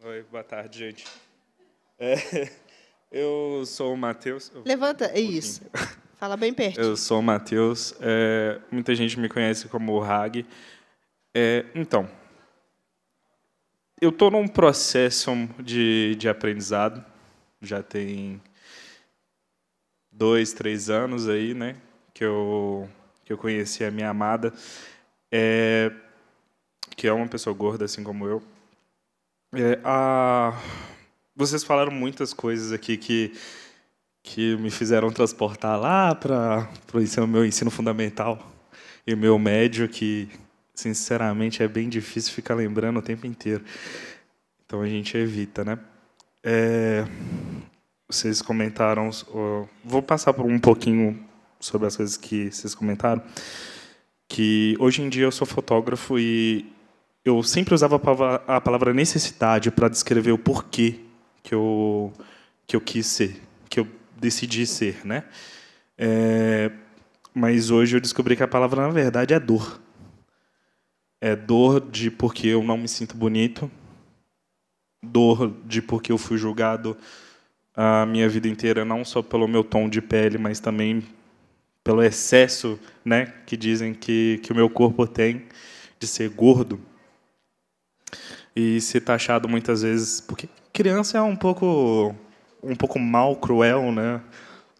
Oi, boa tarde, gente. É, eu sou o Matheus. Levanta, é isso. Fala bem perto. Eu sou o Matheus. É, muita gente me conhece como o Hag. É, então, eu estou num processo de, de aprendizado. Já tem dois, três anos aí, né? Que eu, que eu conheci a minha amada, é, que é uma pessoa gorda, assim como eu. É, a, vocês falaram muitas coisas aqui que que me fizeram transportar lá para o meu ensino fundamental e o meu médio, que, sinceramente, é bem difícil ficar lembrando o tempo inteiro. Então, a gente evita, né? É, vocês comentaram... Vou passar por um pouquinho sobre as coisas que vocês comentaram, que hoje em dia eu sou fotógrafo e eu sempre usava a palavra necessidade para descrever o porquê que eu que eu quis ser, que eu decidi ser, né? É, mas hoje eu descobri que a palavra na verdade é dor. É dor de porque eu não me sinto bonito, dor de porque eu fui julgado a minha vida inteira não só pelo meu tom de pele, mas também pelo excesso, né, que dizem que que o meu corpo tem de ser gordo e ser taxado muitas vezes porque criança é um pouco um pouco mal, cruel, né?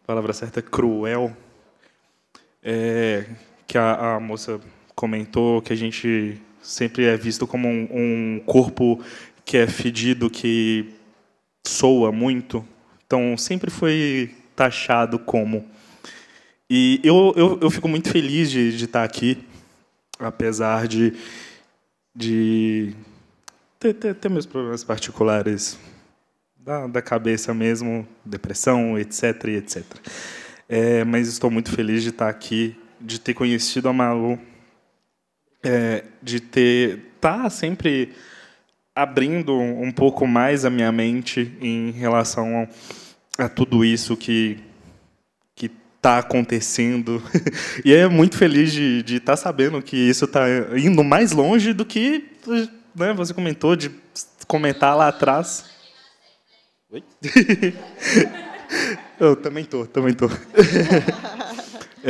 A palavra certa é cruel. É, que a, a, moça comentou que a gente sempre é visto como um, um corpo que é fedido, que soa muito. Então, sempre foi taxado como. E eu, eu, eu fico muito feliz de, de estar aqui, apesar de, de ter, ter, ter meus problemas particulares da, da cabeça mesmo, depressão, etc, etc. É, mas estou muito feliz de estar aqui, de ter conhecido a Malu, é, de ter tá sempre abrindo um pouco mais a minha mente em relação a tudo isso que que está acontecendo e é muito feliz de estar tá sabendo que isso está indo mais longe do que né, você comentou de comentar lá atrás Oi? eu também tô, também tô.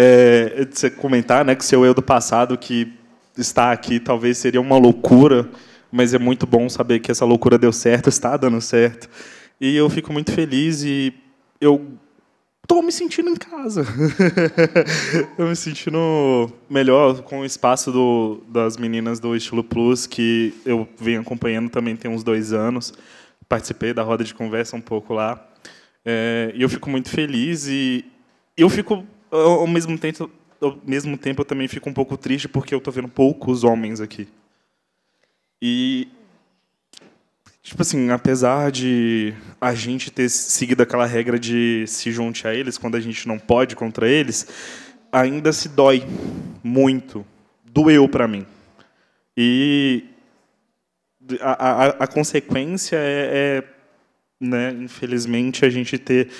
É, é você comentar, né, que seu eu do passado que está aqui talvez seria uma loucura, mas é muito bom saber que essa loucura deu certo, está dando certo. E eu fico muito feliz e eu tô me sentindo em casa. eu me sentindo melhor com o espaço do, das meninas do Estilo Plus, que eu venho acompanhando também tem uns dois anos participei da roda de conversa um pouco lá. É, e eu fico muito feliz e eu fico ao mesmo tempo, ao mesmo tempo eu também fico um pouco triste porque eu estou vendo poucos homens aqui. E tipo assim, apesar de a gente ter seguido aquela regra de se junte a eles quando a gente não pode contra eles, ainda se dói muito. Doeu para mim. E a, a, a consequência é, é né, infelizmente, a gente ter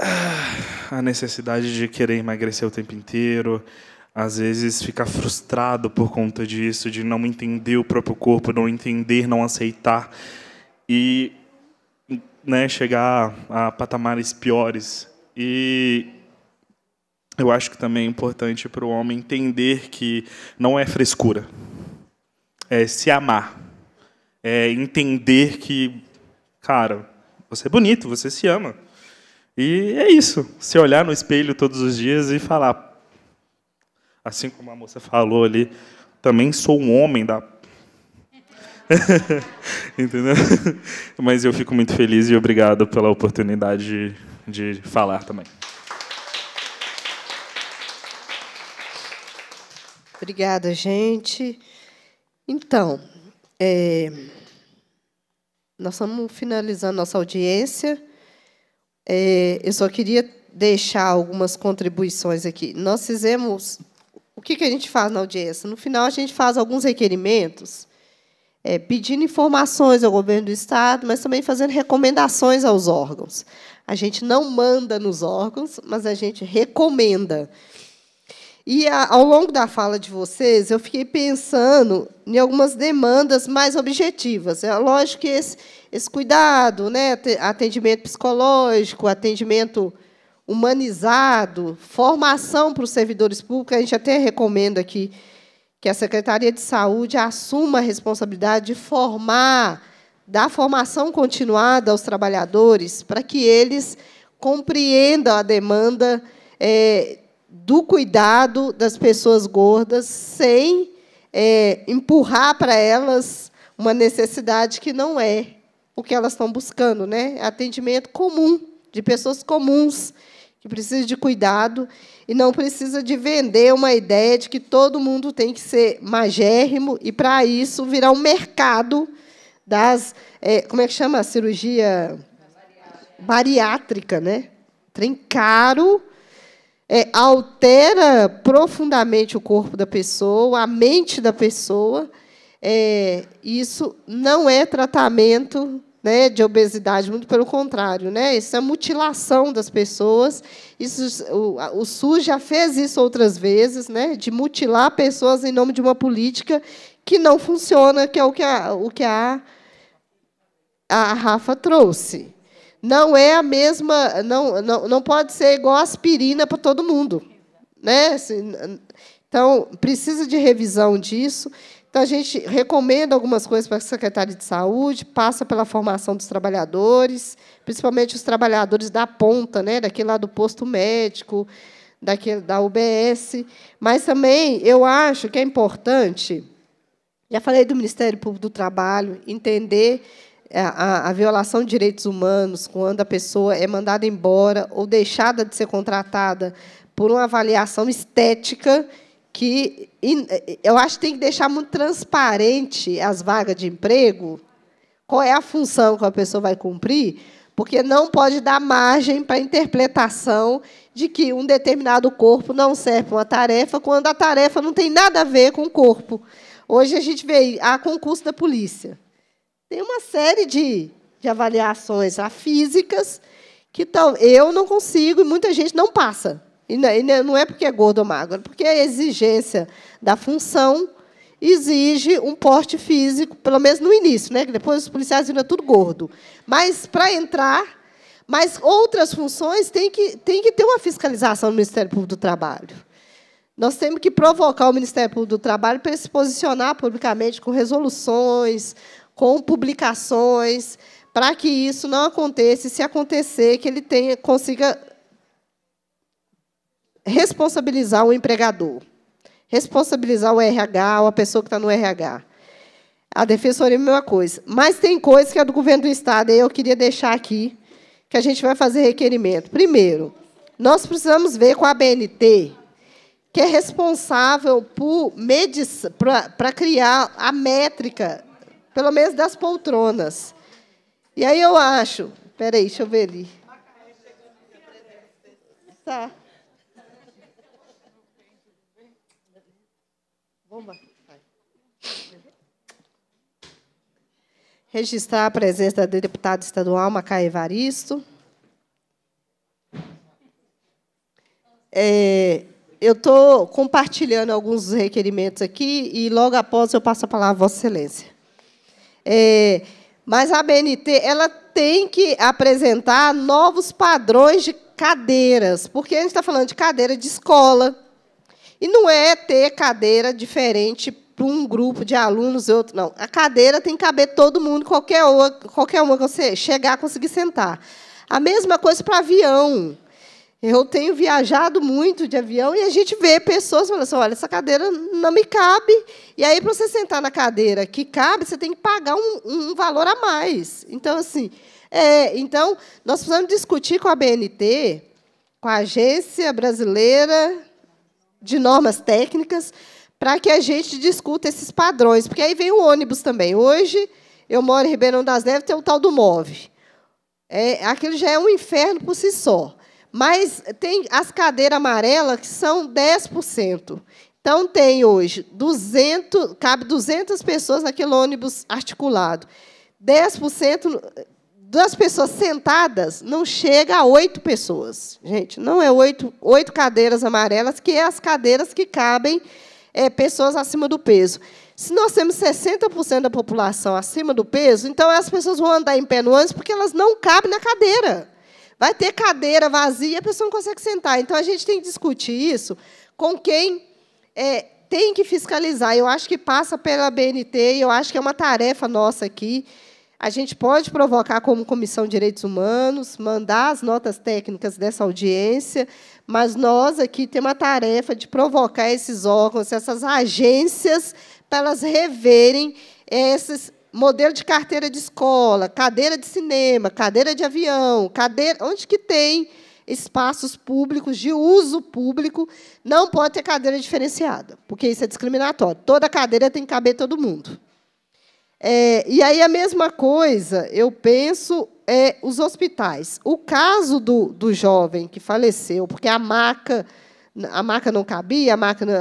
ah, a necessidade de querer emagrecer o tempo inteiro, às vezes ficar frustrado por conta disso, de não entender o próprio corpo, não entender, não aceitar e né, chegar a patamares piores. E eu acho que também é importante para o homem entender que não é frescura é, se amar. É, entender que, cara, você é bonito, você se ama. E é isso. Se olhar no espelho todos os dias e falar. Assim como a moça falou ali, também sou um homem da. Entendeu? Mas eu fico muito feliz e obrigado pela oportunidade de, de falar também. Obrigada, gente. Então, é, nós estamos finalizando nossa audiência. É, eu só queria deixar algumas contribuições aqui. Nós fizemos. O que, que a gente faz na audiência? No final, a gente faz alguns requerimentos, é, pedindo informações ao governo do Estado, mas também fazendo recomendações aos órgãos. A gente não manda nos órgãos, mas a gente recomenda. E a, ao longo da fala de vocês, eu fiquei pensando em algumas demandas mais objetivas. É lógico que esse, esse cuidado, né, atendimento psicológico, atendimento humanizado, formação para os servidores públicos, a gente até recomenda aqui que a Secretaria de Saúde assuma a responsabilidade de formar, dar formação continuada aos trabalhadores, para que eles compreendam a demanda é, do cuidado das pessoas gordas sem é, empurrar para elas uma necessidade que não é o que elas estão buscando, né? É atendimento comum de pessoas comuns que precisam de cuidado e não precisa de vender uma ideia de que todo mundo tem que ser magérrimo e para isso virar um mercado das é, como é que chama a cirurgia bariátrica, né? Trem caro é, altera profundamente o corpo da pessoa, a mente da pessoa. É, isso não é tratamento né, de obesidade, muito pelo contrário, né? Isso é mutilação das pessoas. Isso, o, o SUS já fez isso outras vezes, né? De mutilar pessoas em nome de uma política que não funciona, que é o que a, o que a, a Rafa trouxe não é a mesma, não, não, não pode ser igual aspirina para todo mundo. Né? Assim, então, precisa de revisão disso. Então, a gente recomenda algumas coisas para a Secretaria de Saúde, passa pela formação dos trabalhadores, principalmente os trabalhadores da ponta, né? daquele lá do posto médico, daquele, da UBS. Mas também eu acho que é importante, já falei do Ministério Público do Trabalho, entender é, a, a, violação de direitos humanos, quando a pessoa é mandada embora ou deixada de ser contratada por uma avaliação estética que eu acho que tem que deixar muito transparente as vagas de emprego, qual é a função que a pessoa vai cumprir, porque não pode dar margem para a interpretação de que um determinado corpo não serve para uma tarefa, quando a tarefa não tem nada a ver com o corpo. Hoje a gente vê a concurso da polícia. Tem uma série de, de avaliações lá, físicas que tal, eu não consigo e muita gente não passa. E não é porque é gordo ou magro, é porque a exigência da função exige um porte físico, pelo menos no início, né? Que depois os policiais viram tudo gordo. Mas para entrar, mas outras funções tem que, tem que ter uma fiscalização do Ministério Público do Trabalho. Nós temos que provocar o Ministério Público do Trabalho para se posicionar publicamente com resoluções, com publicações, para que isso não aconteça, e se acontecer, que ele tenha, consiga responsabilizar o empregador, responsabilizar o RH ou a pessoa que está no RH. A defensoria é a mesma coisa. Mas tem coisa que é do governo do Estado, e eu queria deixar aqui, que a gente vai fazer requerimento. Primeiro, nós precisamos ver com a BNT, que é responsável por para criar a métrica pelo menos das poltronas. E aí eu acho. espera aí deixa eu ver ali. Tá. lá Registrar a presença da deputada estadual Macaé Evaristo. É, eu estou compartilhando alguns requerimentos aqui e logo após eu passo a palavra à Vossa Excelência. É, mas a BNT ela tem que apresentar novos padrões de cadeiras, porque a gente está falando de cadeira de escola. E não é ter cadeira diferente para um grupo de alunos e outro, não. A cadeira tem que caber todo mundo, qualquer uma, qualquer uma que você chegar, conseguir sentar. A mesma coisa para avião. Eu tenho viajado muito de avião e a gente vê pessoas falando assim: olha, essa cadeira não me cabe. E aí, para você sentar na cadeira que cabe, você tem que pagar um, um valor a mais. Então, assim, é, então, nós precisamos discutir com a BNT, com a Agência Brasileira de Normas Técnicas, para que a gente discuta esses padrões. Porque aí vem o ônibus também. Hoje, eu moro em Ribeirão das Neves, tem o tal do MOVE. É, aquilo já é um inferno por si só. Mas tem as cadeiras amarelas, que são 10%. Então, tem hoje 200, cabe 200 pessoas naquele ônibus articulado. 10% das pessoas sentadas não chega a oito pessoas. Gente, não é oito, oito cadeiras amarelas, que é as cadeiras que cabem é, pessoas acima do peso. Se nós temos 60% da população acima do peso, então as pessoas vão andar em pé no ônibus porque elas não cabem na cadeira. Vai ter cadeira vazia, a pessoa não consegue sentar. Então, a gente tem que discutir isso com quem é, tem que fiscalizar. Eu acho que passa pela BNT, eu acho que é uma tarefa nossa aqui. A gente pode provocar como Comissão de Direitos Humanos, mandar as notas técnicas dessa audiência, mas nós aqui temos a tarefa de provocar esses órgãos, essas agências, para elas reverem esses, modelo de carteira de escola, cadeira de cinema, cadeira de avião, cadeira, onde que tem espaços públicos de uso público, não pode ter cadeira diferenciada, porque isso é discriminatório. Toda cadeira tem que caber todo mundo. É, e aí a mesma coisa, eu penso, é os hospitais. O caso do, do jovem que faleceu, porque a maca, a maca não cabia, a maca não,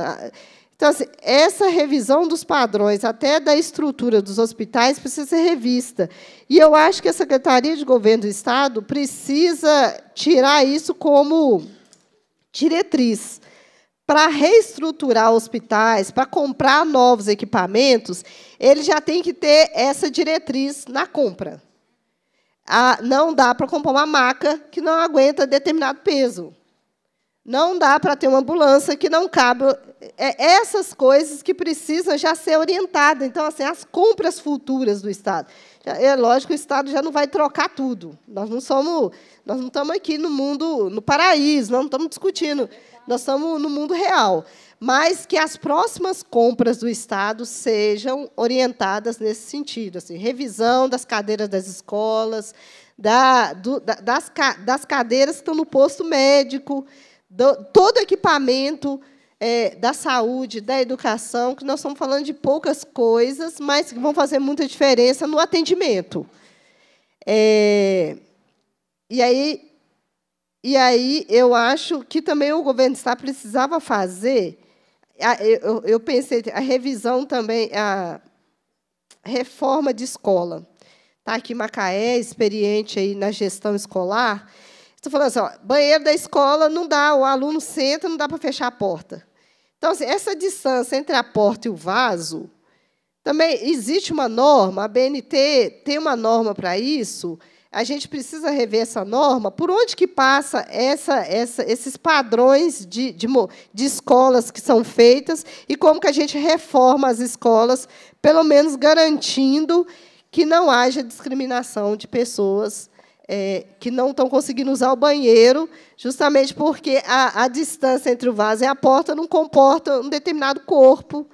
então, assim, essa revisão dos padrões, até da estrutura dos hospitais, precisa ser revista. E eu acho que a Secretaria de Governo do Estado precisa tirar isso como diretriz. Para reestruturar hospitais, para comprar novos equipamentos, ele já tem que ter essa diretriz na compra. Ah, não dá para comprar uma maca que não aguenta determinado peso. Não dá para ter uma ambulância que não cabe. É essas coisas que precisam já ser orientadas. Então, assim, as compras futuras do Estado. É lógico que o Estado já não vai trocar tudo. Nós não somos, nós não estamos aqui no mundo, no paraíso, nós não estamos discutindo. Nós estamos no mundo real. Mas que as próximas compras do Estado sejam orientadas nesse sentido. Assim, revisão das cadeiras das escolas, da, do, da, das, das cadeiras que estão no posto médico do, todo equipamento é, da saúde, da educação, que nós estamos falando de poucas coisas, mas que vão fazer muita diferença no atendimento. É, e aí, e aí eu acho que também o governo do Estado precisava fazer. Eu, eu pensei, a revisão também, a reforma de escola. Está aqui Macaé, experiente aí na gestão escolar. Estou falando assim, ó, banheiro da escola não dá, o aluno senta, não dá para fechar a porta. Então, assim, essa distância entre a porta e o vaso, também existe uma norma, a BNT tem uma norma para isso, a gente precisa rever essa norma, por onde que passa essa, essa, esses padrões de, de, de, escolas que são feitas e como que a gente reforma as escolas, pelo menos garantindo que não haja discriminação de pessoas é, que não estão conseguindo usar o banheiro, justamente porque a, a, distância entre o vaso e a porta não comporta um determinado corpo,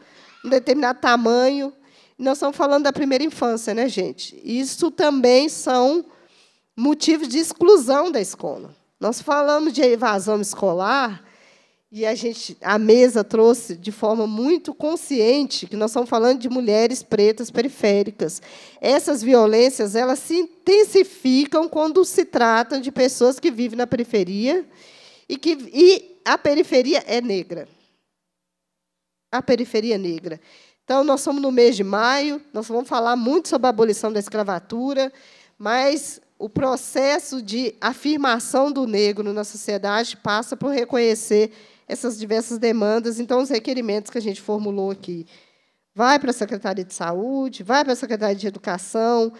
um determinado tamanho. Nós estamos falando da primeira infância, né, gente? Isso também são motivos de exclusão da escola. Nós falamos de evasão escolar, e a gente, a mesa trouxe de forma muito consciente que nós estamos falando de mulheres pretas periféricas. Essas violências elas se intensificam quando se tratam de pessoas que vivem na periferia e que e a periferia é negra. A periferia é negra. Então nós somos no mês de maio, nós vamos falar muito sobre a abolição da escravatura, mas o processo de afirmação do negro na sociedade passa por reconhecer essas diversas demandas, então os requerimentos que a gente formulou aqui. Vai para a Secretaria de Saúde, vai para a Secretaria de Educação,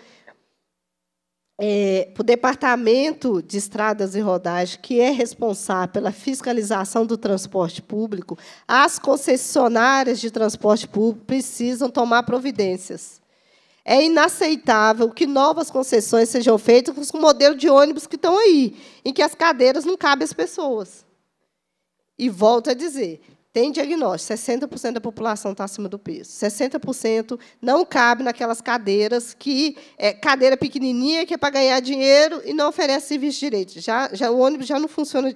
é, para o Departamento de Estradas e Rodagem, que é responsável pela fiscalização do transporte público, as concessionárias de transporte público precisam tomar providências. É inaceitável que novas concessões sejam feitas com o modelo de ônibus que estão aí, em que as cadeiras não cabem às pessoas. E volto a dizer, tem diagnóstico, 60% da população está acima do peso. 60% não cabe naquelas cadeiras que é cadeira pequenininha que é para ganhar dinheiro e não oferece serviço direito. Já, já o ônibus já não funciona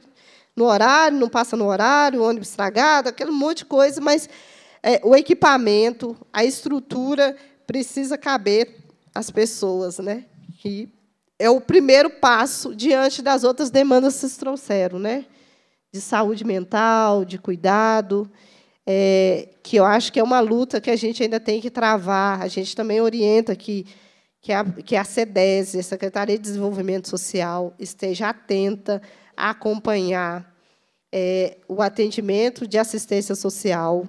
no horário, não passa no horário, o ônibus estragado, aquele monte de coisa, mas é, o equipamento, a estrutura precisa caber às pessoas, né? Que é o primeiro passo diante das outras demandas que se trouxeram, né? de saúde mental, de cuidado, é, que eu acho que é uma luta que a gente ainda tem que travar. A gente também orienta que, que, a, que a CEDES, a Secretaria de Desenvolvimento Social, esteja atenta a acompanhar é, o atendimento de assistência social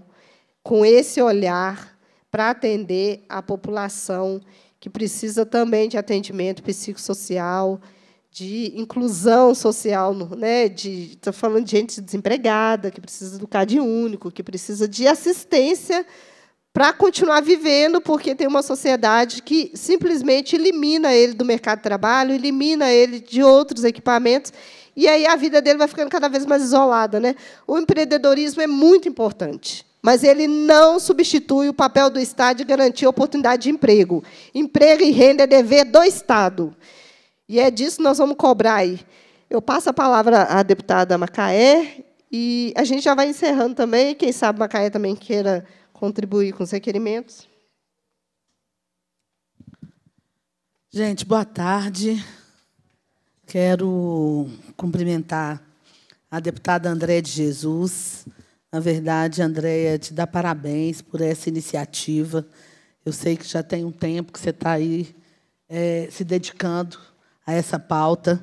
com esse olhar para atender a população que precisa também de atendimento psicossocial, de inclusão social, né? De estou falando de gente desempregada que precisa do CAD único, que precisa de assistência para continuar vivendo, porque tem uma sociedade que simplesmente elimina ele do mercado de trabalho, elimina ele de outros equipamentos, e aí a vida dele vai ficando cada vez mais isolada, né? O empreendedorismo é muito importante mas ele não substitui o papel do Estado de garantir oportunidade de emprego. Emprego e renda é dever do Estado. E é disso que nós vamos cobrar aí. Eu passo a palavra à deputada Macaé e a gente já vai encerrando também. Quem sabe Macaé também queira contribuir com os requerimentos. Gente, boa tarde. Quero cumprimentar a deputada Andréia de Jesus. Na verdade, Andréia, te dá parabéns por essa iniciativa. Eu sei que já tem um tempo que você está aí é, se dedicando a essa pauta.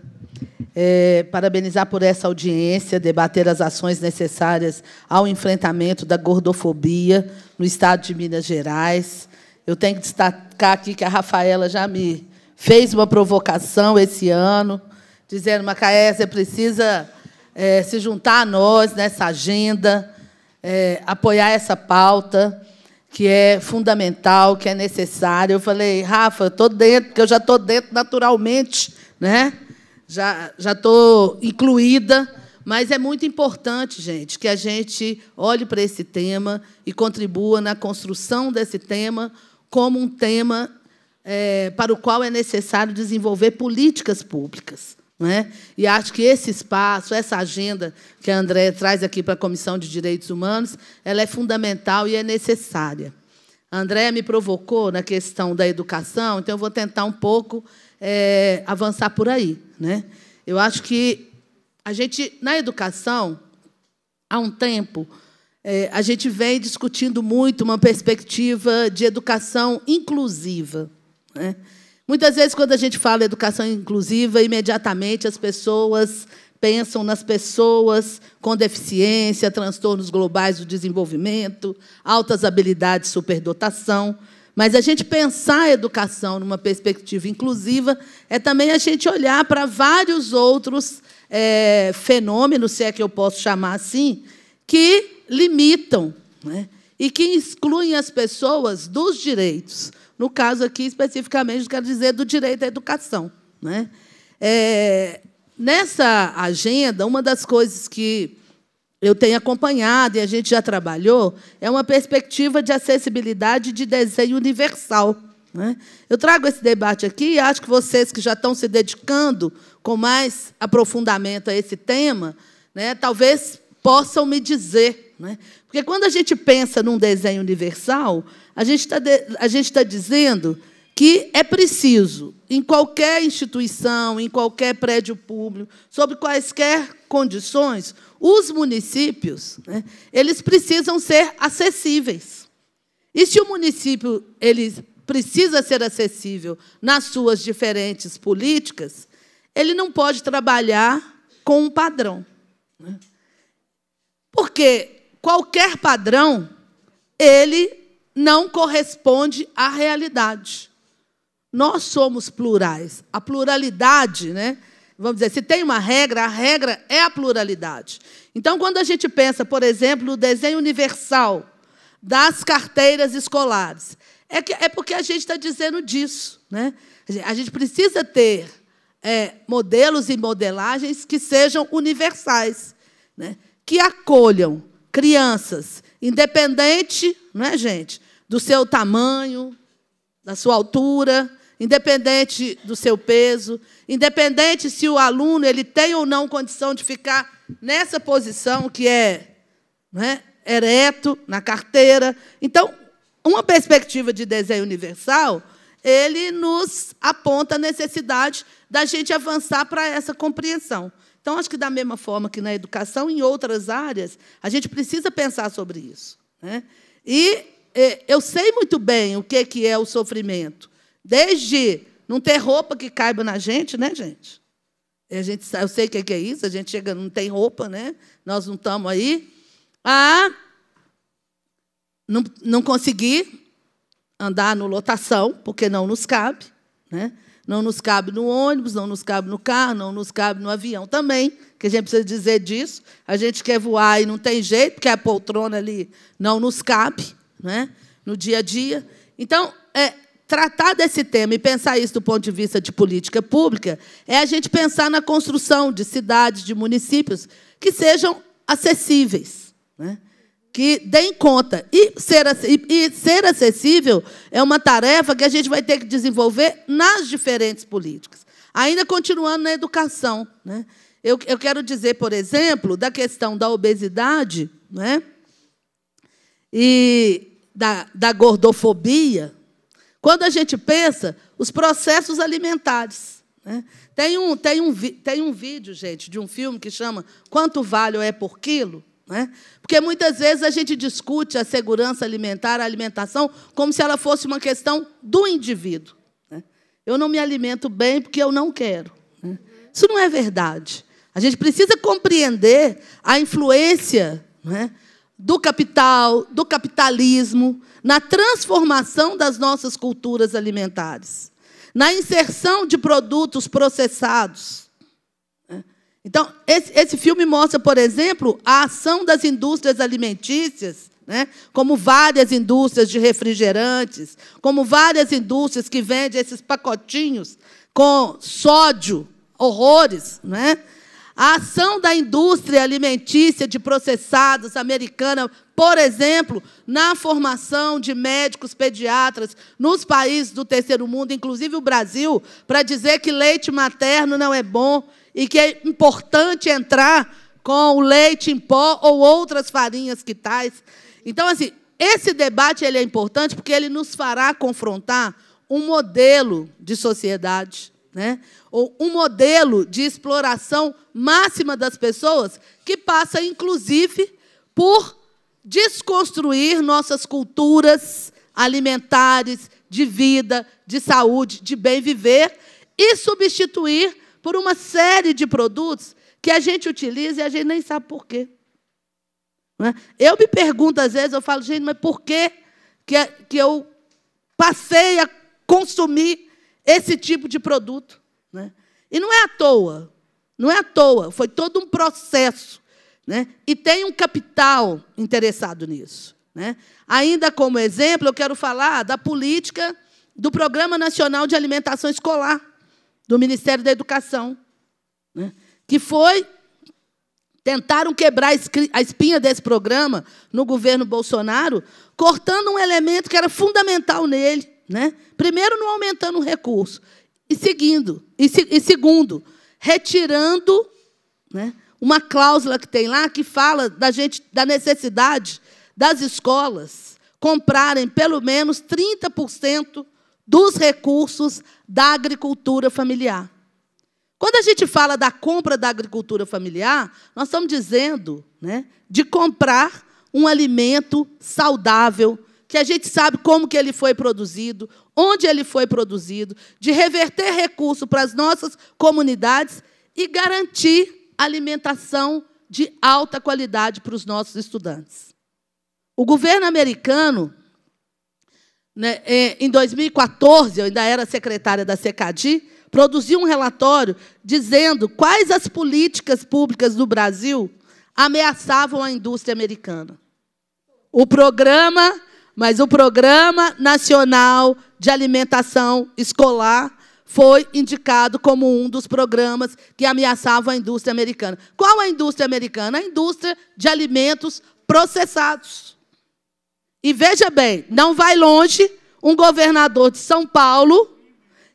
É, parabenizar por essa audiência, debater as ações necessárias ao enfrentamento da gordofobia no Estado de Minas Gerais. Eu tenho que destacar aqui que a Rafaela já me fez uma provocação esse ano, dizendo, Macaé, você precisa é, se juntar a nós nessa agenda, é, apoiar essa pauta que é fundamental, que é necessário. Eu falei, Rafa, eu estou dentro, porque eu já estou dentro naturalmente, né? já estou incluída. Mas é muito importante, gente, que a gente olhe para esse tema e contribua na construção desse tema como um tema é, para o qual é necessário desenvolver políticas públicas. Né? E acho que esse espaço, essa agenda que a André traz aqui para a Comissão de Direitos Humanos, ela é fundamental e é necessária. A Andréa me provocou na questão da educação, então eu vou tentar um pouco é, avançar por aí. Né? Eu acho que a gente, na educação, há um tempo, é, a gente vem discutindo muito uma perspectiva de educação inclusiva. Né? Muitas vezes, quando a gente fala educação inclusiva, imediatamente as pessoas pensam nas pessoas com deficiência, transtornos globais do desenvolvimento, altas habilidades, superdotação. Mas a gente pensar a educação numa perspectiva inclusiva é também a gente olhar para vários outros é, fenômenos, se é que eu posso chamar assim, que limitam né? e que excluem as pessoas dos direitos. No caso aqui, especificamente, quero dizer do direito à educação. Né? É, nessa agenda, uma das coisas que eu tenho acompanhado e a gente já trabalhou é uma perspectiva de acessibilidade de desenho universal. Né? Eu trago esse debate aqui e acho que vocês que já estão se dedicando com mais aprofundamento a esse tema, né, talvez possam me dizer. Né? Porque quando a gente pensa num desenho universal, a gente está tá dizendo que é preciso, em qualquer instituição, em qualquer prédio público, sob quaisquer condições, os municípios, né, eles precisam ser acessíveis. E se o município ele precisa ser acessível nas suas diferentes políticas, ele não pode trabalhar com um padrão. Né? Porque qualquer padrão, ele não corresponde à realidade. Nós somos plurais. A pluralidade, né? Vamos dizer, se tem uma regra, a regra é a pluralidade. Então, quando a gente pensa, por exemplo, no desenho universal das carteiras escolares, é, que, é porque a gente está dizendo disso. Né? A gente precisa ter é, modelos e modelagens que sejam universais, né? que acolham crianças Independente, não é, gente, do seu tamanho, da sua altura, independente do seu peso, independente se o aluno ele tem ou não condição de ficar nessa posição que é, né, ereto na carteira. Então, uma perspectiva de desenho universal, ele nos aponta a necessidade da gente avançar para essa compreensão. Então, acho que da mesma forma que na educação, em outras áreas, a gente precisa pensar sobre isso. Né? E é, eu sei muito bem o que, que é o sofrimento. Desde não ter roupa que caiba na gente, né, gente? A gente eu sei o que é isso, a gente chega, não tem roupa, né? Nós não estamos aí. a não, não conseguir andar no lotação, porque não nos cabe. Né? Não nos cabe no ônibus, não nos cabe no carro, não nos cabe no avião também, que a gente precisa dizer disso. A gente quer voar e não tem jeito, porque a poltrona ali não nos cabe né? no dia a dia. Então, é, tratar desse tema e pensar isso do ponto de vista de política pública é a gente pensar na construção de cidades, de municípios que sejam acessíveis. Né? que deem conta. E ser, e ser acessível é uma tarefa que a gente vai ter que desenvolver nas diferentes políticas. Ainda continuando na educação. Né? Eu, eu quero dizer, por exemplo, da questão da obesidade né? e da, da gordofobia. Quando a gente pensa os processos alimentares. Né? Tem, um, tem, um, tem um vídeo, gente, de um filme que chama Quanto Vale ou é por Quilo? Né? Porque muitas vezes a gente discute a segurança alimentar, a alimentação, como se ela fosse uma questão do indivíduo. Né? Eu não me alimento bem porque eu não quero. Né? Isso não é verdade. A gente precisa compreender a influência né, do capital, do capitalismo, na transformação das nossas culturas alimentares, na inserção de produtos processados então, esse, esse filme mostra, por exemplo, a ação das indústrias alimentícias né? como várias indústrias de refrigerantes, como várias indústrias que vendem esses pacotinhos com sódio, horrores. Né? A ação da indústria alimentícia de processados americana, por exemplo, na formação de médicos pediatras nos países do terceiro mundo, inclusive o Brasil, para dizer que leite materno não é bom, e que é importante entrar com o leite em pó ou outras farinhas que tais. Então, assim, esse debate ele é importante porque ele nos fará confrontar um modelo de sociedade, né? ou um modelo de exploração máxima das pessoas que passa, inclusive, por desconstruir nossas culturas alimentares, de vida, de saúde, de bem viver e substituir por uma série de produtos que a gente utiliza e a gente nem sabe por quê. É? Eu me pergunto, às vezes, eu falo, gente, mas por quê que, é, que eu passei a consumir esse tipo de produto? É? E não é à toa, não é à toa, foi todo um processo. Né? E tem um capital interessado nisso. Né? Ainda como exemplo, eu quero falar da política do Programa Nacional de Alimentação Escolar, do Ministério da Educação, né, que foi tentaram quebrar a espinha desse programa no governo Bolsonaro, cortando um elemento que era fundamental nele, né? Primeiro, não aumentando o recurso, e seguindo, e, se, e segundo, retirando, né, uma cláusula que tem lá que fala da gente da necessidade das escolas comprarem pelo menos 30% dos recursos da agricultura familiar. Quando a gente fala da compra da agricultura familiar, nós estamos dizendo né, de comprar um alimento saudável, que a gente sabe como que ele foi produzido, onde ele foi produzido, de reverter recurso para as nossas comunidades e garantir alimentação de alta qualidade para os nossos estudantes. O governo americano né, é, em 2014, eu ainda era secretária da SECADI, produzi um relatório dizendo quais as políticas públicas do Brasil ameaçavam a indústria americana. O programa, mas o Programa Nacional de Alimentação Escolar foi indicado como um dos programas que ameaçavam a indústria americana. Qual a indústria americana? A indústria de alimentos processados. E veja bem, não vai longe um governador de São Paulo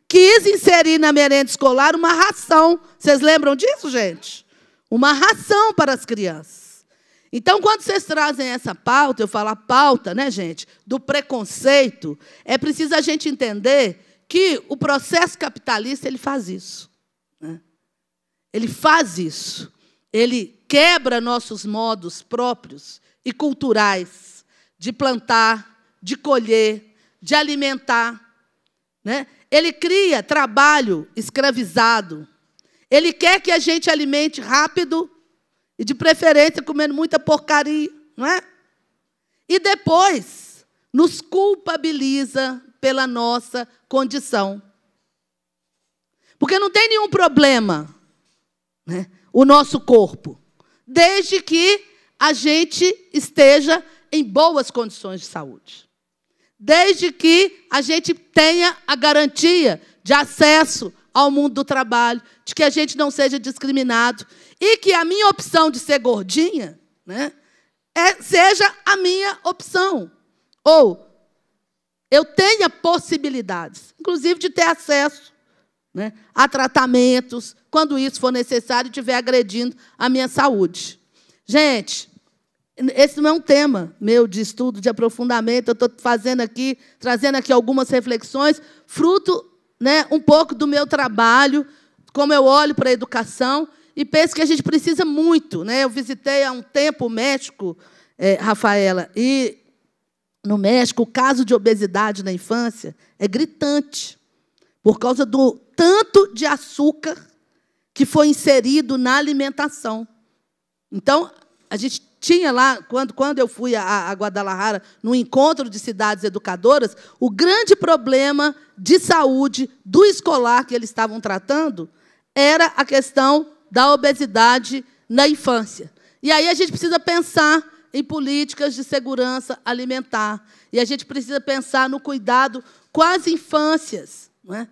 quis inserir na merenda escolar uma ração. Vocês lembram disso, gente? Uma ração para as crianças. Então, quando vocês trazem essa pauta, eu falo a pauta, né, gente, do preconceito, é preciso a gente entender que o processo capitalista ele faz isso. Né? Ele faz isso. Ele quebra nossos modos próprios e culturais de plantar, de colher, de alimentar. Né? Ele cria trabalho escravizado. Ele quer que a gente alimente rápido e, de preferência, comendo muita porcaria, não é? E depois nos culpabiliza pela nossa condição. Porque não tem nenhum problema né, o nosso corpo, desde que a gente esteja em boas condições de saúde. Desde que a gente tenha a garantia de acesso ao mundo do trabalho, de que a gente não seja discriminado e que a minha opção de ser gordinha né, é, seja a minha opção. Ou eu tenha possibilidades, inclusive de ter acesso né, a tratamentos, quando isso for necessário e estiver agredindo a minha saúde. Gente, esse não é um tema meu de estudo, de aprofundamento. Eu estou fazendo aqui, trazendo aqui algumas reflexões, fruto né, um pouco do meu trabalho, como eu olho para a educação, e penso que a gente precisa muito. Né? Eu visitei há um tempo o México, é, Rafaela, e no México o caso de obesidade na infância é gritante, por causa do tanto de açúcar que foi inserido na alimentação. Então, a gente tinha lá, quando, quando eu fui a, a Guadalajara, no encontro de cidades educadoras, o grande problema de saúde do escolar que eles estavam tratando era a questão da obesidade na infância. E aí a gente precisa pensar em políticas de segurança alimentar. E a gente precisa pensar no cuidado com as infâncias. Não é?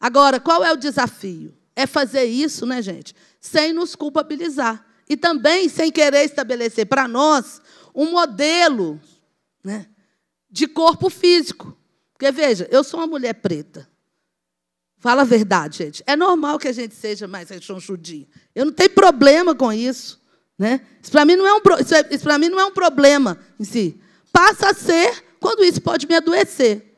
Agora, qual é o desafio? É fazer isso, né, gente, sem nos culpabilizar e também sem querer estabelecer para nós um modelo né, de corpo físico. Porque, veja, eu sou uma mulher preta. Fala a verdade, gente. É normal que a gente seja mais rechonchudinha. Eu não tenho problema com isso. Né? Isso para mim, não é um, isso é, mim não é um problema em si. Passa a ser quando isso pode me adoecer.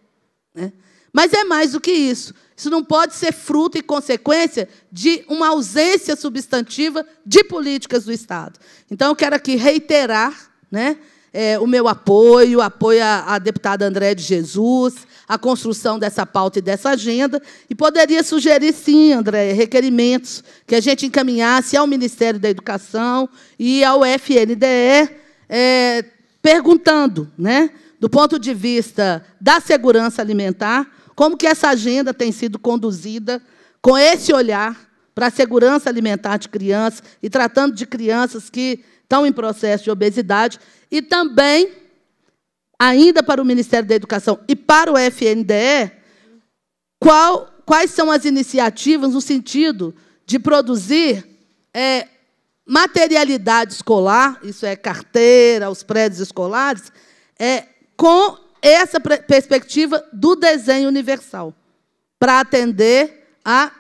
Né? Mas é mais do que isso. Isso não pode ser fruto e consequência de uma ausência substantiva de políticas do Estado. Então, eu quero aqui reiterar né, é, o meu apoio, apoio à, deputada André de Jesus, a construção dessa pauta e dessa agenda, e poderia sugerir, sim, André, requerimentos que a gente encaminhasse ao Ministério da Educação e ao FNDE, é, perguntando, né, do ponto de vista da segurança alimentar, como que essa agenda tem sido conduzida com esse olhar para a segurança alimentar de crianças e tratando de crianças que estão em processo de obesidade e também ainda para o Ministério da Educação e para o FNDE, qual, quais são as iniciativas no sentido de produzir é, materialidade escolar, isso é carteira, os prédios escolares, é, com essa perspectiva do desenho universal, para atender a,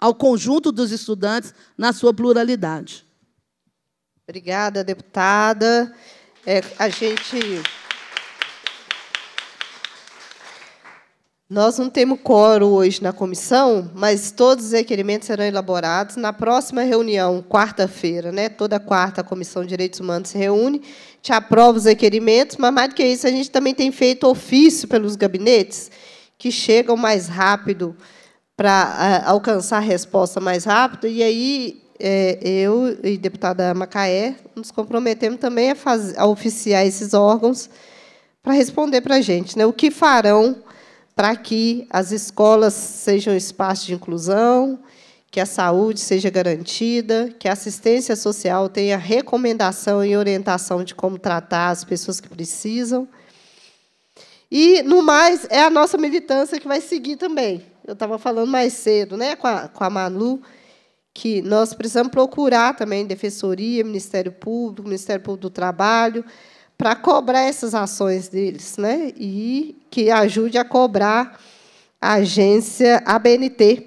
ao conjunto dos estudantes na sua pluralidade. Obrigada, deputada. É, a gente. Nós não temos coro hoje na comissão, mas todos os requerimentos serão elaborados na próxima reunião, quarta-feira. Né? Toda quarta a Comissão de Direitos Humanos se reúne, te aprova os requerimentos, mas mais do que isso, a gente também tem feito ofício pelos gabinetes, que chegam mais rápido para alcançar a resposta mais rápido. E aí é, eu e a deputada Macaé nos comprometemos também a, fazer, a oficiar esses órgãos para responder para a gente né? o que farão para que as escolas sejam espaço de inclusão, que a saúde seja garantida, que a assistência social tenha recomendação e orientação de como tratar as pessoas que precisam. E, no mais, é a nossa militância que vai seguir também. Eu estava falando mais cedo né, com, a, com a Manu, que nós precisamos procurar também Defensoria, Ministério Público, Ministério Público do Trabalho, para cobrar essas ações deles né, e que ajude a cobrar a agência ABNT,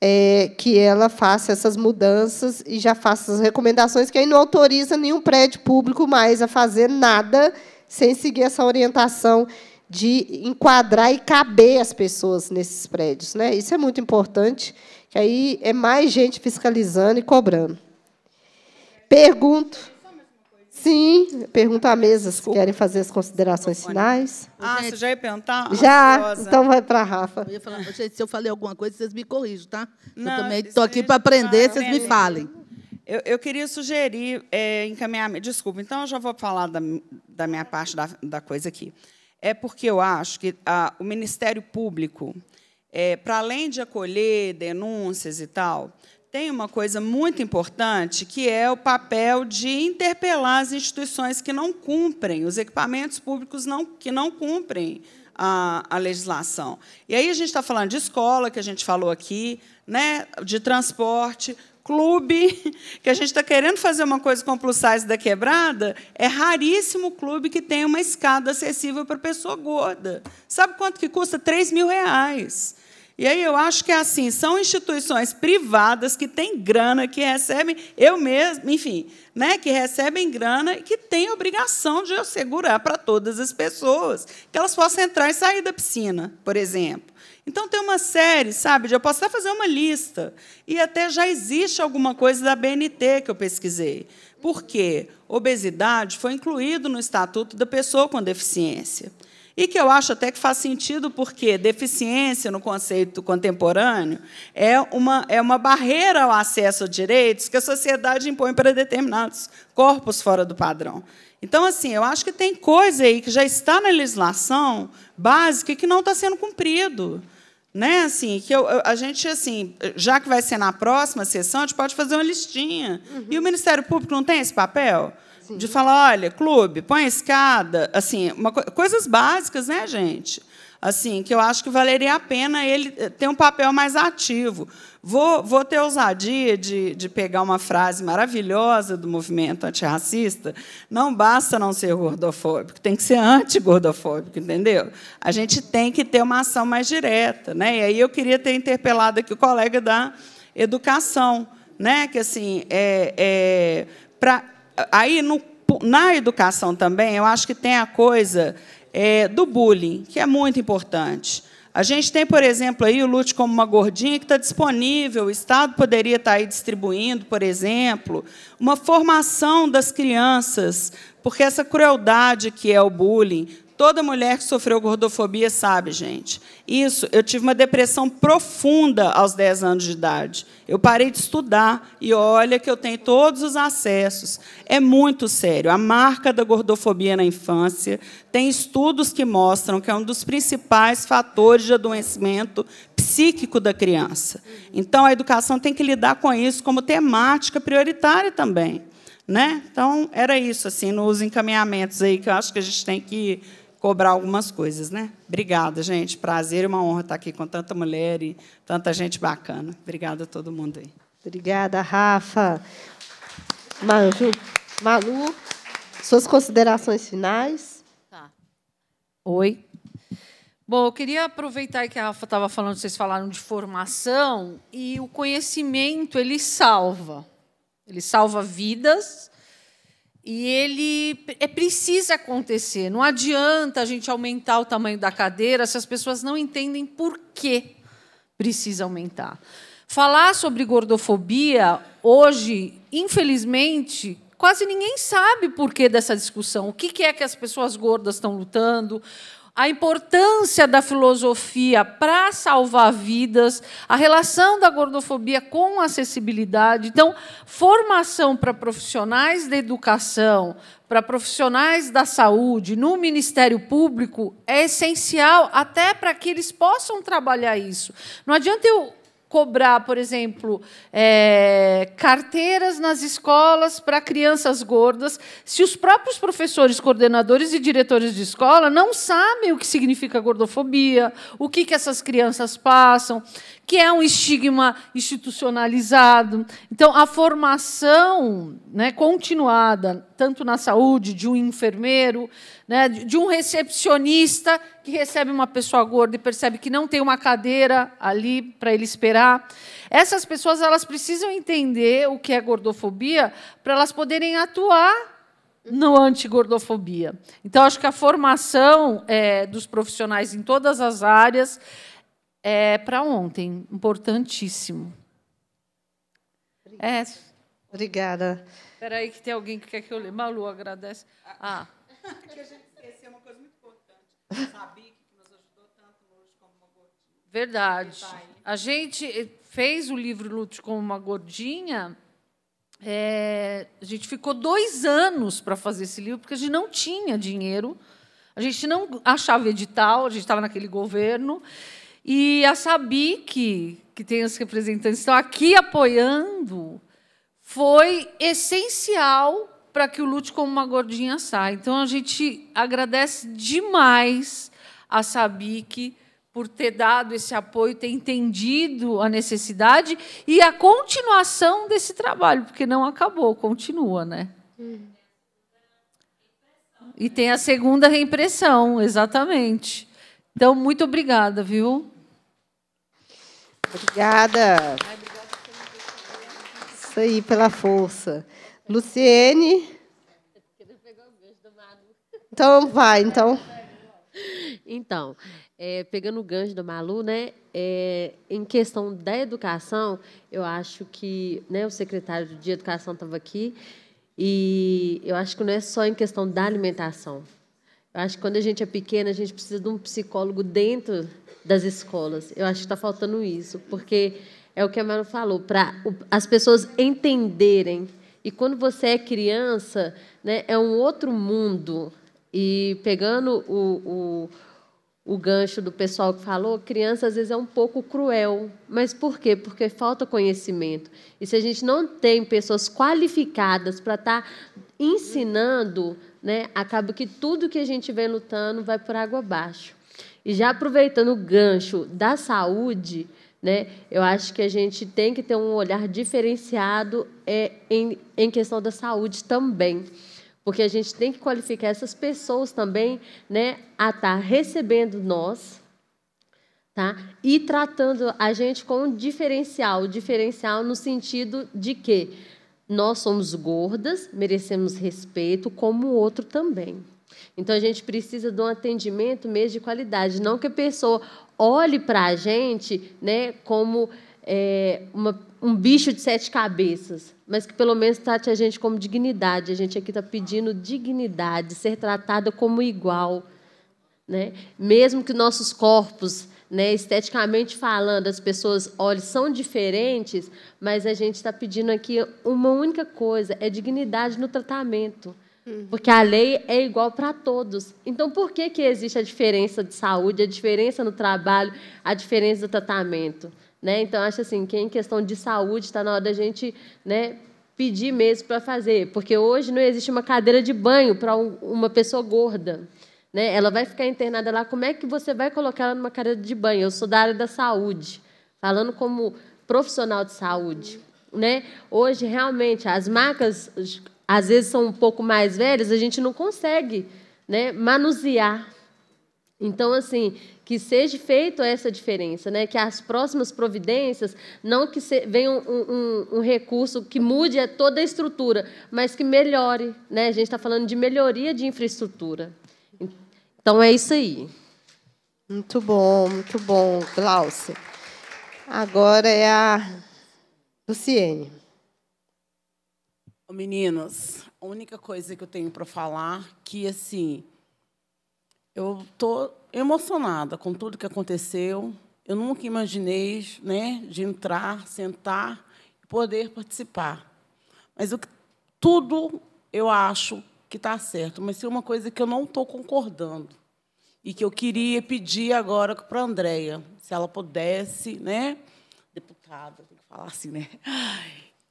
é, que ela faça essas mudanças e já faça as recomendações, que aí não autoriza nenhum prédio público mais a fazer nada sem seguir essa orientação de enquadrar e caber as pessoas nesses prédios. Né? Isso é muito importante, que aí é mais gente fiscalizando e cobrando. Pergunto. Sim, pergunta à ah, mesa se querem fazer as considerações finais. Ah, gente, você já ia perguntar? Ah, já, então vai para a Rafa. Eu ia falar, gente, se eu falei alguma coisa, vocês me corrijam, tá? Não, eu também estou aqui para aprender, vocês me falem. Eu, eu queria sugerir, é, encaminhar... Desculpa, então eu já vou falar da, da minha parte da, da coisa aqui. É porque eu acho que a, o Ministério Público, é, para além de acolher denúncias e tal, tem uma coisa muito importante, que é o papel de interpelar as instituições que não cumprem, os equipamentos públicos não, que não cumprem a, a legislação. E aí a gente está falando de escola, que a gente falou aqui, né, de transporte, clube, que a gente está querendo fazer uma coisa com o plus size da quebrada, é raríssimo o clube que tem uma escada acessível para pessoa gorda. Sabe quanto que custa? 3 mil reais. E aí eu acho que é assim, são instituições privadas que têm grana, que recebem, eu mesmo, enfim, né, que recebem grana e que têm obrigação de assegurar para todas as pessoas que elas possam entrar e sair da piscina, por exemplo. Então tem uma série, sabe? Eu posso até fazer uma lista. E até já existe alguma coisa da BNT que eu pesquisei. Por quê? Obesidade foi incluído no Estatuto da Pessoa com Deficiência. E que eu acho até que faz sentido, porque deficiência, no conceito contemporâneo, é uma, é uma barreira ao acesso a direitos que a sociedade impõe para determinados corpos fora do padrão. Então, assim, eu acho que tem coisa aí que já está na legislação básica que não está sendo cumprido. Né? Assim, que eu, a gente, assim, já que vai ser na próxima sessão, a gente pode fazer uma listinha. Uhum. E o Ministério Público não tem esse papel? Sim. De falar, olha, clube, põe a escada, assim, uma, coisas básicas, né, gente? Assim, que eu acho que valeria a pena ele eh, ter um papel mais ativo. Vou, vou ter ousadia de, de pegar uma frase maravilhosa do movimento antirracista. Não basta não ser gordofóbico, tem que ser antigordofóbico, entendeu? A gente tem que ter uma ação mais direta. Né? E aí eu queria ter interpelado aqui o colega da educação, né? que assim, é, é para aí no, na educação também, eu acho que tem a coisa é, do bullying, que é muito importante. A gente tem, por exemplo, aí o Lute como uma gordinha que está disponível, o Estado poderia estar tá aí distribuindo, por exemplo, uma formação das crianças, porque essa crueldade que é o bullying Toda mulher que sofreu gordofobia sabe, gente. Isso, eu tive uma depressão profunda aos 10 anos de idade. Eu parei de estudar e olha que eu tenho todos os acessos. É muito sério. A marca da gordofobia na infância tem estudos que mostram que é um dos principais fatores de adoecimento psíquico da criança. Então a educação tem que lidar com isso como temática prioritária também. Né? Então, era isso, assim, nos encaminhamentos aí que eu acho que a gente tem que cobrar algumas coisas, né? Obrigada, gente. Prazer e uma honra estar aqui com tanta mulher e tanta gente bacana. Obrigada a todo mundo aí. Obrigada, Rafa. Maju, Malu, suas considerações finais? Tá. Oi. Bom, eu queria aproveitar que a Rafa estava falando, vocês falaram de formação, e o conhecimento, ele salva. Ele salva vidas, e ele é precisa acontecer. Não adianta a gente aumentar o tamanho da cadeira se as pessoas não entendem por que precisa aumentar. Falar sobre gordofobia hoje, infelizmente, quase ninguém sabe por que dessa discussão. O que é que as pessoas gordas estão lutando? a importância da filosofia para salvar vidas, a relação da gordofobia com a acessibilidade. Então, formação para profissionais da educação, para profissionais da saúde, no Ministério Público, é essencial até para que eles possam trabalhar isso. Não adianta eu cobrar, por exemplo, é, carteiras nas escolas para crianças gordas, se os próprios professores, coordenadores e diretores de escola não sabem o que significa gordofobia, o que, que essas crianças passam que é um estigma institucionalizado. Então, a formação né, continuada, tanto na saúde, de um enfermeiro, né, de um recepcionista que recebe uma pessoa gorda e percebe que não tem uma cadeira ali para ele esperar. Essas pessoas elas precisam entender o que é gordofobia para elas poderem atuar no antigordofobia. Então, acho que a formação é, dos profissionais em todas as áreas é para ontem, importantíssimo. Obrigada. É. Obrigada. Espera aí que tem alguém que quer que eu leia. Malu, agradece. Ah. É que a gente esqueceu uma coisa muito importante. Sabi que nos ajudou tanto hoje como uma gordinha. Verdade. Tá a gente eh, fez o livro Lutos como uma gordinha... É, a gente ficou dois anos para fazer esse livro, porque a gente não tinha dinheiro, a gente não achava edital, a gente estava naquele governo, e a Sabic, que tem os representantes, estão aqui apoiando, foi essencial para que o Lute Como Uma Gordinha saia. Então, a gente agradece demais a Sabic por ter dado esse apoio, ter entendido a necessidade e a continuação desse trabalho, porque não acabou, continua, né? E tem a segunda reimpressão, exatamente. Então, muito obrigada, viu? Obrigada. Isso aí, pela força. Luciene. Então, vai, então. Então, é, pegando o gancho da Malu, né, é, em questão da educação, eu acho que né, o secretário de Educação estava aqui, e eu acho que não é só em questão da alimentação, acho que quando a gente é pequena, a gente precisa de um psicólogo dentro das escolas. Eu acho que está faltando isso, porque é o que a Mara falou, para as pessoas entenderem. E quando você é criança, né, é um outro mundo. E pegando o, o, o gancho do pessoal que falou, criança às vezes é um pouco cruel. Mas por quê? Porque falta conhecimento. E se a gente não tem pessoas qualificadas para estar tá ensinando né, acaba que tudo que a gente vem lutando vai por água abaixo. E já aproveitando o gancho da saúde, né, eu acho que a gente tem que ter um olhar diferenciado é, em, em questão da saúde também porque a gente tem que qualificar essas pessoas também, né, a estar tá recebendo nós, tá? E tratando a gente com um diferencial, diferencial no sentido de que nós somos gordas, merecemos respeito, como o outro também. Então a gente precisa de um atendimento mesmo de qualidade, não que a pessoa olhe para a gente, né, como é, uma, um bicho de sete cabeças, mas que pelo menos trate a gente como dignidade. A gente aqui está pedindo dignidade, ser tratada como igual, né? Mesmo que nossos corpos né, esteticamente falando, as pessoas olhos são diferentes, mas a gente está pedindo aqui uma única coisa: é dignidade no tratamento. Uhum. Porque a lei é igual para todos. Então, por que, que existe a diferença de saúde, a diferença no trabalho, a diferença do tratamento? Né? Então, acho assim, que em questão de saúde, está na hora da gente né, pedir mesmo para fazer. Porque hoje não existe uma cadeira de banho para uma pessoa gorda. Né? Ela vai ficar internada lá, como é que você vai colocar ela numa cadeira de banho? Eu sou da área da saúde, falando como profissional de saúde. Né? Hoje, realmente, as marcas, às vezes, são um pouco mais velhas, a gente não consegue né, manusear. Então, assim, que seja feita essa diferença, né? que as próximas providências, não que se, venha um, um, um, recurso que mude toda a estrutura, mas que melhore. Né? A gente está falando de melhoria de infraestrutura. Então é isso aí. Muito bom, muito bom, Glaucia. Agora é a Luciene. Meninos, a única coisa que eu tenho para falar que assim, eu tô emocionada com tudo que aconteceu. Eu nunca imaginei, né, de entrar, sentar e poder participar. Mas o que, tudo eu acho que está certo, mas se uma coisa que eu não estou concordando e que eu queria pedir agora para a Andréia, se ela pudesse, né? Deputada, tem que falar assim, né?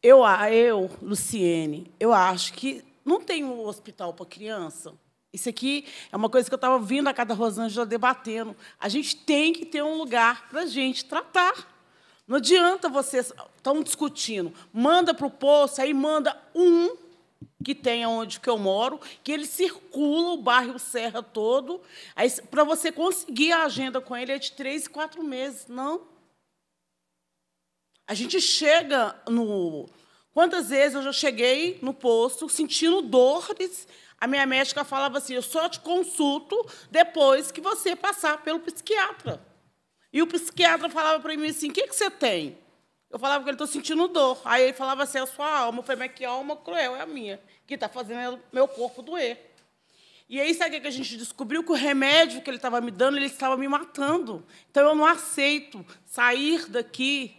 Eu, eu, Luciene, eu acho que não tem um hospital para criança. Isso aqui é uma coisa que eu estava vindo a cada Rosângela debatendo. A gente tem que ter um lugar para a gente tratar. Não adianta vocês estão discutindo. Manda para o poço, aí manda um que tem onde que eu moro, que ele circula o bairro Serra todo. Para você conseguir a agenda com ele é de três, quatro meses. Não. A gente chega no. Quantas vezes eu já cheguei no posto sentindo dores? A minha médica falava assim: eu só te consulto depois que você passar pelo psiquiatra. E o psiquiatra falava para mim assim: o que, que você tem? Eu falava que ele, estou sentindo dor. Aí ele falava assim, a sua alma. Eu falei, mas é que alma cruel é a minha, que está fazendo meu corpo doer. E aí, sabe o que a gente descobriu? Que o remédio que ele estava me dando, ele estava me matando. Então, eu não aceito sair daqui.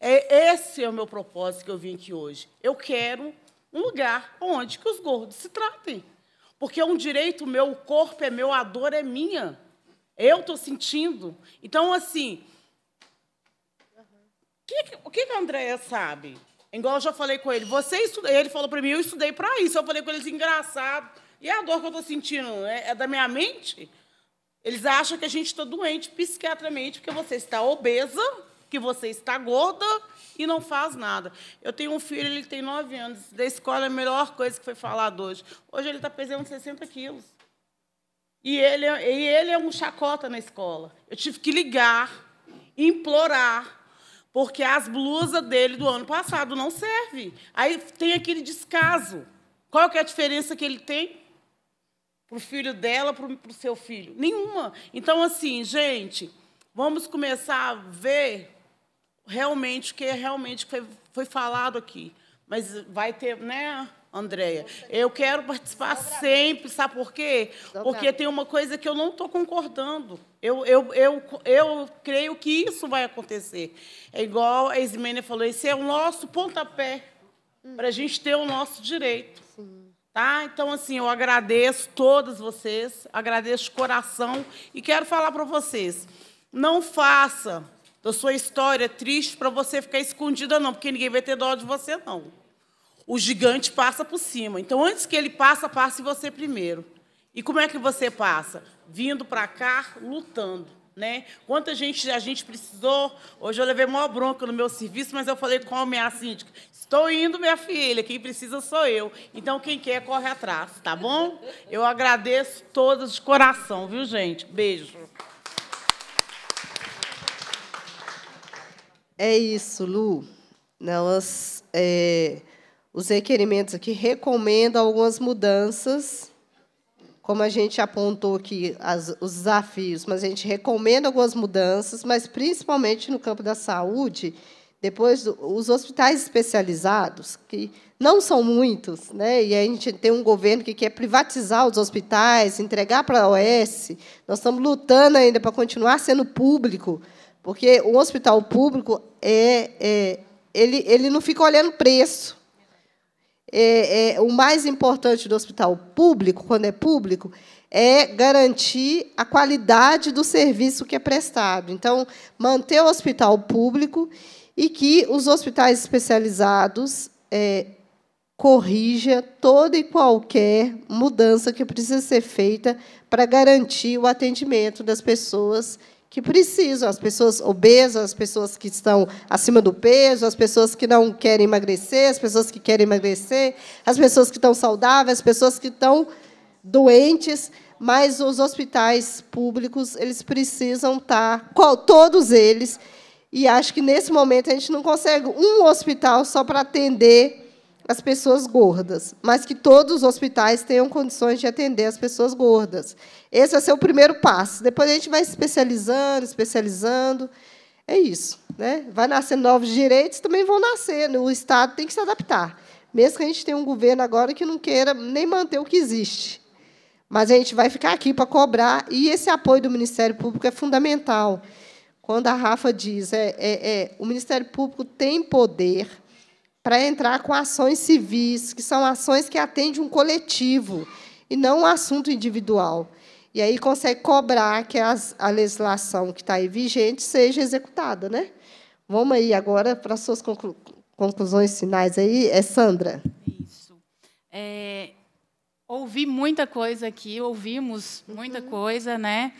É, esse é o meu propósito que eu vim aqui hoje. Eu quero um lugar onde que os gordos se tratem. Porque é um direito meu, o corpo é meu, a dor é minha. Eu estou sentindo. Então, assim, que, o que, que a Andréia sabe? Igual eu já falei com ele, você estuda... ele falou para mim, eu estudei para isso. Eu falei com eles, engraçado. E a dor que eu estou sentindo é, é, da minha mente? Eles acham que a gente está doente psiquiatramente porque você está obesa, que você está gorda e não faz nada. Eu tenho um filho, ele tem nove anos. Da escola, é a melhor coisa que foi falada hoje. Hoje ele está pesando 60 quilos. E ele, é, e ele é um chacota na escola. Eu tive que ligar, implorar, porque as blusas dele do ano passado não servem. Aí tem aquele descaso. Qual que é a diferença que ele tem? Para o filho dela, para o seu filho? Nenhuma. Então, assim, gente, vamos começar a ver realmente o que é realmente foi, foi falado aqui. Mas vai ter, né? Andréia. Eu quero participar sempre, sabe por quê? Porque tem uma coisa que eu não estou concordando. Eu, eu, eu, eu creio que isso vai acontecer. É igual a Ismênia falou, esse é o nosso pontapé hum. para a gente ter o nosso direito. Tá? Então, assim, eu agradeço todas vocês, agradeço de coração e quero falar para vocês, não faça da sua história triste para você ficar escondida, não, porque ninguém vai ter dó de você, não o gigante passa por cima. Então, antes que ele passa, passe você primeiro. E como é que você passa? Vindo para cá, lutando. Né? Quanta gente a gente precisou. Hoje eu levei maior bronca no meu serviço, mas eu falei com a minha síndica: estou indo, minha filha, quem precisa sou eu. Então, quem quer, corre atrás, tá bom? Eu agradeço todas de coração, viu, gente? Beijo. É isso, Lu. Nós. É os requerimentos aqui recomendam algumas mudanças, como a gente apontou aqui as, os desafios, mas a gente recomenda algumas mudanças, mas principalmente no campo da saúde, depois os hospitais especializados, que não são muitos, né? e a gente tem um governo que quer privatizar os hospitais, entregar para a OS, nós estamos lutando ainda para continuar sendo público, porque o hospital público é, é ele, ele não fica olhando preço é, é, o mais importante do hospital público, quando é público, é garantir a qualidade do serviço que é prestado. Então, manter o hospital público e que os hospitais especializados é, corrija toda e qualquer mudança que precisa ser feita para garantir o atendimento das pessoas que precisam, as pessoas obesas, as pessoas que estão acima do peso, as pessoas que não querem emagrecer, as pessoas que querem emagrecer, as pessoas que estão saudáveis, as pessoas que estão doentes, mas os hospitais públicos, eles precisam estar, tá todos eles, e acho que nesse momento a gente não consegue um hospital só para atender as pessoas gordas, mas que todos os hospitais tenham condições de atender as pessoas gordas. Esse vai é ser o primeiro passo. Depois a gente vai especializando, especializando. É isso. Né? Vai nascendo novos direitos, também vão nascer. Né? O Estado tem que se adaptar. Mesmo que a gente tenha um governo agora que não queira nem manter o que existe. Mas a gente vai ficar aqui para cobrar, e esse apoio do Ministério Público é fundamental. Quando a Rafa diz, é, é, é o Ministério Público tem poder para entrar com ações civis, que são ações que atendem um coletivo e não um assunto individual. E aí consegue cobrar que as, a legislação que está aí vigente seja executada. Né? Vamos aí agora para as suas conclu conclusões finais aí. É Sandra. Isso. É, ouvi muita coisa aqui, ouvimos muita uhum. coisa, né?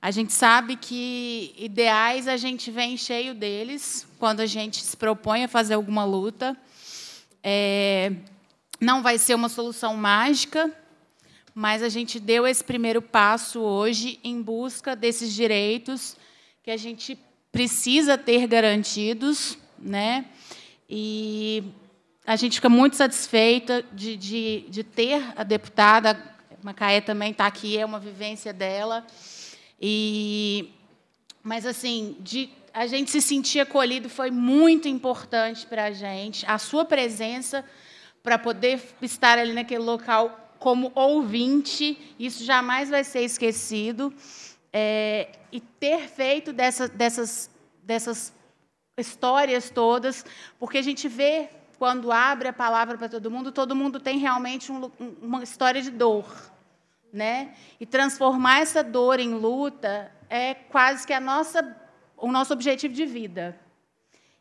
A gente sabe que ideais a gente vem cheio deles quando a gente se propõe a fazer alguma luta. É, não vai ser uma solução mágica, mas a gente deu esse primeiro passo hoje em busca desses direitos que a gente precisa ter garantidos, né? E a gente fica muito satisfeita de, de, de ter a deputada Macaé também está aqui, é uma vivência dela. E mas assim, de a gente se sentir acolhido foi muito importante para a gente. A sua presença para poder estar ali naquele local como ouvinte, isso jamais vai ser esquecido. É, e ter feito dessa, dessas, dessas histórias todas, porque a gente vê quando abre a palavra para todo mundo, todo mundo tem realmente um, uma história de dor. Né? E transformar essa dor em luta é quase que a nossa o nosso objetivo de vida.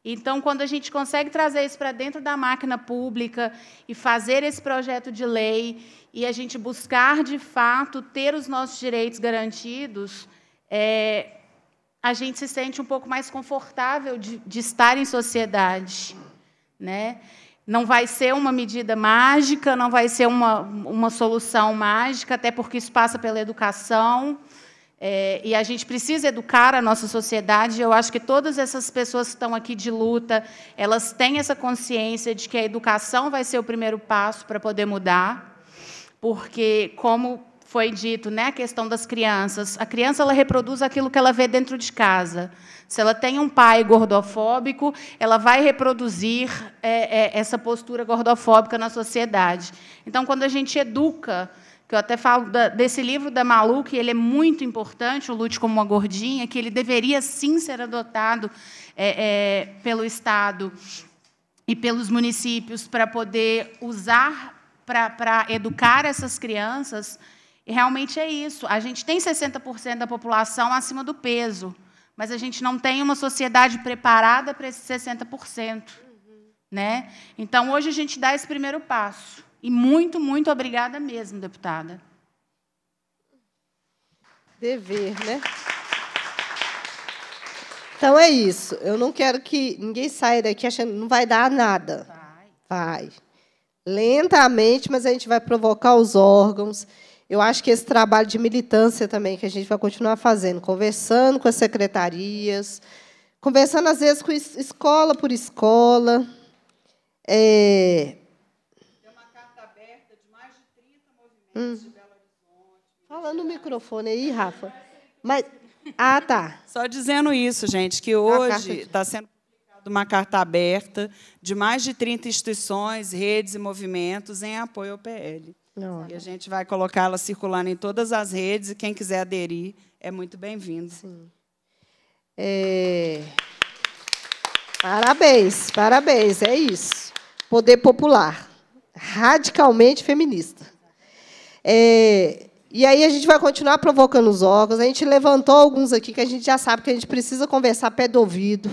Então, quando a gente consegue trazer isso para dentro da máquina pública e fazer esse projeto de lei e a gente buscar, de fato, ter os nossos direitos garantidos, é, a gente se sente um pouco mais confortável de, de estar em sociedade. Né? Não vai ser uma medida mágica, não vai ser uma, uma solução mágica, até porque isso passa pela educação, é, e a gente precisa educar a nossa sociedade. Eu acho que todas essas pessoas que estão aqui de luta, elas têm essa consciência de que a educação vai ser o primeiro passo para poder mudar, porque como foi dito, né, a questão das crianças. A criança ela reproduz aquilo que ela vê dentro de casa. Se ela tem um pai gordofóbico, ela vai reproduzir é, é, essa postura gordofóbica na sociedade. Então, quando a gente educa que eu até falo da, desse livro da Malu, que ele é muito importante, o Lute como uma Gordinha, que ele deveria sim ser adotado é, é, pelo Estado e pelos municípios para poder usar para educar essas crianças. E realmente é isso. A gente tem 60% da população acima do peso, mas a gente não tem uma sociedade preparada para esses 60%. Né? Então, hoje a gente dá esse primeiro passo. E muito, muito obrigada mesmo, deputada. Dever, né? Então é isso. Eu não quero que ninguém saia daqui achando que não vai dar nada. Vai. vai. Lentamente, mas a gente vai provocar os órgãos. Eu acho que esse trabalho de militância também que a gente vai continuar fazendo, conversando com as secretarias, conversando às vezes com escola por escola, é, Hum. Fala no microfone aí, Rafa. Mas, ah, tá. Só dizendo isso, gente, que hoje está de... sendo publicada uma carta aberta de mais de 30 instituições, redes e movimentos em apoio ao PL. Não, e a gente vai colocá-la circulando em todas as redes e quem quiser aderir é muito bem-vindo. É... Parabéns, parabéns, é isso. Poder popular, radicalmente feminista. É, e aí a gente vai continuar provocando os órgãos. A gente levantou alguns aqui que a gente já sabe que a gente precisa conversar pé do ouvido.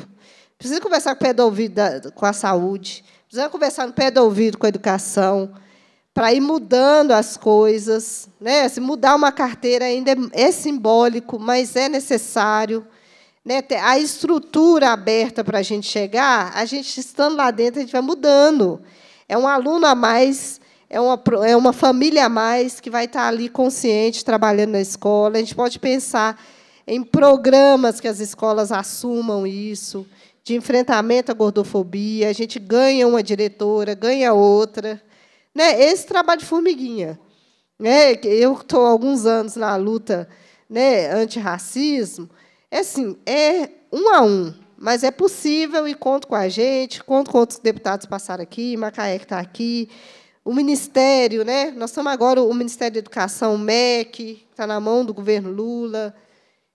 Precisa conversar com pé do ouvido da, com a saúde. Precisa conversar no pé do ouvido com a educação. Para ir mudando as coisas. Né? Se mudar uma carteira ainda é, é simbólico, mas é necessário. Né? A estrutura aberta para a gente chegar, a gente estando lá dentro, a gente vai mudando. É um aluno a mais é uma, é uma família a mais que vai estar ali consciente, trabalhando na escola. A gente pode pensar em programas que as escolas assumam isso, de enfrentamento à gordofobia. A gente ganha uma diretora, ganha outra. Né? Esse trabalho de formiguinha. Né? Eu estou há alguns anos na luta né, antirracismo. É assim, é um a um, mas é possível e conto com a gente, conto com outros deputados passar aqui, Macaé que está aqui, o Ministério, né? nós estamos agora o Ministério da Educação, o MEC, está na mão do governo Lula.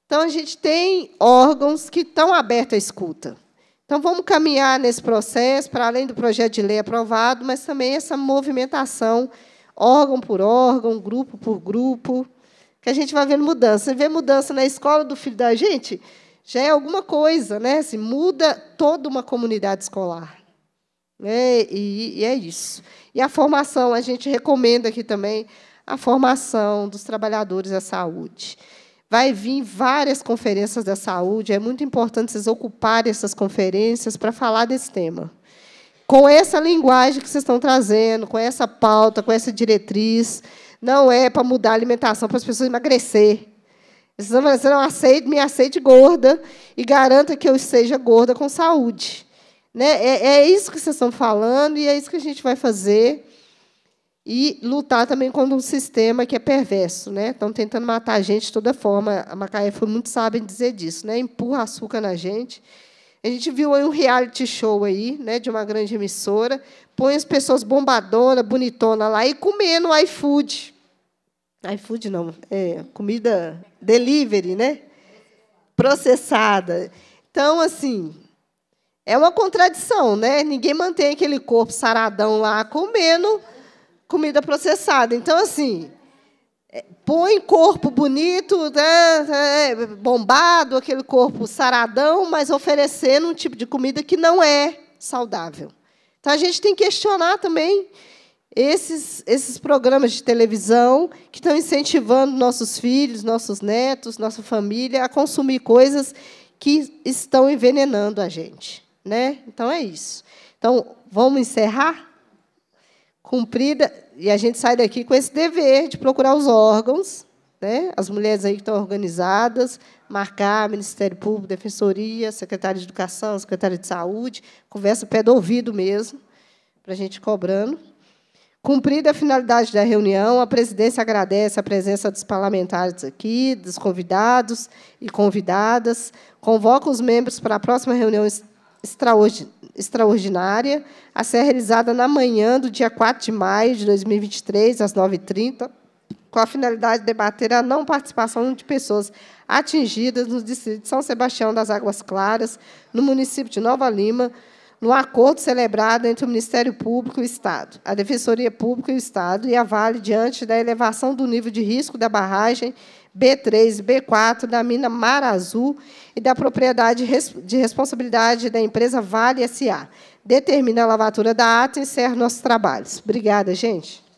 Então, a gente tem órgãos que estão abertos à escuta. Então, vamos caminhar nesse processo, para além do projeto de lei aprovado, mas também essa movimentação, órgão por órgão, grupo por grupo, que a gente vai vendo mudança. Você vê mudança na escola do filho da gente, já é alguma coisa, né? Se assim, muda toda uma comunidade escolar. Né? E, e é isso. E a formação, a gente recomenda aqui também a formação dos trabalhadores da saúde. Vai vir várias conferências da saúde, é muito importante vocês ocuparem essas conferências para falar desse tema. Com essa linguagem que vocês estão trazendo, com essa pauta, com essa diretriz, não é para mudar a alimentação, para as pessoas emagrecer. Vocês estão falando, não aceite, me aceite gorda e garanta que eu seja gorda com saúde. Né? É, é isso que vocês estão falando e é isso que a gente vai fazer. E lutar também contra um sistema que é perverso. Né? Estão tentando matar a gente de toda forma. A Macaé foi muito sábia em dizer disso. Né? Empurra açúcar na gente. A gente viu aí um reality show aí, né, de uma grande emissora, põe as pessoas bombadona, bonitona lá e comendo iFood. iFood não, é comida delivery, né? Processada. Então, assim, é uma contradição, né? Ninguém mantém aquele corpo saradão lá comendo comida processada. Então, assim, é, põe corpo bonito, né, é, bombado, aquele corpo saradão, mas oferecendo um tipo de comida que não é saudável. Então, a gente tem que questionar também esses, esses programas de televisão que estão incentivando nossos filhos, nossos netos, nossa família a consumir coisas que estão envenenando a gente né? Então é isso. Então, vamos encerrar? Cumprida, e a gente sai daqui com esse dever de procurar os órgãos, né? as mulheres aí que estão organizadas, marcar Ministério Público, Defensoria, Secretaria de Educação, Secretaria de Saúde, conversa pé do ouvido mesmo, para a gente cobrando. Cumprida a finalidade da reunião, a presidência agradece a presença dos parlamentares aqui, dos convidados e convidadas, convoca os membros para a próxima reunião extraordinária a ser é realizada na manhã do dia 4 de maio de 2023, às 9h30, com a finalidade de debater a não participação de pessoas atingidas no distrito de São Sebastião das Águas Claras, no município de Nova Lima, no acordo celebrado entre o Ministério Público e o Estado, a Defensoria Pública e o Estado e a Vale diante da elevação do nível de risco da barragem B3 e B4 da mina Mar Azul e da propriedade de responsabilidade da empresa Vale SA. Determina a lavatura da ata e encerra nossos trabalhos. Obrigada, gente.